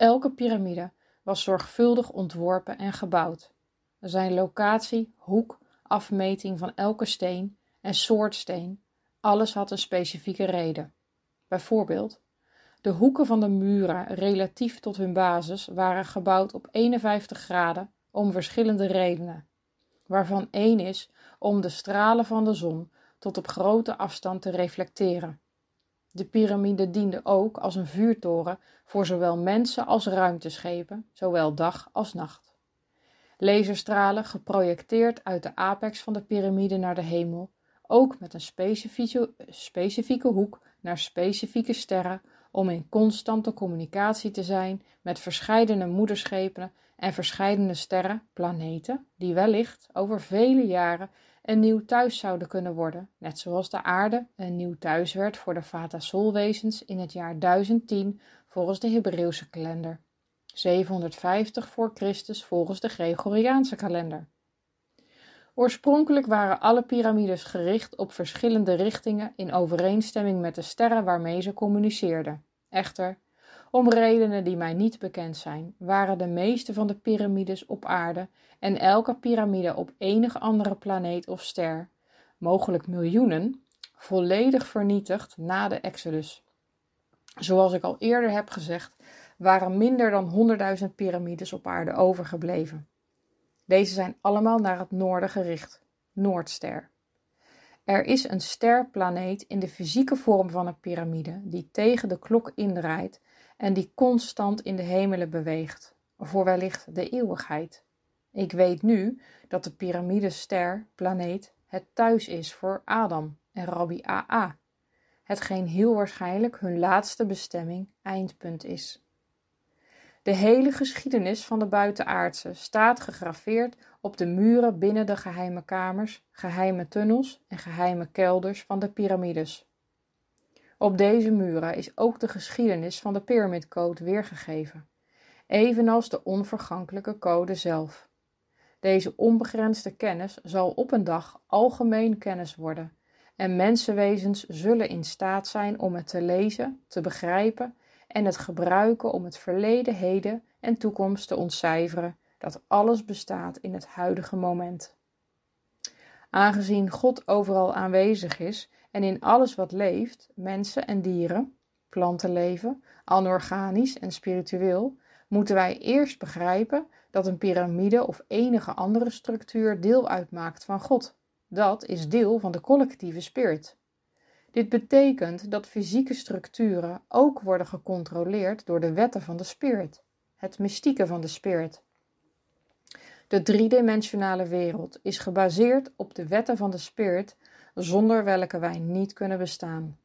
Elke piramide was zorgvuldig ontworpen en gebouwd. Zijn locatie, hoek, afmeting van elke steen en soort steen, alles had een specifieke reden. Bijvoorbeeld, de hoeken van de muren relatief tot hun basis waren gebouwd op 51 graden om verschillende redenen, waarvan één is om de stralen van de zon tot op grote afstand te reflecteren. De piramide diende ook als een vuurtoren voor zowel mensen als ruimteschepen, zowel dag als nacht. Laserstralen geprojecteerd uit de apex van de piramide naar de hemel, ook met een specifieke, specifieke hoek naar specifieke sterren om in constante communicatie te zijn met verscheidene moederschepen en verscheidene sterren, planeten, die wellicht over vele jaren een nieuw thuis zouden kunnen worden, net zoals de aarde een nieuw thuis werd voor de Vata Solwezens in het jaar 1010 volgens de Hebreeuwse kalender, 750 voor Christus volgens de Gregoriaanse kalender. Oorspronkelijk waren alle piramides gericht op verschillende richtingen in overeenstemming met de sterren waarmee ze communiceerden. Echter, om redenen die mij niet bekend zijn, waren de meeste van de piramides op aarde en elke piramide op enige andere planeet of ster, mogelijk miljoenen, volledig vernietigd na de Exodus. Zoals ik al eerder heb gezegd, waren minder dan 100.000 piramides op aarde overgebleven. Deze zijn allemaal naar het noorden gericht, Noordster. Er is een sterplaneet in de fysieke vorm van een piramide die tegen de klok indraait en die constant in de hemelen beweegt, voor wellicht de eeuwigheid. Ik weet nu dat de piramidester, planeet, het thuis is voor Adam en Rabbi AA, hetgeen heel waarschijnlijk hun laatste bestemming eindpunt is. De hele geschiedenis van de buitenaardse staat gegraveerd op de muren binnen de geheime kamers, geheime tunnels en geheime kelders van de piramides. Op deze muren is ook de geschiedenis van de pyramidcode weergegeven, evenals de onvergankelijke code zelf. Deze onbegrensde kennis zal op een dag algemeen kennis worden en mensenwezens zullen in staat zijn om het te lezen, te begrijpen en het gebruiken om het verleden, heden en toekomst te ontcijferen dat alles bestaat in het huidige moment. Aangezien God overal aanwezig is en in alles wat leeft, mensen en dieren, plantenleven, anorganisch en spiritueel, moeten wij eerst begrijpen dat een piramide of enige andere structuur deel uitmaakt van God. Dat is deel van de collectieve spirit. Dit betekent dat fysieke structuren ook worden gecontroleerd door de wetten van de spirit, het mystieke van de spirit. De driedimensionale wereld is gebaseerd op de wetten van de spirit zonder welke wij niet kunnen bestaan.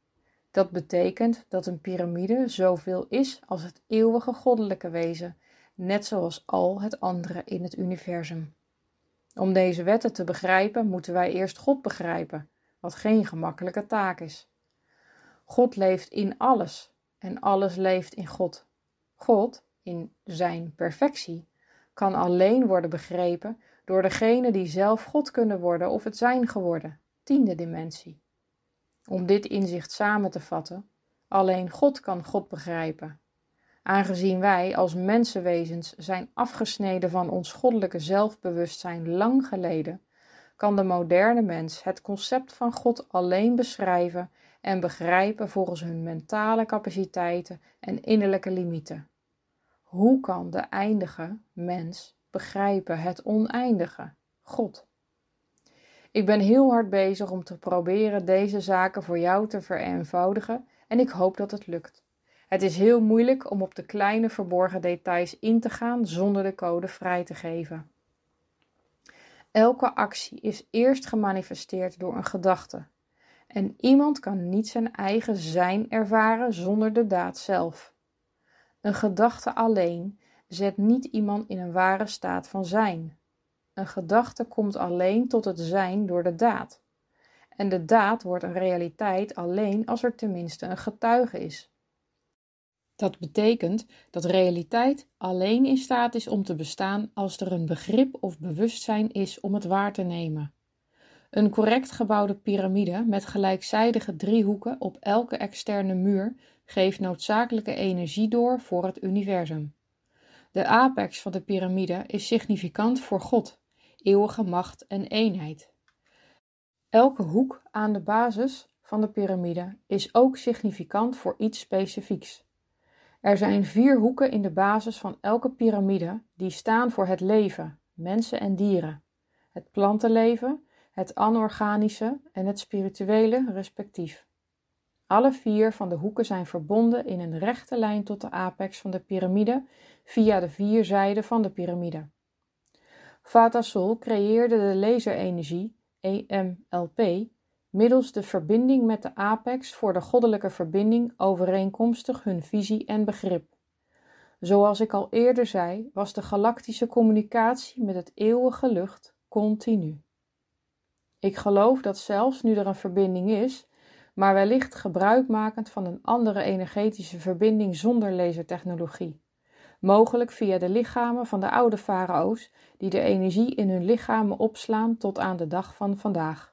Dat betekent dat een piramide zoveel is als het eeuwige goddelijke wezen, net zoals al het andere in het universum. Om deze wetten te begrijpen, moeten wij eerst God begrijpen, wat geen gemakkelijke taak is. God leeft in alles en alles leeft in God. God, in zijn perfectie, kan alleen worden begrepen door degene die zelf God kunnen worden of het zijn geworden tiende dimensie. Om dit inzicht samen te vatten, alleen God kan God begrijpen. Aangezien wij als mensenwezens zijn afgesneden van ons goddelijke zelfbewustzijn lang geleden, kan de moderne mens het concept van God alleen beschrijven en begrijpen volgens hun mentale capaciteiten en innerlijke limieten. Hoe kan de eindige mens begrijpen het oneindige, God? Ik ben heel hard bezig om te proberen deze zaken voor jou te vereenvoudigen en ik hoop dat het lukt. Het is heel moeilijk om op de kleine verborgen details in te gaan zonder de code vrij te geven. Elke actie is eerst gemanifesteerd door een gedachte. En iemand kan niet zijn eigen zijn ervaren zonder de daad zelf. Een gedachte alleen zet niet iemand in een ware staat van zijn. Een gedachte komt alleen tot het zijn door de daad. En de daad wordt een realiteit alleen als er tenminste een getuige is. Dat betekent dat realiteit alleen in staat is om te bestaan als er een begrip of bewustzijn is om het waar te nemen. Een correct gebouwde piramide met gelijkzijdige driehoeken op elke externe muur geeft noodzakelijke energie door voor het universum. De apex van de piramide is significant voor God, eeuwige macht en eenheid. Elke hoek aan de basis van de piramide is ook significant voor iets specifieks. Er zijn vier hoeken in de basis van elke piramide die staan voor het leven, mensen en dieren, het plantenleven, het anorganische en het spirituele respectief. Alle vier van de hoeken zijn verbonden in een rechte lijn tot de apex van de piramide via de vier zijden van de piramide. Vatasol creëerde de laserenergie, EMLP, middels de verbinding met de apex voor de goddelijke verbinding overeenkomstig hun visie en begrip. Zoals ik al eerder zei, was de galactische communicatie met het eeuwige lucht continu. Ik geloof dat zelfs nu er een verbinding is, maar wellicht gebruikmakend van een andere energetische verbinding zonder lasertechnologie mogelijk via de lichamen van de oude farao's, die de energie in hun lichamen opslaan tot aan de dag van vandaag.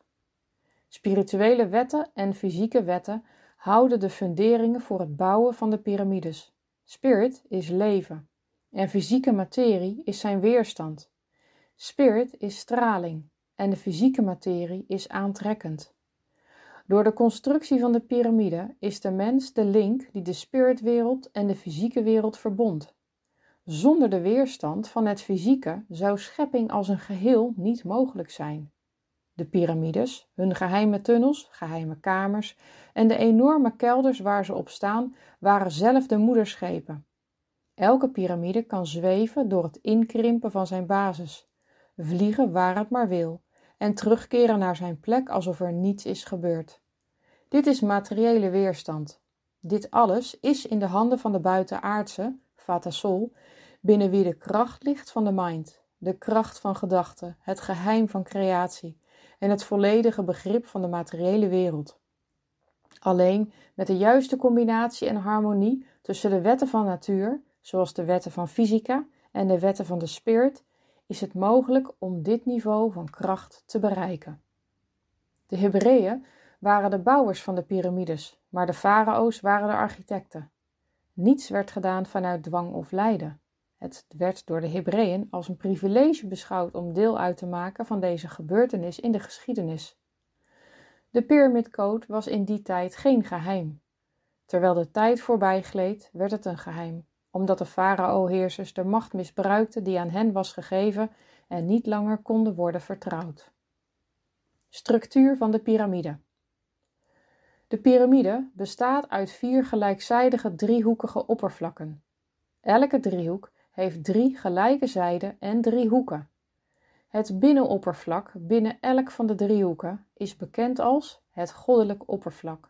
Spirituele wetten en fysieke wetten houden de funderingen voor het bouwen van de piramides. Spirit is leven en fysieke materie is zijn weerstand. Spirit is straling en de fysieke materie is aantrekkend. Door de constructie van de piramide is de mens de link die de spiritwereld en de fysieke wereld verbond. Zonder de weerstand van het fysieke zou schepping als een geheel niet mogelijk zijn. De piramides, hun geheime tunnels, geheime kamers en de enorme kelders waar ze op staan, waren zelf de moederschepen. Elke piramide kan zweven door het inkrimpen van zijn basis, vliegen waar het maar wil en terugkeren naar zijn plek alsof er niets is gebeurd. Dit is materiële weerstand. Dit alles is in de handen van de buitenaardse, binnen wie de kracht ligt van de mind, de kracht van gedachten, het geheim van creatie en het volledige begrip van de materiële wereld. Alleen met de juiste combinatie en harmonie tussen de wetten van natuur, zoals de wetten van fysica en de wetten van de spirit, is het mogelijk om dit niveau van kracht te bereiken. De Hebreeën waren de bouwers van de piramides, maar de farao's waren de architecten. Niets werd gedaan vanuit dwang of lijden. Het werd door de Hebreeën als een privilege beschouwd om deel uit te maken van deze gebeurtenis in de geschiedenis. De pyramidcode was in die tijd geen geheim. Terwijl de tijd voorbij gleed, werd het een geheim, omdat de farao-heersers de macht misbruikten die aan hen was gegeven en niet langer konden worden vertrouwd. Structuur van de piramide. De piramide bestaat uit vier gelijkzijdige driehoekige oppervlakken. Elke driehoek heeft drie gelijke zijden en drie hoeken. Het binnenoppervlak binnen elk van de driehoeken is bekend als het goddelijk oppervlak.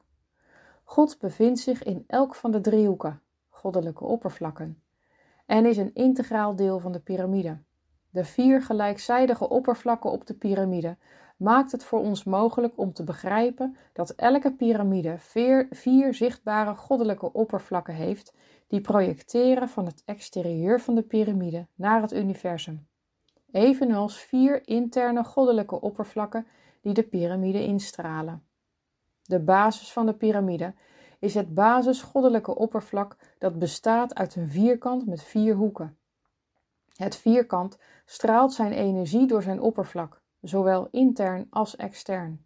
God bevindt zich in elk van de driehoeken, goddelijke oppervlakken, en is een integraal deel van de piramide. De vier gelijkzijdige oppervlakken op de piramide maakt het voor ons mogelijk om te begrijpen dat elke piramide vier, vier, zichtbare goddelijke oppervlakken heeft die projecteren van het exterieur van de piramide naar het universum. Evenals vier interne goddelijke oppervlakken die de piramide instralen. De basis van de piramide is het basisgoddelijke oppervlak dat bestaat uit een vierkant met vier hoeken. Het vierkant straalt zijn energie door zijn oppervlak zowel intern als extern.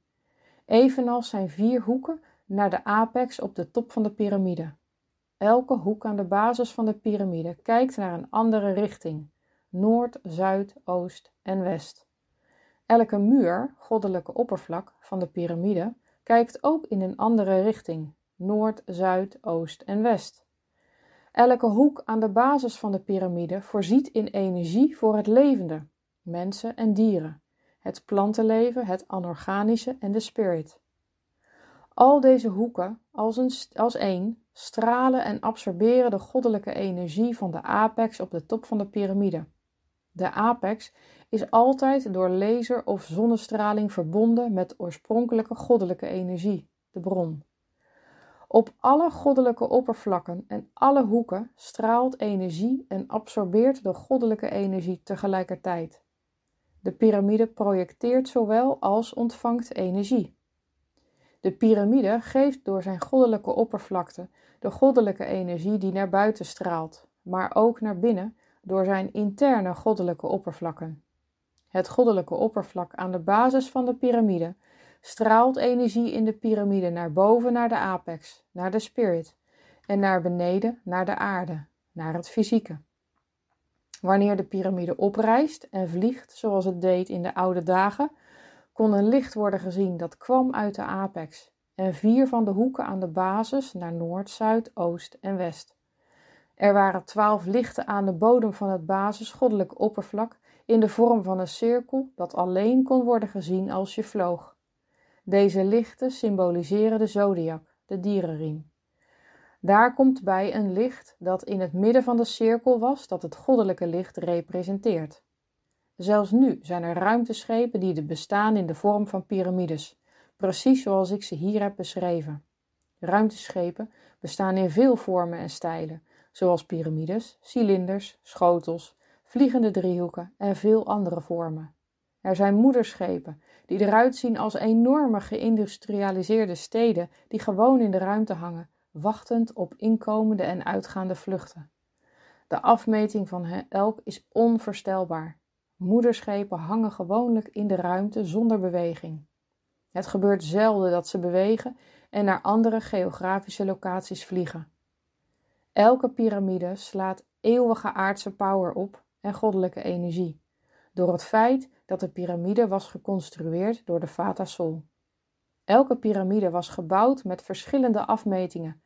Evenals zijn vier hoeken naar de apex op de top van de piramide. Elke hoek aan de basis van de piramide kijkt naar een andere richting: noord, zuid, oost en west. Elke muur, goddelijke oppervlak van de piramide, kijkt ook in een andere richting: noord, zuid, oost en west. Elke hoek aan de basis van de piramide voorziet in energie voor het levende, mensen en dieren het plantenleven, het anorganische en de spirit. Al deze hoeken, als, een, als één, stralen en absorberen de goddelijke energie van de apex op de top van de piramide. De apex is altijd door laser of zonnestraling verbonden met oorspronkelijke goddelijke energie, de bron. Op alle goddelijke oppervlakken en alle hoeken straalt energie en absorbeert de goddelijke energie tegelijkertijd. De piramide projecteert zowel als ontvangt energie. De piramide geeft door zijn goddelijke oppervlakte de goddelijke energie die naar buiten straalt, maar ook naar binnen door zijn interne goddelijke oppervlakken. Het goddelijke oppervlak aan de basis van de piramide straalt energie in de piramide naar boven naar de apex, naar de spirit, en naar beneden naar de aarde, naar het fysieke. Wanneer de piramide oprijst en vliegt, zoals het deed in de oude dagen, kon een licht worden gezien dat kwam uit de apex en vier van de hoeken aan de basis naar noord, zuid, oost en west. Er waren twaalf lichten aan de bodem van het basisgoddelijk oppervlak in de vorm van een cirkel dat alleen kon worden gezien als je vloog. Deze lichten symboliseren de zodiac, de dierenriem. Daar komt bij een licht dat in het midden van de cirkel was, dat het goddelijke licht representeert. Zelfs nu zijn er ruimteschepen die bestaan in de vorm van piramides, precies zoals ik ze hier heb beschreven. Ruimteschepen bestaan in veel vormen en stijlen, zoals piramides, cilinders, schotels, vliegende driehoeken en veel andere vormen. Er zijn moederschepen die eruit zien als enorme geïndustrialiseerde steden die gewoon in de ruimte hangen wachtend op inkomende en uitgaande vluchten. De afmeting van elk is onvoorstelbaar. Moederschepen hangen gewoonlijk in de ruimte zonder beweging. Het gebeurt zelden dat ze bewegen en naar andere geografische locaties vliegen. Elke piramide slaat eeuwige aardse power op en goddelijke energie, door het feit dat de piramide was geconstrueerd door de Fata Sol. Elke piramide was gebouwd met verschillende afmetingen,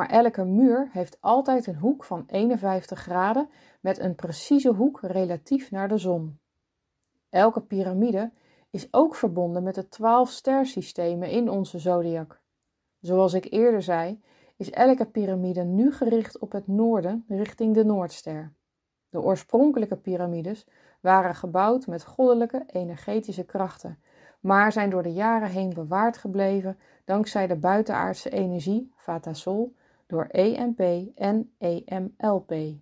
maar elke muur heeft altijd een hoek van 51 graden met een precieze hoek relatief naar de zon. Elke piramide is ook verbonden met de twaalf stersystemen in onze zodiac. Zoals ik eerder zei, is elke piramide nu gericht op het noorden richting de Noordster. De oorspronkelijke piramides waren gebouwd met goddelijke energetische krachten, maar zijn door de jaren heen bewaard gebleven dankzij de buitenaardse energie, Vata Sol, door EMP en EMLP. E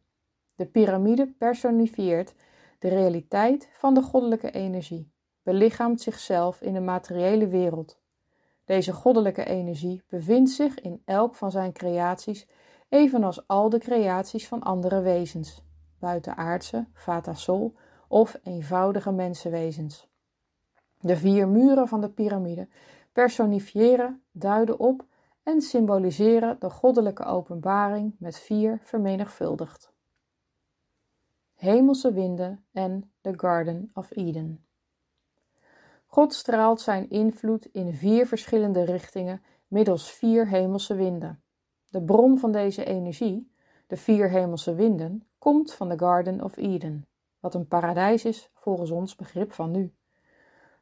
de piramide personifieert de realiteit van de goddelijke energie, belichaamt zichzelf in de materiële wereld. Deze goddelijke energie bevindt zich in elk van zijn creaties, evenals al de creaties van andere wezens, buitenaardse, vata sol of eenvoudige mensenwezens. De vier muren van de piramide personifiëren duiden op en symboliseren de goddelijke openbaring met vier vermenigvuldigd. Hemelse winden en de Garden of Eden. God straalt zijn invloed in vier verschillende richtingen middels vier hemelse winden. De bron van deze energie, de vier hemelse winden, komt van de Garden of Eden, wat een paradijs is volgens ons begrip van nu.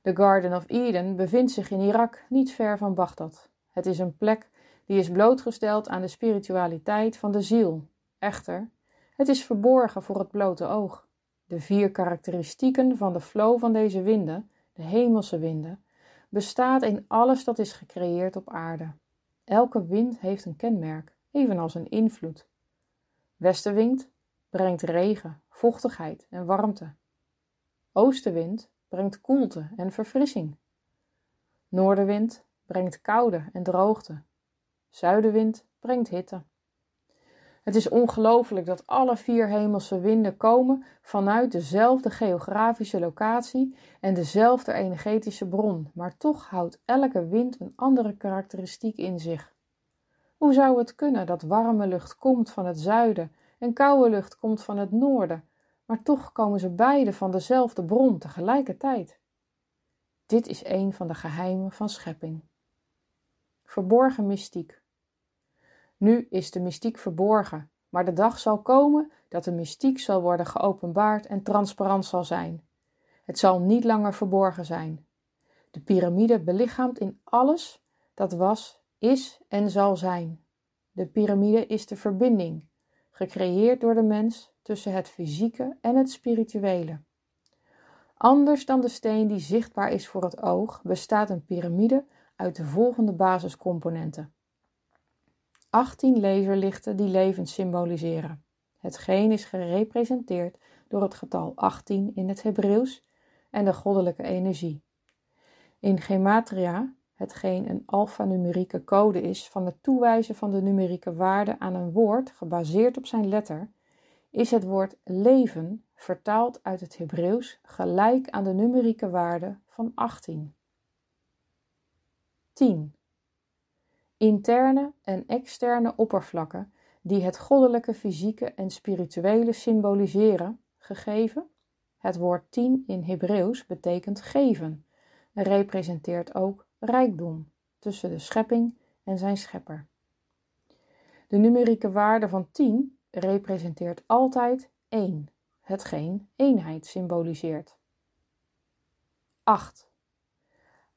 De Garden of Eden bevindt zich in Irak, niet ver van Bagdad. Het is een plek die is blootgesteld aan de spiritualiteit van de ziel. Echter, het is verborgen voor het blote oog. De vier karakteristieken van de flow van deze winden, de hemelse winden, bestaat in alles dat is gecreëerd op aarde. Elke wind heeft een kenmerk, evenals een invloed. Westenwind brengt regen, vochtigheid en warmte. Oostenwind brengt koelte en verfrissing. Noordenwind brengt koude en droogte. Zuidenwind brengt hitte. Het is ongelooflijk dat alle vier hemelse winden komen vanuit dezelfde geografische locatie en dezelfde energetische bron, maar toch houdt elke wind een andere karakteristiek in zich. Hoe zou het kunnen dat warme lucht komt van het zuiden en koude lucht komt van het noorden, maar toch komen ze beide van dezelfde bron tegelijkertijd? Dit is een van de geheimen van schepping. Verborgen mystiek. Nu is de mystiek verborgen, maar de dag zal komen dat de mystiek zal worden geopenbaard en transparant zal zijn. Het zal niet langer verborgen zijn. De piramide belichaamt in alles dat was, is en zal zijn. De piramide is de verbinding, gecreëerd door de mens tussen het fysieke en het spirituele. Anders dan de steen die zichtbaar is voor het oog, bestaat een piramide uit de volgende basiscomponenten. 18 laserlichten die levens symboliseren. Hetgeen is gerepresenteerd door het getal 18 in het Hebreeuws en de goddelijke energie. In gematria, hetgeen een alfanumerieke code is van het toewijzen van de numerieke waarde aan een woord gebaseerd op zijn letter, is het woord leven vertaald uit het Hebreeuws gelijk aan de numerieke waarde van 18. 10. Interne en externe oppervlakken die het goddelijke, fysieke en spirituele symboliseren, gegeven. Het woord 10 in Hebreeuws betekent geven en representeert ook rijkdom tussen de schepping en zijn schepper. De numerieke waarde van 10 representeert altijd 1, hetgeen eenheid symboliseert. 8.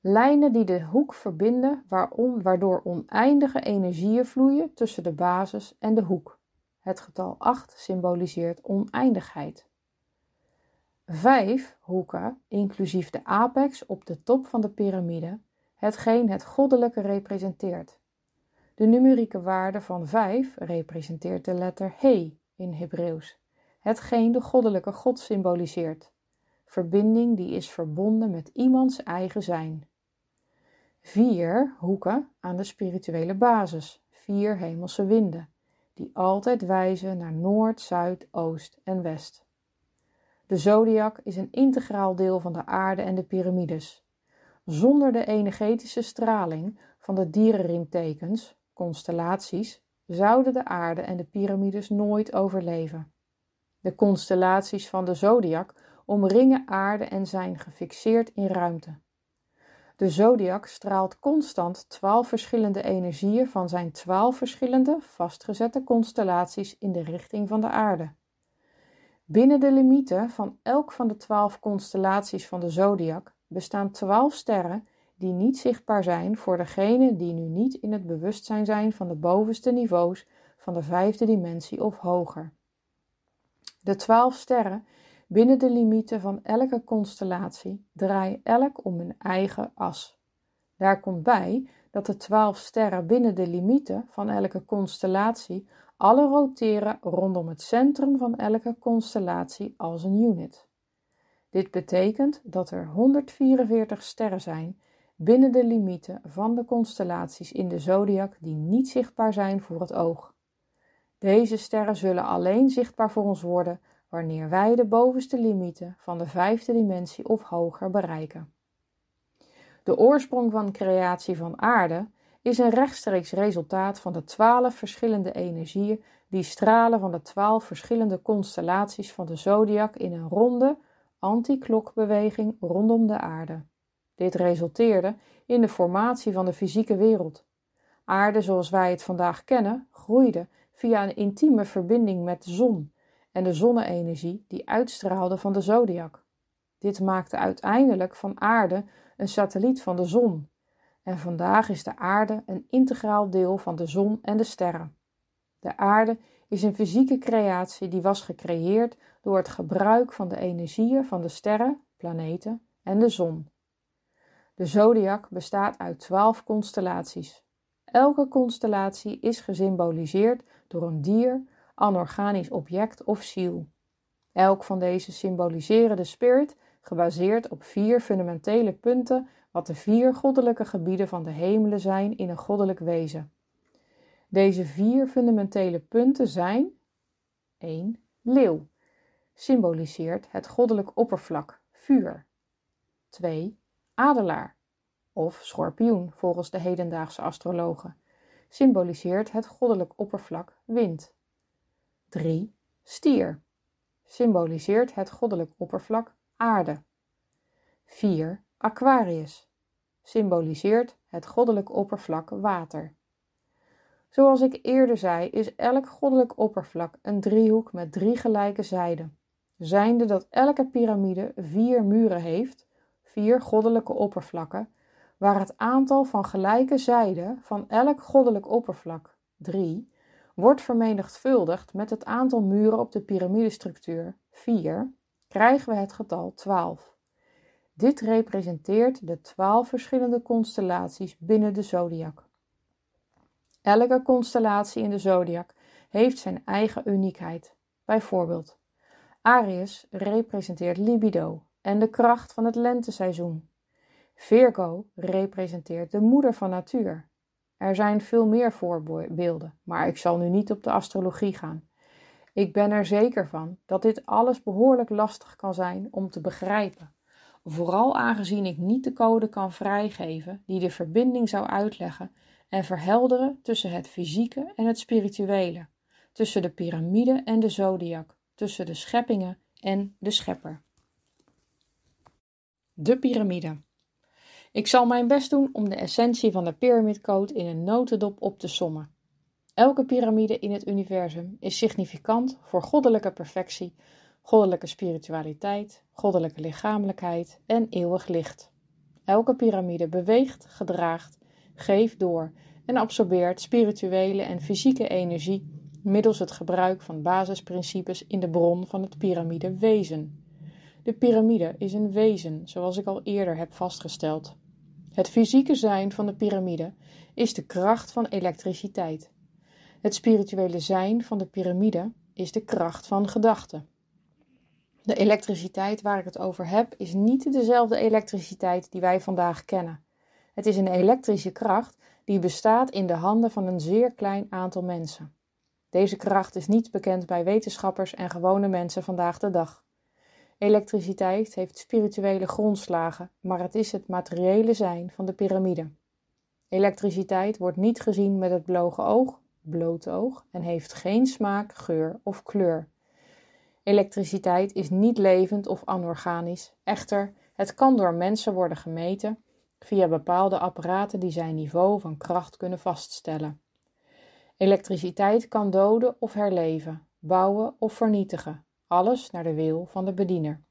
Lijnen die de hoek verbinden, waarom, waardoor oneindige energieën vloeien tussen de basis en de hoek. Het getal 8 symboliseert oneindigheid. Vijf hoeken, inclusief de apex op de top van de piramide, hetgeen het goddelijke representeert. De numerieke waarde van 5 representeert de letter He in Hebreeuws, hetgeen de goddelijke God symboliseert. Verbinding die is verbonden met iemands eigen zijn vier hoeken aan de spirituele basis, vier hemelse winden, die altijd wijzen naar noord, zuid, oost en west. De zodiac is een integraal deel van de aarde en de piramides. Zonder de energetische straling van de dierenringtekens, constellaties, zouden de aarde en de piramides nooit overleven. De constellaties van de zodiac omringen aarde en zijn gefixeerd in ruimte. De zodiac straalt constant twaalf verschillende energieën van zijn twaalf verschillende vastgezette constellaties in de richting van de aarde. Binnen de limieten van elk van de twaalf constellaties van de zodiac bestaan twaalf sterren die niet zichtbaar zijn voor degenen die nu niet in het bewustzijn zijn van de bovenste niveaus van de vijfde dimensie of hoger. De twaalf sterren Binnen de limieten van elke constellatie draai elk om hun eigen as. Daar komt bij dat de twaalf sterren binnen de limieten van elke constellatie alle roteren rondom het centrum van elke constellatie als een unit. Dit betekent dat er 144 sterren zijn binnen de limieten van de constellaties in de zodiac die niet zichtbaar zijn voor het oog. Deze sterren zullen alleen zichtbaar voor ons worden wanneer wij de bovenste limieten van de vijfde dimensie of hoger bereiken. De oorsprong van creatie van aarde is een rechtstreeks resultaat van de twaalf verschillende energieën die stralen van de twaalf verschillende constellaties van de zodiac in een ronde antiklokbeweging rondom de aarde. Dit resulteerde in de formatie van de fysieke wereld. Aarde zoals wij het vandaag kennen groeide via een intieme verbinding met de zon en de zonne-energie die uitstraalde van de zodiac. Dit maakte uiteindelijk van aarde een satelliet van de zon. En vandaag is de aarde een integraal deel van de zon en de sterren. De aarde is een fysieke creatie die was gecreëerd door het gebruik van de energieën van de sterren, planeten en de zon. De zodiac bestaat uit twaalf constellaties. Elke constellatie is gesymboliseerd door een dier, anorganisch object of ziel. Elk van deze symboliseren de spirit, gebaseerd op vier fundamentele punten, wat de vier goddelijke gebieden van de hemelen zijn in een goddelijk wezen. Deze vier fundamentele punten zijn 1. Leeuw symboliseert het goddelijk oppervlak, vuur. 2. Adelaar of schorpioen volgens de hedendaagse astrologen symboliseert het goddelijk oppervlak, wind. 3. Stier symboliseert het goddelijk oppervlak aarde. 4. Aquarius symboliseert het goddelijk oppervlak water. Zoals ik eerder zei, is elk goddelijk oppervlak een driehoek met drie gelijke zijden, zijnde dat elke piramide vier muren heeft, vier goddelijke oppervlakken, waar het aantal van gelijke zijden van elk goddelijk oppervlak, 3, wordt vermenigvuldigd met het aantal muren op de piramidestructuur 4, krijgen we het getal 12. Dit representeert de 12 verschillende constellaties binnen de zodiac. Elke constellatie in de zodiac heeft zijn eigen uniekheid. Bijvoorbeeld, Aries representeert libido en de kracht van het lenteseizoen. Virgo representeert de moeder van natuur er zijn veel meer voorbeelden, maar ik zal nu niet op de astrologie gaan. Ik ben er zeker van dat dit alles behoorlijk lastig kan zijn om te begrijpen. Vooral aangezien ik niet de code kan vrijgeven die de verbinding zou uitleggen en verhelderen tussen het fysieke en het spirituele, tussen de piramide en de zodiac, tussen de scheppingen en de schepper. De piramide. Ik zal mijn best doen om de essentie van de piramidcode in een notendop op te sommen. Elke piramide in het universum is significant voor goddelijke perfectie, goddelijke spiritualiteit, goddelijke lichamelijkheid en eeuwig licht. Elke piramide beweegt, gedraagt, geeft door en absorbeert spirituele en fysieke energie middels het gebruik van basisprincipes in de bron van het piramide wezen. De piramide is een wezen, zoals ik al eerder heb vastgesteld het fysieke zijn van de piramide, is de kracht van elektriciteit. Het spirituele zijn van de piramide is de kracht van gedachten. De elektriciteit waar ik het over heb is niet dezelfde elektriciteit die wij vandaag kennen. Het is een elektrische kracht die bestaat in de handen van een zeer klein aantal mensen. Deze kracht is niet bekend bij wetenschappers en gewone mensen vandaag de dag. Elektriciteit heeft spirituele grondslagen, maar het is het materiële zijn van de piramide. Elektriciteit wordt niet gezien met het bloge oog, blote oog, en heeft geen smaak, geur of kleur. Elektriciteit is niet levend of anorganisch, echter, het kan door mensen worden gemeten via bepaalde apparaten die zijn niveau van kracht kunnen vaststellen. Elektriciteit kan doden of herleven, bouwen of vernietigen, alles naar de wil van de bediener.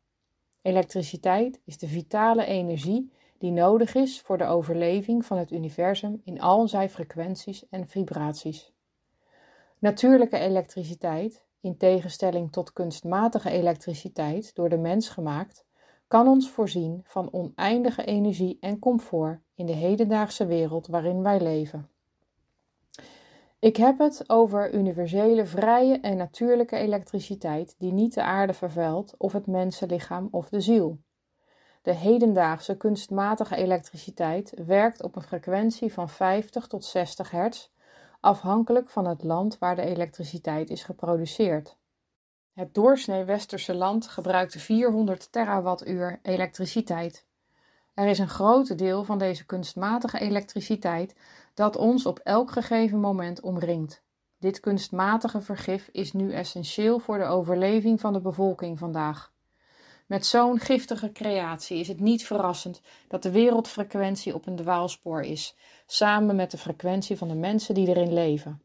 Elektriciteit is de vitale energie die nodig is voor de overleving van het universum in al zijn frequenties en vibraties. Natuurlijke elektriciteit, in tegenstelling tot kunstmatige elektriciteit door de mens gemaakt, kan ons voorzien van oneindige energie en comfort in de hedendaagse wereld waarin wij leven. Ik heb het over universele, vrije en natuurlijke elektriciteit die niet de aarde vervuilt of het mensenlichaam of de ziel. De hedendaagse kunstmatige elektriciteit werkt op een frequentie van 50 tot 60 hertz, afhankelijk van het land waar de elektriciteit is geproduceerd. Het doorsnee westerse land gebruikte 400 terawattuur elektriciteit. Er is een groot deel van deze kunstmatige elektriciteit dat ons op elk gegeven moment omringt. Dit kunstmatige vergif is nu essentieel voor de overleving van de bevolking vandaag. Met zo'n giftige creatie is het niet verrassend dat de wereldfrequentie op een dwaalspoor is, samen met de frequentie van de mensen die erin leven.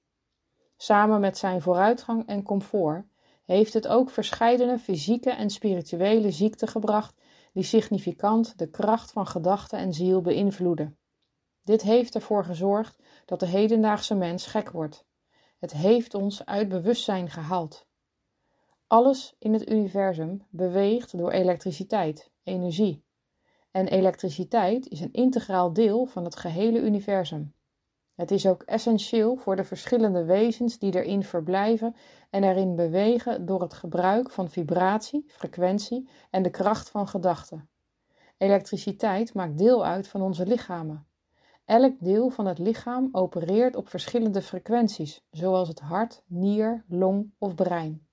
Samen met zijn vooruitgang en comfort heeft het ook verscheidene fysieke en spirituele ziekten gebracht die significant de kracht van gedachte en ziel beïnvloeden. Dit heeft ervoor gezorgd dat de hedendaagse mens gek wordt. Het heeft ons uit bewustzijn gehaald. Alles in het universum beweegt door elektriciteit, energie. En elektriciteit is een integraal deel van het gehele universum. Het is ook essentieel voor de verschillende wezens die erin verblijven en erin bewegen door het gebruik van vibratie, frequentie en de kracht van gedachten. Elektriciteit maakt deel uit van onze lichamen. Elk deel van het lichaam opereert op verschillende frequenties, zoals het hart, nier, long of brein.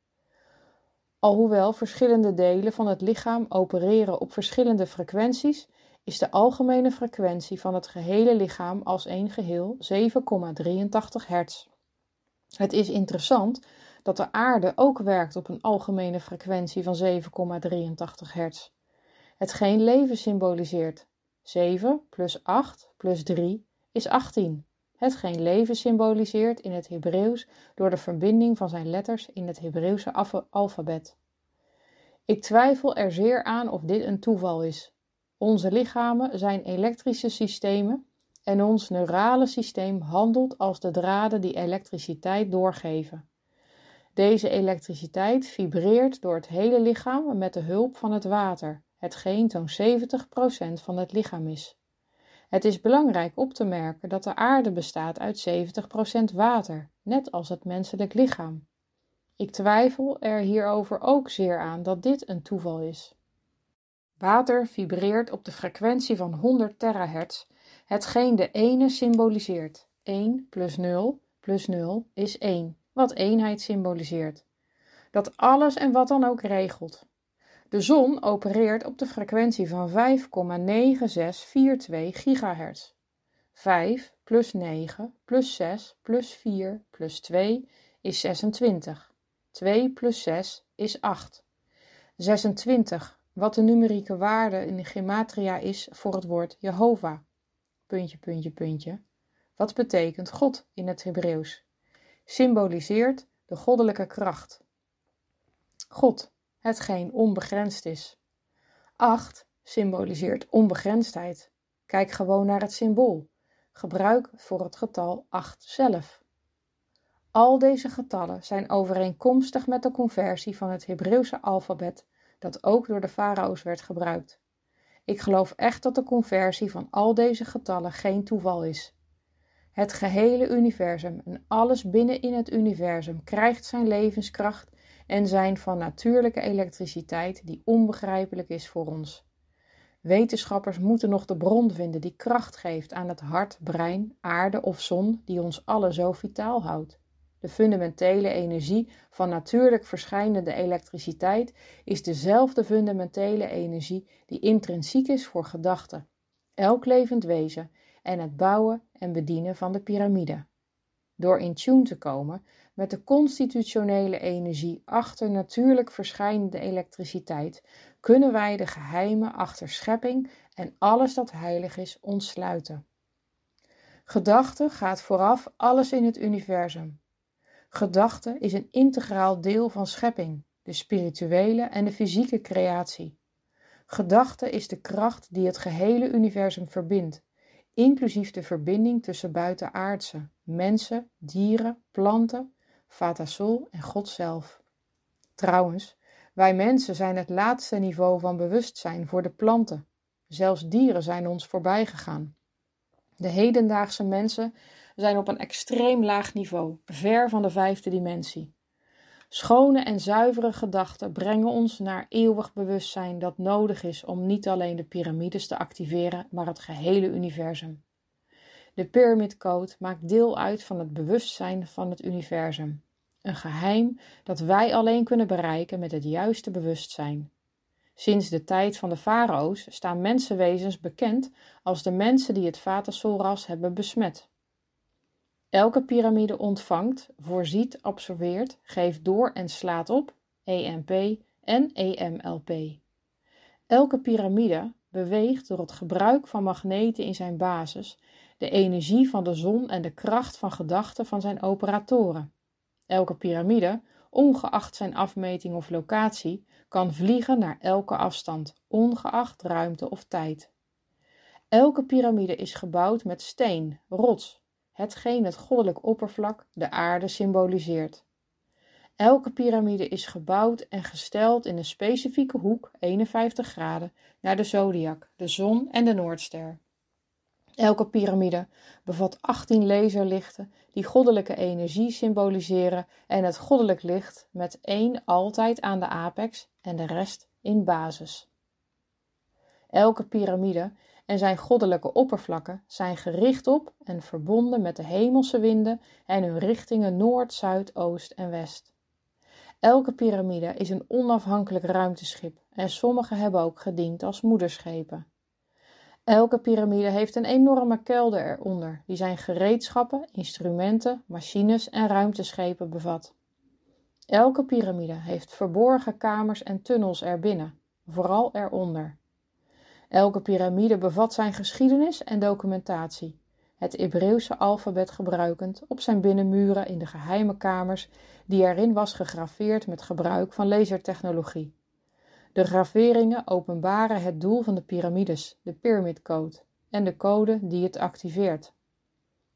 Alhoewel verschillende delen van het lichaam opereren op verschillende frequenties, is de algemene frequentie van het gehele lichaam als één geheel 7,83 hertz. Het is interessant dat de aarde ook werkt op een algemene frequentie van 7,83 hertz. Hetgeen leven symboliseert. 7 plus 8 plus 3 is 18. Hetgeen leven symboliseert in het Hebreeuws door de verbinding van zijn letters in het Hebreeuwse alfabet. Ik twijfel er zeer aan of dit een toeval is, onze lichamen zijn elektrische systemen en ons neurale systeem handelt als de draden die elektriciteit doorgeven. Deze elektriciteit vibreert door het hele lichaam met de hulp van het water, hetgeen zo'n 70% van het lichaam is. Het is belangrijk op te merken dat de aarde bestaat uit 70% water, net als het menselijk lichaam. Ik twijfel er hierover ook zeer aan dat dit een toeval is. Water vibreert op de frequentie van 100 terahertz, hetgeen de ene symboliseert. 1 plus 0 plus 0 is 1, wat eenheid symboliseert. Dat alles en wat dan ook regelt. De zon opereert op de frequentie van 5,9642 gigahertz. 5 plus 9 plus 6 plus 4 plus 2 is 26. 2 plus 6 is 8. 26 wat de numerieke waarde in de gematria is voor het woord Jehovah. Puntje, puntje, puntje. Wat betekent God in het Hebreeuws? Symboliseert de goddelijke kracht. God, hetgeen onbegrensd is. 8 symboliseert onbegrensdheid. Kijk gewoon naar het symbool. Gebruik voor het getal 8 zelf. Al deze getallen zijn overeenkomstig met de conversie van het Hebreeuwse alfabet dat ook door de farao's werd gebruikt. Ik geloof echt dat de conversie van al deze getallen geen toeval is. Het gehele universum en alles binnen in het universum krijgt zijn levenskracht en zijn van natuurlijke elektriciteit die onbegrijpelijk is voor ons. Wetenschappers moeten nog de bron vinden die kracht geeft aan het hart, brein, aarde of zon die ons alle zo vitaal houdt de fundamentele energie van natuurlijk verschijnende elektriciteit is dezelfde fundamentele energie die intrinsiek is voor gedachten, elk levend wezen en het bouwen en bedienen van de piramide. Door in tune te komen met de constitutionele energie achter natuurlijk verschijnende elektriciteit, kunnen wij de geheimen achter schepping en alles dat heilig is ontsluiten. Gedachte gaat vooraf alles in het universum. Gedachte is een integraal deel van schepping, de spirituele en de fysieke creatie. Gedachte is de kracht die het gehele universum verbindt, inclusief de verbinding tussen buitenaardse, mensen, dieren, planten, Vata Sol en God zelf. Trouwens, wij mensen zijn het laatste niveau van bewustzijn voor de planten. Zelfs dieren zijn ons voorbij gegaan. De hedendaagse mensen zijn op een extreem laag niveau, ver van de vijfde dimensie. Schone en zuivere gedachten brengen ons naar eeuwig bewustzijn dat nodig is om niet alleen de piramides te activeren, maar het gehele universum. De Pyramid Code maakt deel uit van het bewustzijn van het universum. Een geheim dat wij alleen kunnen bereiken met het juiste bewustzijn. Sinds de tijd van de farao's staan mensenwezens bekend als de mensen die het Vatersolras hebben besmet. Elke piramide ontvangt, voorziet, absorbeert, geeft door en slaat op EMP en EMLP. Elke piramide beweegt door het gebruik van magneten in zijn basis de energie van de zon en de kracht van gedachten van zijn operatoren. Elke piramide, ongeacht zijn afmeting of locatie, kan vliegen naar elke afstand, ongeacht ruimte of tijd. Elke piramide is gebouwd met steen, rots, hetgeen het goddelijk oppervlak, de aarde, symboliseert. Elke piramide is gebouwd en gesteld in een specifieke hoek, 51 graden, naar de zodiac, de zon en de Noordster. Elke piramide bevat 18 laserlichten die goddelijke energie symboliseren en het goddelijk licht met één altijd aan de apex en de rest in basis. Elke piramide en zijn goddelijke oppervlakken zijn gericht op en verbonden met de hemelse winden en hun richtingen noord, zuid, oost en west. Elke piramide is een onafhankelijk ruimteschip en sommige hebben ook gediend als moederschepen. Elke piramide heeft een enorme kelder eronder, die zijn gereedschappen, instrumenten, machines en ruimteschepen bevat. Elke piramide heeft verborgen kamers en tunnels erbinnen, vooral eronder. Elke piramide bevat zijn geschiedenis en documentatie, het Hebreeuwse alfabet gebruikend op zijn binnenmuren in de geheime kamers die erin was gegraveerd met gebruik van lasertechnologie. De graveringen openbaren het doel van de piramides, de Pyramid Code, en de code die het activeert.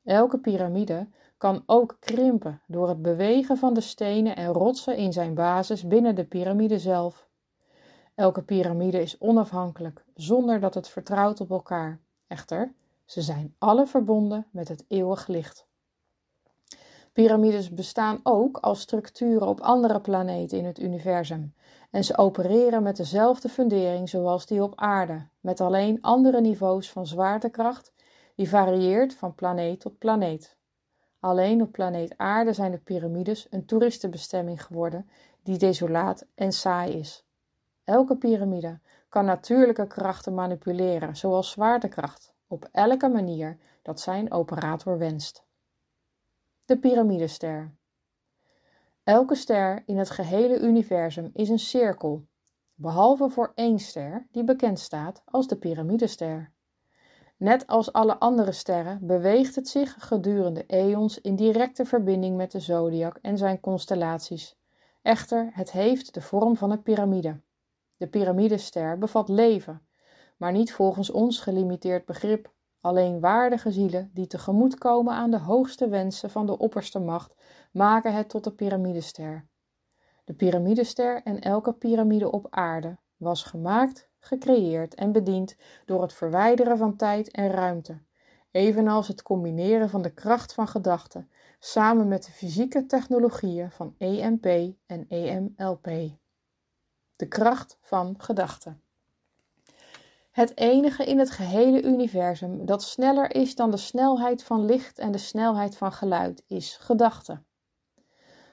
Elke piramide kan ook krimpen door het bewegen van de stenen en rotsen in zijn basis binnen de piramide zelf. Elke piramide is onafhankelijk, zonder dat het vertrouwt op elkaar. Echter, ze zijn alle verbonden met het eeuwig licht. Piramides bestaan ook als structuren op andere planeten in het universum en ze opereren met dezelfde fundering zoals die op aarde, met alleen andere niveaus van zwaartekracht die varieert van planeet tot planeet. Alleen op planeet aarde zijn de piramides een toeristenbestemming geworden die desolaat en saai is. Elke piramide kan natuurlijke krachten manipuleren, zoals zwaartekracht, op elke manier dat zijn operator wenst. De piramidester. Elke ster in het gehele universum is een cirkel, behalve voor één ster die bekend staat als de piramidester. Net als alle andere sterren beweegt het zich gedurende eons in directe verbinding met de zodiac en zijn constellaties. Echter, het heeft de vorm van een piramide. De piramidester bevat leven, maar niet volgens ons gelimiteerd begrip. Alleen waardige zielen die tegemoetkomen aan de hoogste wensen van de opperste macht maken het tot de piramidester. De piramidester en elke piramide op aarde was gemaakt, gecreëerd en bediend door het verwijderen van tijd en ruimte, evenals het combineren van de kracht van gedachten samen met de fysieke technologieën van EMP en EMLP de kracht van gedachten. Het enige in het gehele universum dat sneller is dan de snelheid van licht en de snelheid van geluid is gedachte.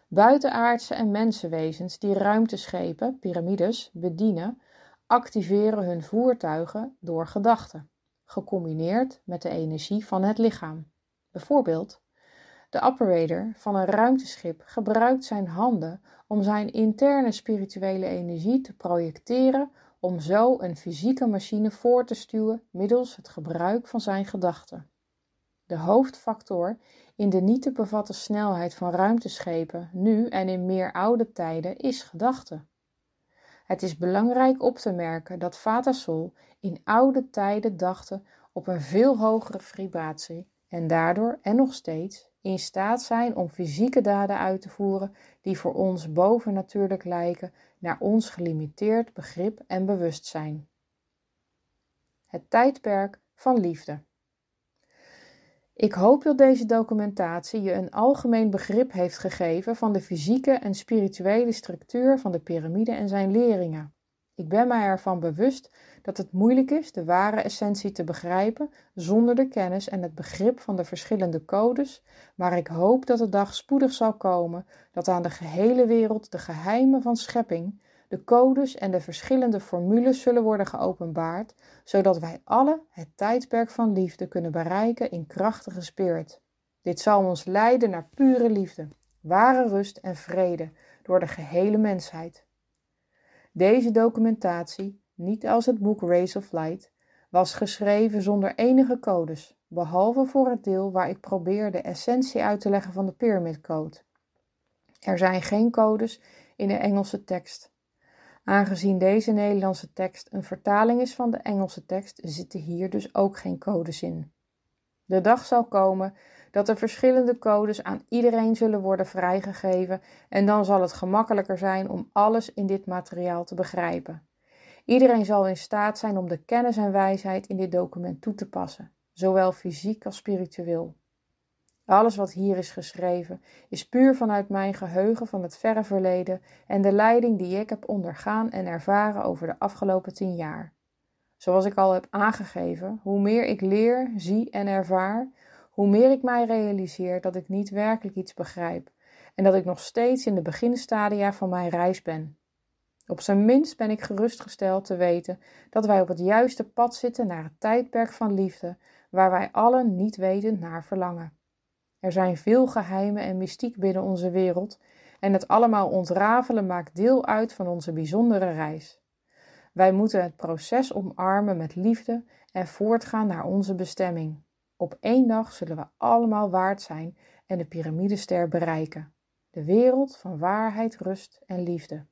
Buitenaardse en mensenwezens die ruimteschepen, piramides, bedienen, activeren hun voertuigen door gedachten, gecombineerd met de energie van het lichaam. Bijvoorbeeld de operator van een ruimteschip gebruikt zijn handen om zijn interne spirituele energie te projecteren om zo een fysieke machine voor te stuwen middels het gebruik van zijn gedachten. De hoofdfactor in de niet te bevatten snelheid van ruimteschepen nu en in meer oude tijden is gedachte. Het is belangrijk op te merken dat Vatasol in oude tijden dachten op een veel hogere vibratie en daardoor en nog steeds in staat zijn om fysieke daden uit te voeren die voor ons bovennatuurlijk lijken naar ons gelimiteerd begrip en bewustzijn. Het tijdperk van liefde. Ik hoop dat deze documentatie je een algemeen begrip heeft gegeven van de fysieke en spirituele structuur van de piramide en zijn leringen. Ik ben mij ervan bewust dat het moeilijk is de ware essentie te begrijpen zonder de kennis en het begrip van de verschillende codes, maar ik hoop dat de dag spoedig zal komen dat aan de gehele wereld de geheimen van schepping, de codes en de verschillende formules zullen worden geopenbaard, zodat wij alle het tijdperk van liefde kunnen bereiken in krachtige spirit. Dit zal ons leiden naar pure liefde, ware rust en vrede door de gehele mensheid. Deze documentatie, niet als het boek Race of Light, was geschreven zonder enige codes, behalve voor het deel waar ik probeer de essentie uit te leggen van de Pyramid Code. Er zijn geen codes in de Engelse tekst. Aangezien deze Nederlandse tekst een vertaling is van de Engelse tekst, zitten hier dus ook geen codes in. De dag zal komen dat er verschillende codes aan iedereen zullen worden vrijgegeven en dan zal het gemakkelijker zijn om alles in dit materiaal te begrijpen. Iedereen zal in staat zijn om de kennis en wijsheid in dit document toe te passen, zowel fysiek als spiritueel. Alles wat hier is geschreven is puur vanuit mijn geheugen van het verre verleden en de leiding die ik heb ondergaan en ervaren over de afgelopen tien jaar. Zoals ik al heb aangegeven, hoe meer ik leer, zie en ervaar, hoe meer ik mij realiseer dat ik niet werkelijk iets begrijp en dat ik nog steeds in de beginstadia van mijn reis ben. Op zijn minst ben ik gerustgesteld te weten dat wij op het juiste pad zitten naar het tijdperk van liefde, waar wij allen niet wetend naar verlangen. Er zijn veel geheimen en mystiek binnen onze wereld, en het allemaal ontrafelen maakt deel uit van onze bijzondere reis. Wij moeten het proces omarmen met liefde en voortgaan naar onze bestemming. Op één dag zullen we allemaal waard zijn en de piramidester bereiken. De wereld van waarheid, rust en liefde.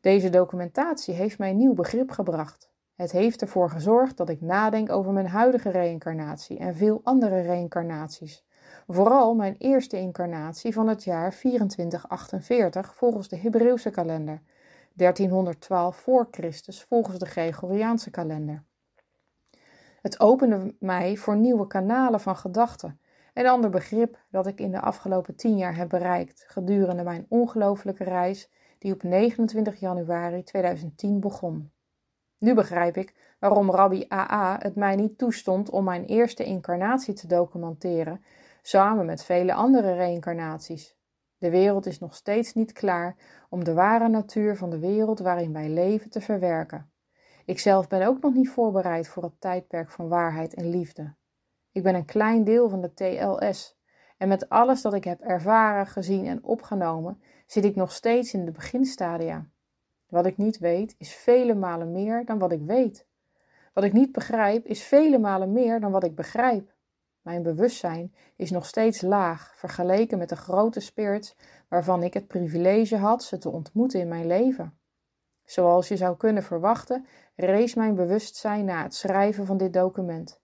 Deze documentatie heeft mij een nieuw begrip gebracht. Het heeft ervoor gezorgd dat ik nadenk over mijn huidige reïncarnatie en veel andere reïncarnaties. Vooral mijn eerste incarnatie van het jaar 2448 volgens de Hebreeuwse kalender, 1312 voor Christus volgens de Gregoriaanse kalender. Het opende mij voor nieuwe kanalen van gedachten. Een ander begrip dat ik in de afgelopen tien jaar heb bereikt gedurende mijn ongelooflijke reis, die op 29 januari 2010 begon. Nu begrijp ik waarom Rabbi AA het mij niet toestond om mijn eerste incarnatie te documenteren, samen met vele andere reïncarnaties. De wereld is nog steeds niet klaar om de ware natuur van de wereld waarin wij leven te verwerken. Ikzelf ben ook nog niet voorbereid voor het tijdperk van waarheid en liefde. Ik ben een klein deel van de TLS. En met alles dat ik heb ervaren, gezien en opgenomen, zit ik nog steeds in de beginstadia. Wat ik niet weet, is vele malen meer dan wat ik weet. Wat ik niet begrijp, is vele malen meer dan wat ik begrijp. Mijn bewustzijn is nog steeds laag vergeleken met de grote spirits waarvan ik het privilege had ze te ontmoeten in mijn leven. Zoals je zou kunnen verwachten, rees mijn bewustzijn na het schrijven van dit document.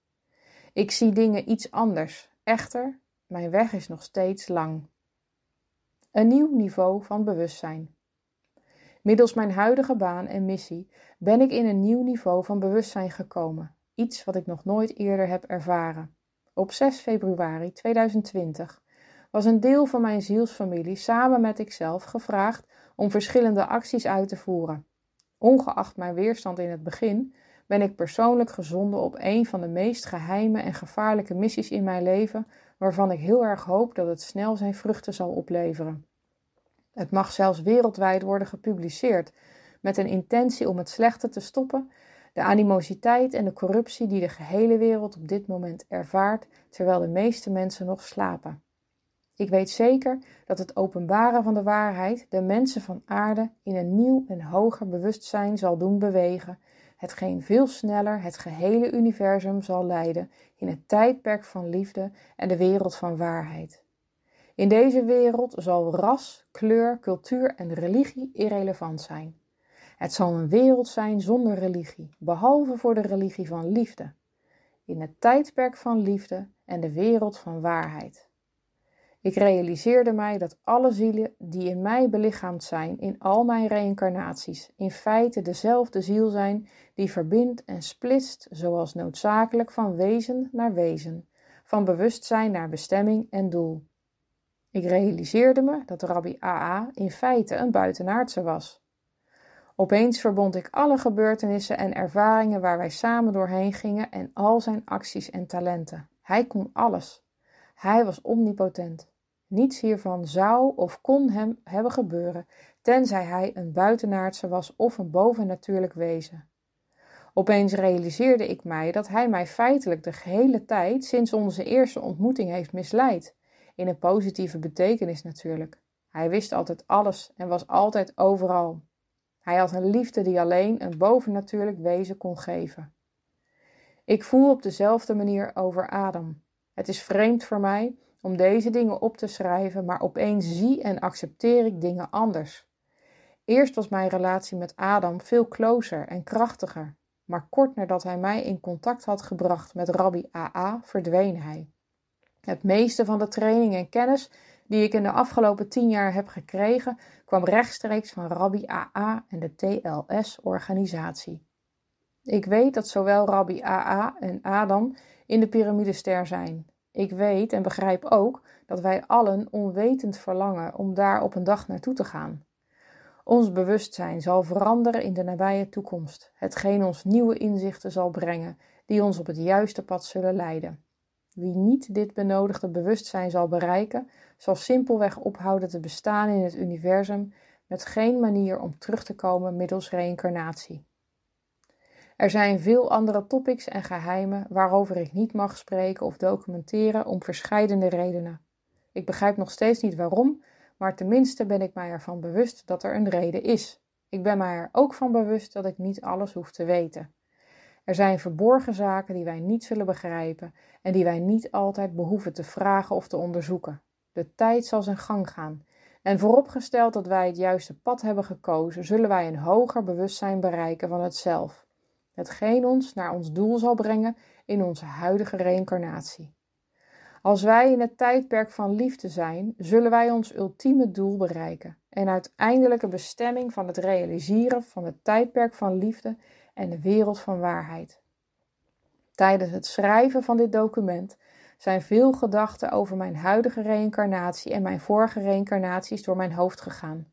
Ik zie dingen iets anders. Echter, mijn weg is nog steeds lang. Een nieuw niveau van bewustzijn. Middels mijn huidige baan en missie ben ik in een nieuw niveau van bewustzijn gekomen, iets wat ik nog nooit eerder heb ervaren. Op 6 februari 2020 was een deel van mijn zielsfamilie samen met ikzelf gevraagd om verschillende acties uit te voeren. Ongeacht mijn weerstand in het begin, ben ik persoonlijk gezonden op een van de meest geheime en gevaarlijke missies in mijn leven, waarvan ik heel erg hoop dat het snel zijn vruchten zal opleveren. Het mag zelfs wereldwijd worden gepubliceerd, met een intentie om het slechte te stoppen, de animositeit en de corruptie die de gehele wereld op dit moment ervaart, terwijl de meeste mensen nog slapen. Ik weet zeker dat het openbaren van de waarheid de mensen van aarde in een nieuw en hoger bewustzijn zal doen bewegen, hetgeen veel sneller het gehele universum zal leiden in het tijdperk van liefde en de wereld van waarheid. In deze wereld zal ras, kleur, cultuur en religie irrelevant zijn. Het zal een wereld zijn zonder religie, behalve voor de religie van liefde. In het tijdperk van liefde en de wereld van waarheid. Ik realiseerde mij dat alle zielen die in mij belichaamd zijn, in al mijn reïncarnaties, in feite dezelfde ziel zijn die verbindt en splitst, zoals noodzakelijk van wezen naar wezen, van bewustzijn naar bestemming en doel. Ik realiseerde me dat Rabbi AA in feite een buitenaardse was. Opeens verbond ik alle gebeurtenissen en ervaringen waar wij samen doorheen gingen en al zijn acties en talenten. Hij kon alles. Hij was omnipotent. Niets hiervan zou of kon hem hebben gebeuren, tenzij hij een buitenaardse was of een bovennatuurlijk wezen. Opeens realiseerde ik mij dat hij mij feitelijk de gehele tijd sinds onze eerste ontmoeting heeft misleid. In een positieve betekenis natuurlijk. Hij wist altijd alles en was altijd overal. Hij had een liefde die alleen een bovennatuurlijk wezen kon geven. Ik voel op dezelfde manier over Adam. Het is vreemd voor mij om deze dingen op te schrijven, maar opeens zie en accepteer ik dingen anders. Eerst was mijn relatie met Adam veel closer en krachtiger, maar kort nadat hij mij in contact had gebracht met Rabbi AA verdween hij. Het meeste van de training en kennis die ik in de afgelopen tien jaar heb gekregen, kwam rechtstreeks van Rabbi AA en de TLS-organisatie. Ik weet dat zowel Rabbi AA en Adam in de piramidester zijn. Ik weet en begrijp ook dat wij allen onwetend verlangen om daar op een dag naartoe te gaan. Ons bewustzijn zal veranderen in de nabije toekomst, hetgeen ons nieuwe inzichten zal brengen, die ons op het juiste pad zullen leiden. Wie niet dit benodigde bewustzijn zal bereiken, zal simpelweg ophouden te bestaan in het universum met geen manier om terug te komen middels reïncarnatie. Er zijn veel andere topics en geheimen waarover ik niet mag spreken of documenteren om verschillende redenen. Ik begrijp nog steeds niet waarom, maar tenminste ben ik mij ervan bewust dat er een reden is. Ik ben mij er ook van bewust dat ik niet alles hoef te weten. Er zijn verborgen zaken die wij niet zullen begrijpen en die wij niet altijd behoeven te vragen of te onderzoeken. De tijd zal zijn gang gaan. En vooropgesteld dat wij het juiste pad hebben gekozen, zullen wij een hoger bewustzijn bereiken van het zelf hetgeen ons naar ons doel zal brengen in onze huidige reïncarnatie. Als wij in het tijdperk van liefde zijn, zullen wij ons ultieme doel bereiken en uiteindelijke bestemming van het realiseren van het tijdperk van liefde en de wereld van waarheid. Tijdens het schrijven van dit document zijn veel gedachten over mijn huidige reïncarnatie en mijn vorige reïncarnaties door mijn hoofd gegaan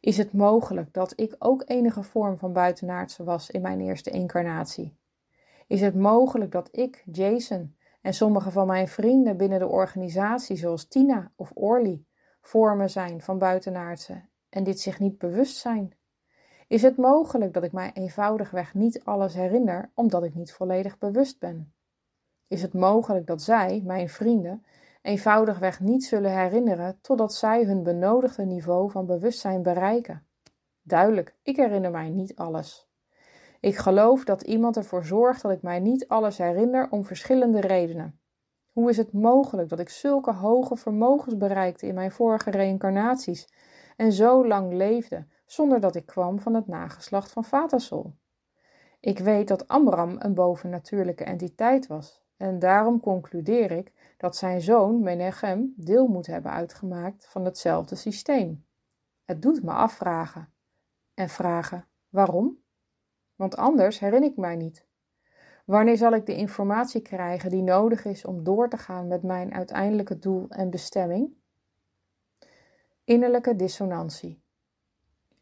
is het mogelijk dat ik ook enige vorm van buitenaardse was in mijn eerste incarnatie? Is het mogelijk dat ik, Jason en sommige van mijn vrienden binnen de organisatie, zoals Tina of Orly, vormen zijn van buitenaardse en dit zich niet bewust zijn? Is het mogelijk dat ik mij eenvoudigweg niet alles herinner omdat ik niet volledig bewust ben? Is het mogelijk dat zij, mijn vrienden, eenvoudigweg niet zullen herinneren totdat zij hun benodigde niveau van bewustzijn bereiken. Duidelijk, ik herinner mij niet alles. Ik geloof dat iemand ervoor zorgt dat ik mij niet alles herinner om verschillende redenen. Hoe is het mogelijk dat ik zulke hoge vermogens bereikte in mijn vorige reïncarnaties en zo lang leefde zonder dat ik kwam van het nageslacht van Vatasol? Ik weet dat Amram een bovennatuurlijke entiteit was, en daarom concludeer ik dat zijn zoon Menachem deel moet hebben uitgemaakt van hetzelfde systeem. Het doet me afvragen. En vragen waarom? Want anders herinner ik mij niet. Wanneer zal ik de informatie krijgen die nodig is om door te gaan met mijn uiteindelijke doel en bestemming? Innerlijke dissonantie.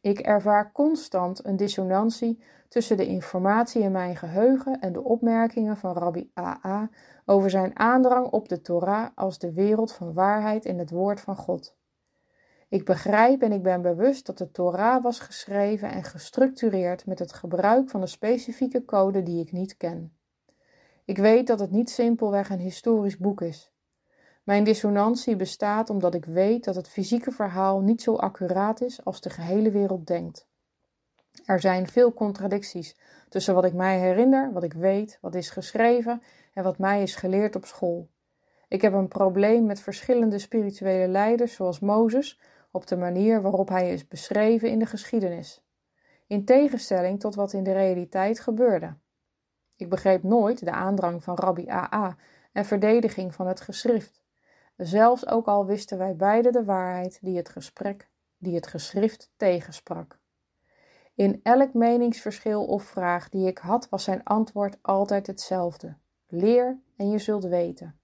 Ik ervaar constant een dissonantie tussen de informatie in mijn geheugen en de opmerkingen van Rabbi AA over zijn aandrang op de Torah als de wereld van waarheid in het woord van God. Ik begrijp en ik ben bewust dat de Torah was geschreven en gestructureerd met het gebruik van een specifieke code die ik niet ken. Ik weet dat het niet simpelweg een historisch boek is. Mijn dissonantie bestaat omdat ik weet dat het fysieke verhaal niet zo accuraat is als de gehele wereld denkt. Er zijn veel contradicties tussen wat ik mij herinner, wat ik weet, wat is geschreven en wat mij is geleerd op school. Ik heb een probleem met verschillende spirituele leiders, zoals Mozes, op de manier waarop hij is beschreven in de geschiedenis, in tegenstelling tot wat in de realiteit gebeurde. Ik begreep nooit de aandrang van Rabbi AA en verdediging van het geschrift. Zelfs ook al wisten wij beide de waarheid die het gesprek, die het geschrift tegensprak. In elk meningsverschil of vraag die ik had, was zijn antwoord altijd hetzelfde: leer en je zult weten.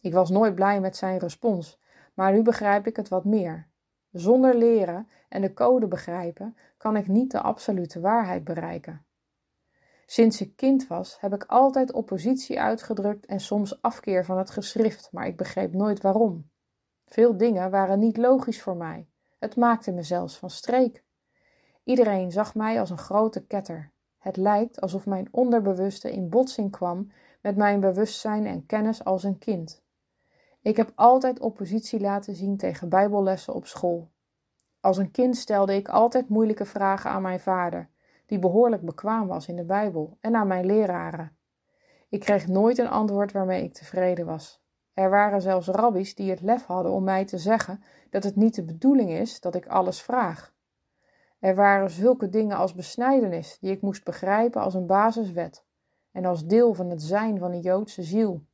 Ik was nooit blij met zijn respons, maar nu begrijp ik het wat meer. Zonder leren en de code begrijpen kan ik niet de absolute waarheid bereiken. Sinds ik kind was, heb ik altijd oppositie uitgedrukt en soms afkeer van het geschrift, maar ik begreep nooit waarom. Veel dingen waren niet logisch voor mij. Het maakte me zelfs van streek. Iedereen zag mij als een grote ketter. Het lijkt alsof mijn onderbewuste in botsing kwam met mijn bewustzijn en kennis als een kind. Ik heb altijd oppositie laten zien tegen Bijbellessen op school. Als een kind stelde ik altijd moeilijke vragen aan mijn vader die behoorlijk bekwaam was in de Bijbel, en aan mijn leraren. Ik kreeg nooit een antwoord waarmee ik tevreden was. Er waren zelfs rabbies die het lef hadden om mij te zeggen dat het niet de bedoeling is dat ik alles vraag. Er waren zulke dingen als besnijdenis die ik moest begrijpen als een basiswet en als deel van het zijn van een Joodse ziel.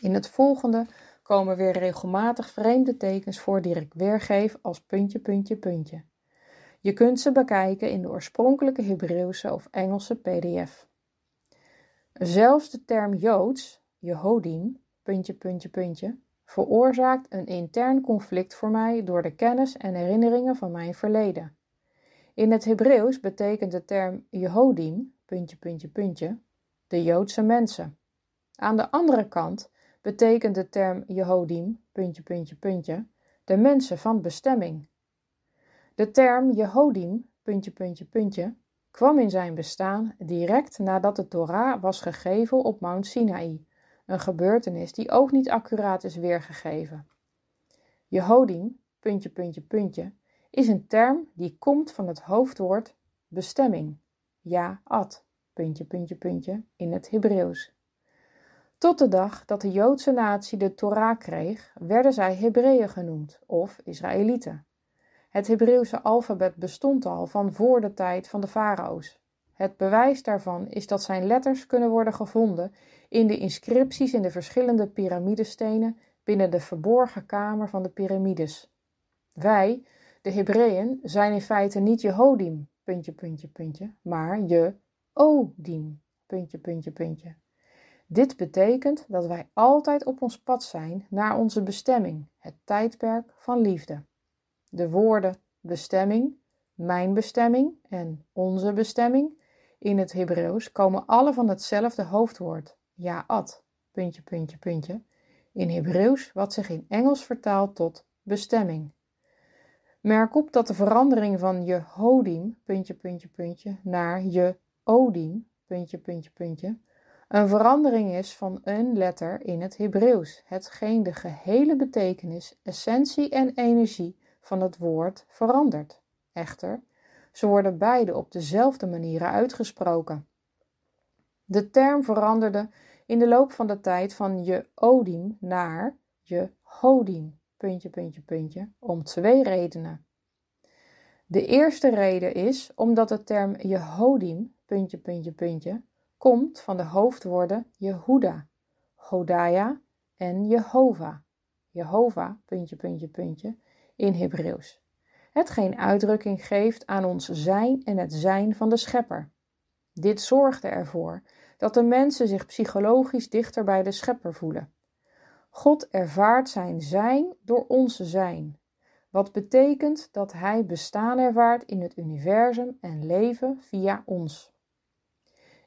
In het volgende komen weer regelmatig vreemde tekens voor die ik weergeef als puntje, puntje, puntje. Je kunt ze bekijken in de oorspronkelijke Hebreeuwse of Engelse PDF. Zelfs de term Joods, Jehodim, puntje, puntje, puntje, veroorzaakt een intern conflict voor mij door de kennis en herinneringen van mijn verleden. In het Hebreeuws betekent de term Jehodim, puntje, puntje, puntje, de Joodse mensen. Aan de andere kant betekent de term Jehodim, puntje, puntje, puntje, de mensen van bestemming, de term Jehodim, puntje, puntje, puntje, kwam in zijn bestaan direct nadat de Torah was gegeven op Mount Sinai, een gebeurtenis die ook niet accuraat is weergegeven. Jehodim, puntje, puntje, puntje, is een term die komt van het hoofdwoord bestemming, ja, ad, puntje, puntje, puntje, in het Hebreeuws. Tot de dag dat de Joodse natie de Torah kreeg, werden zij Hebreeën genoemd of Israëlieten. Het Hebreeuwse alfabet bestond al van voor de tijd van de farao's. Het bewijs daarvan is dat zijn letters kunnen worden gevonden in de inscripties in de verschillende piramidestenen binnen de verborgen kamer van de piramides. Wij, de Hebreeën, zijn in feite niet Jehodim, puntje, puntje, puntje, maar Je-Odim, puntje, puntje, puntje. Dit betekent dat wij altijd op ons pad zijn naar onze bestemming, het tijdperk van liefde de woorden bestemming, mijn bestemming en onze bestemming in het Hebreeuws komen alle van hetzelfde hoofdwoord, jaat, puntje, puntje, puntje, in Hebreeuws wat zich in Engels vertaalt tot bestemming. Merk op dat de verandering van je hodim, puntje, puntje, puntje, naar je odim, puntje, puntje, puntje, een verandering is van een letter in het Hebreeuws, hetgeen de gehele betekenis, essentie en energie van het woord verandert. Echter, ze worden beide op dezelfde manieren uitgesproken. De term veranderde in de loop van de tijd van je Odim naar je Hodim, puntje, puntje, puntje, om twee redenen. De eerste reden is omdat de term Jehodim, puntje, puntje, puntje, komt van de hoofdwoorden Jehuda, Hodaya en Jehovah. Jehovah, puntje, puntje, puntje, in Hebreeuws. Hetgeen uitdrukking geeft aan ons zijn en het zijn van de Schepper. Dit zorgde ervoor dat de mensen zich psychologisch dichter bij de Schepper voelen. God ervaart zijn zijn door onze zijn, wat betekent dat Hij bestaan ervaart in het universum en leven via ons.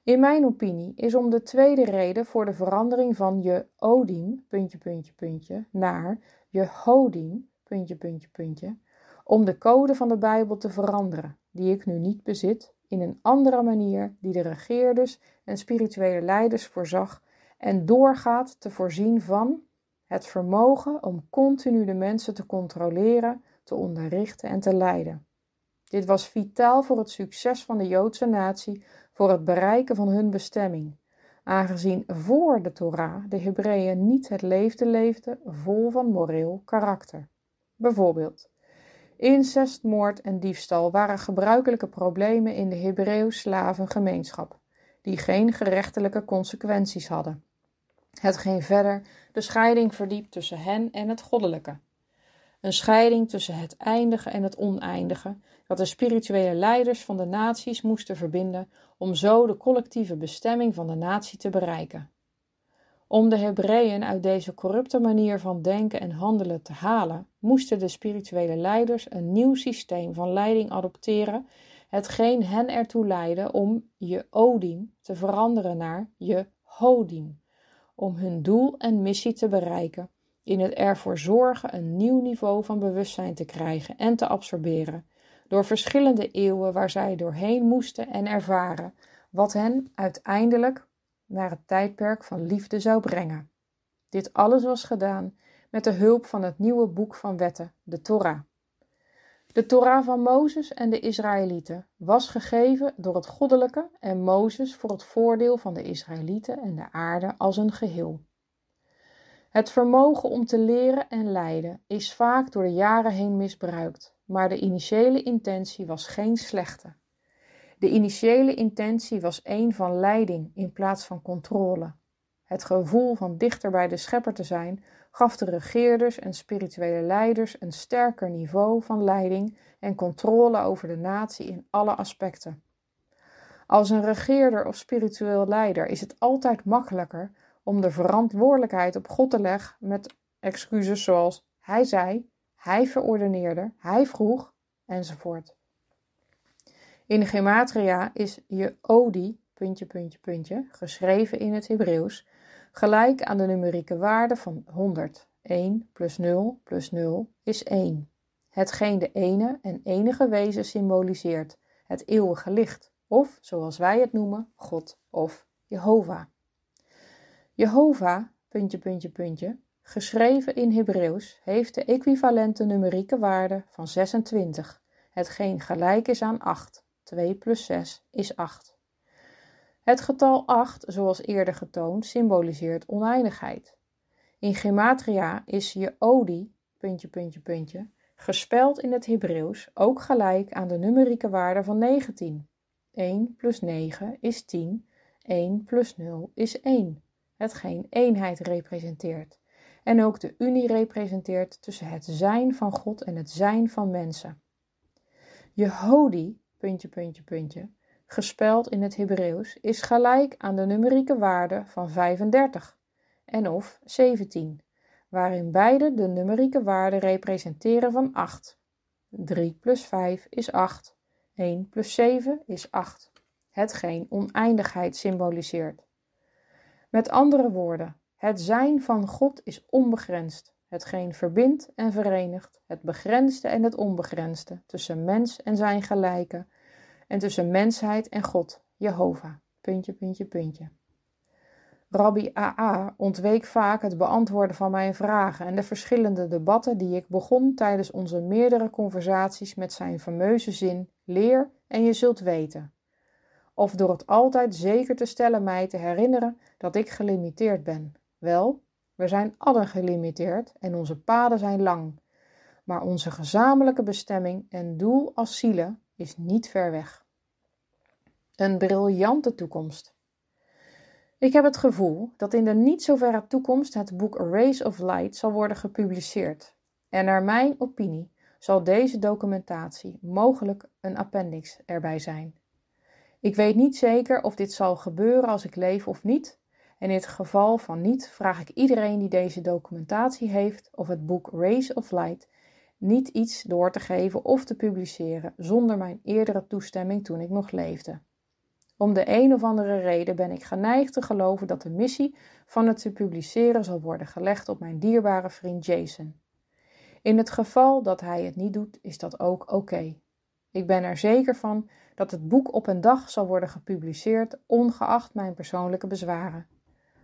In mijn opinie is om de tweede reden voor de verandering van je Odin puntje, puntje, puntje, naar je Hodin puntje, puntje, puntje, om de code van de Bijbel te veranderen, die ik nu niet bezit, in een andere manier die de regeerders en spirituele leiders voorzag en doorgaat te voorzien van het vermogen om continu de mensen te controleren, te onderrichten en te leiden. Dit was vitaal voor het succes van de Joodse natie, voor het bereiken van hun bestemming, aangezien voor de Torah de Hebreeën niet het leefde leefden vol van moreel karakter. Bijvoorbeeld, incest, moord en diefstal waren gebruikelijke problemen in de Hebreeuw-slaven slavengemeenschap die geen gerechtelijke consequenties hadden. Het ging verder de scheiding verdiept tussen hen en het goddelijke. Een scheiding tussen het eindige en het oneindige, dat de spirituele leiders van de naties moesten verbinden om zo de collectieve bestemming van de natie te bereiken. Om de Hebreeën uit deze corrupte manier van denken en handelen te halen, moesten de spirituele leiders een nieuw systeem van leiding adopteren, hetgeen hen ertoe leidde om je Odin te veranderen naar je Hodin, om hun doel en missie te bereiken, in het ervoor zorgen een nieuw niveau van bewustzijn te krijgen en te absorberen, door verschillende eeuwen waar zij doorheen moesten en ervaren, wat hen uiteindelijk naar het tijdperk van liefde zou brengen. Dit alles was gedaan met de hulp van het nieuwe boek van wetten, de Torah. De Torah van Mozes en de Israëlieten was gegeven door het goddelijke en Mozes voor het voordeel van de Israëlieten en de aarde als een geheel. Het vermogen om te leren en leiden is vaak door de jaren heen misbruikt, maar de initiële intentie was geen slechte. De initiële intentie was één van leiding in plaats van controle. Het gevoel van dichter bij de schepper te zijn gaf de regeerders en spirituele leiders een sterker niveau van leiding en controle over de natie in alle aspecten. Als een regeerder of spiritueel leider is het altijd makkelijker om de verantwoordelijkheid op God te leggen met excuses zoals hij zei, hij verordeneerde, hij vroeg enzovoort. In de gematria is odi puntje, puntje, puntje, geschreven in het Hebreeuws, gelijk aan de numerieke waarde van 100. 1 plus 0 plus 0 is 1. Hetgeen de ene en enige wezen symboliseert, het eeuwige licht, of zoals wij het noemen, God of Jehovah. Jehovah, puntje, puntje, puntje, geschreven in Hebreeuws, heeft de equivalente numerieke waarde van 26, hetgeen gelijk is aan 8. 2 plus 6 is 8. Het getal 8, zoals eerder getoond, symboliseert oneindigheid. In gematria is Jehodi, puntje, puntje, puntje, gespeld in het Hebreeuws ook gelijk aan de numerieke waarde van 19. 1 plus 9 is 10, 1 plus 0 is 1, hetgeen eenheid representeert. En ook de unie representeert tussen het zijn van God en het zijn van mensen. Jehodi puntje, puntje, puntje, gespeld in het Hebreeuws, is gelijk aan de numerieke waarde van 35 en of 17, waarin beide de numerieke waarde representeren van 8. 3 plus 5 is 8, 1 plus 7 is 8, hetgeen oneindigheid symboliseert. Met andere woorden, het zijn van God is onbegrensd hetgeen verbindt en verenigt het begrensde en het onbegrensde tussen mens en zijn gelijken, en tussen mensheid en God, Jehovah. Puntje, puntje, puntje. Rabbi AA ontweek vaak het beantwoorden van mijn vragen en de verschillende debatten die ik begon tijdens onze meerdere conversaties met zijn fameuze zin: leer en je zult weten. Of door het altijd zeker te stellen mij te herinneren dat ik gelimiteerd ben. Wel, we zijn allen gelimiteerd en onze paden zijn lang. Maar onze gezamenlijke bestemming en doel als zielen is niet ver weg. Een briljante toekomst. Ik heb het gevoel dat in de niet zo verre toekomst het boek A Race of Light zal worden gepubliceerd. En naar mijn opinie zal deze documentatie mogelijk een appendix erbij zijn. Ik weet niet zeker of dit zal gebeuren als ik leef of niet, in het geval van niet vraag ik iedereen die deze documentatie heeft of het boek Race of Light niet iets door te geven of te publiceren zonder mijn eerdere toestemming toen ik nog leefde. Om de een of andere reden ben ik geneigd te geloven dat de missie van het te publiceren zal worden gelegd op mijn dierbare vriend Jason. In het geval dat hij het niet doet, is dat ook oké. Ik ben er zeker van dat het boek op een dag zal worden gepubliceerd, ongeacht mijn persoonlijke bezwaren.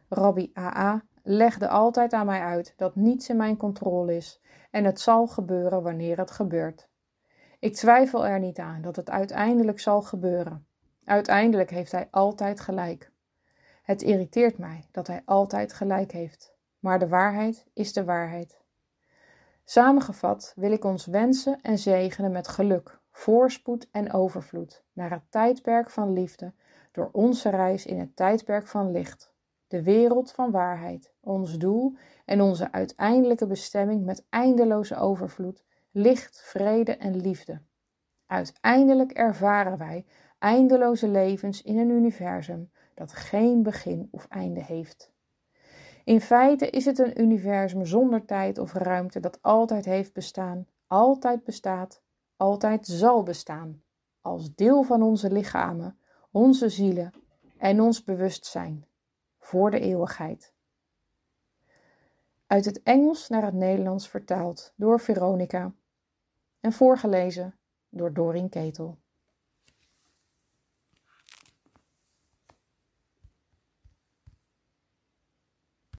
Rabbi AA legde altijd aan mij uit dat niets in mijn controle is en het zal gebeuren wanneer het gebeurt. Ik twijfel er niet aan dat het uiteindelijk zal gebeuren. Uiteindelijk heeft hij altijd gelijk. Het irriteert mij dat hij altijd gelijk heeft, maar de waarheid is de waarheid. Samengevat wil ik ons wensen en zegenen met geluk, voorspoed en overvloed naar het tijdperk van liefde door onze reis in het tijdperk van licht de wereld van waarheid, ons doel en onze uiteindelijke bestemming met eindeloze overvloed, licht, vrede en liefde. Uiteindelijk ervaren wij eindeloze levens in een universum dat geen begin of einde heeft. In feite is het een universum zonder tijd of ruimte dat altijd heeft bestaan, altijd bestaat, altijd zal bestaan, als deel van onze lichamen, onze zielen en ons bewustzijn voor de eeuwigheid. Uit het Engels naar het Nederlands vertaald door Veronica en voorgelezen door Dorien Ketel.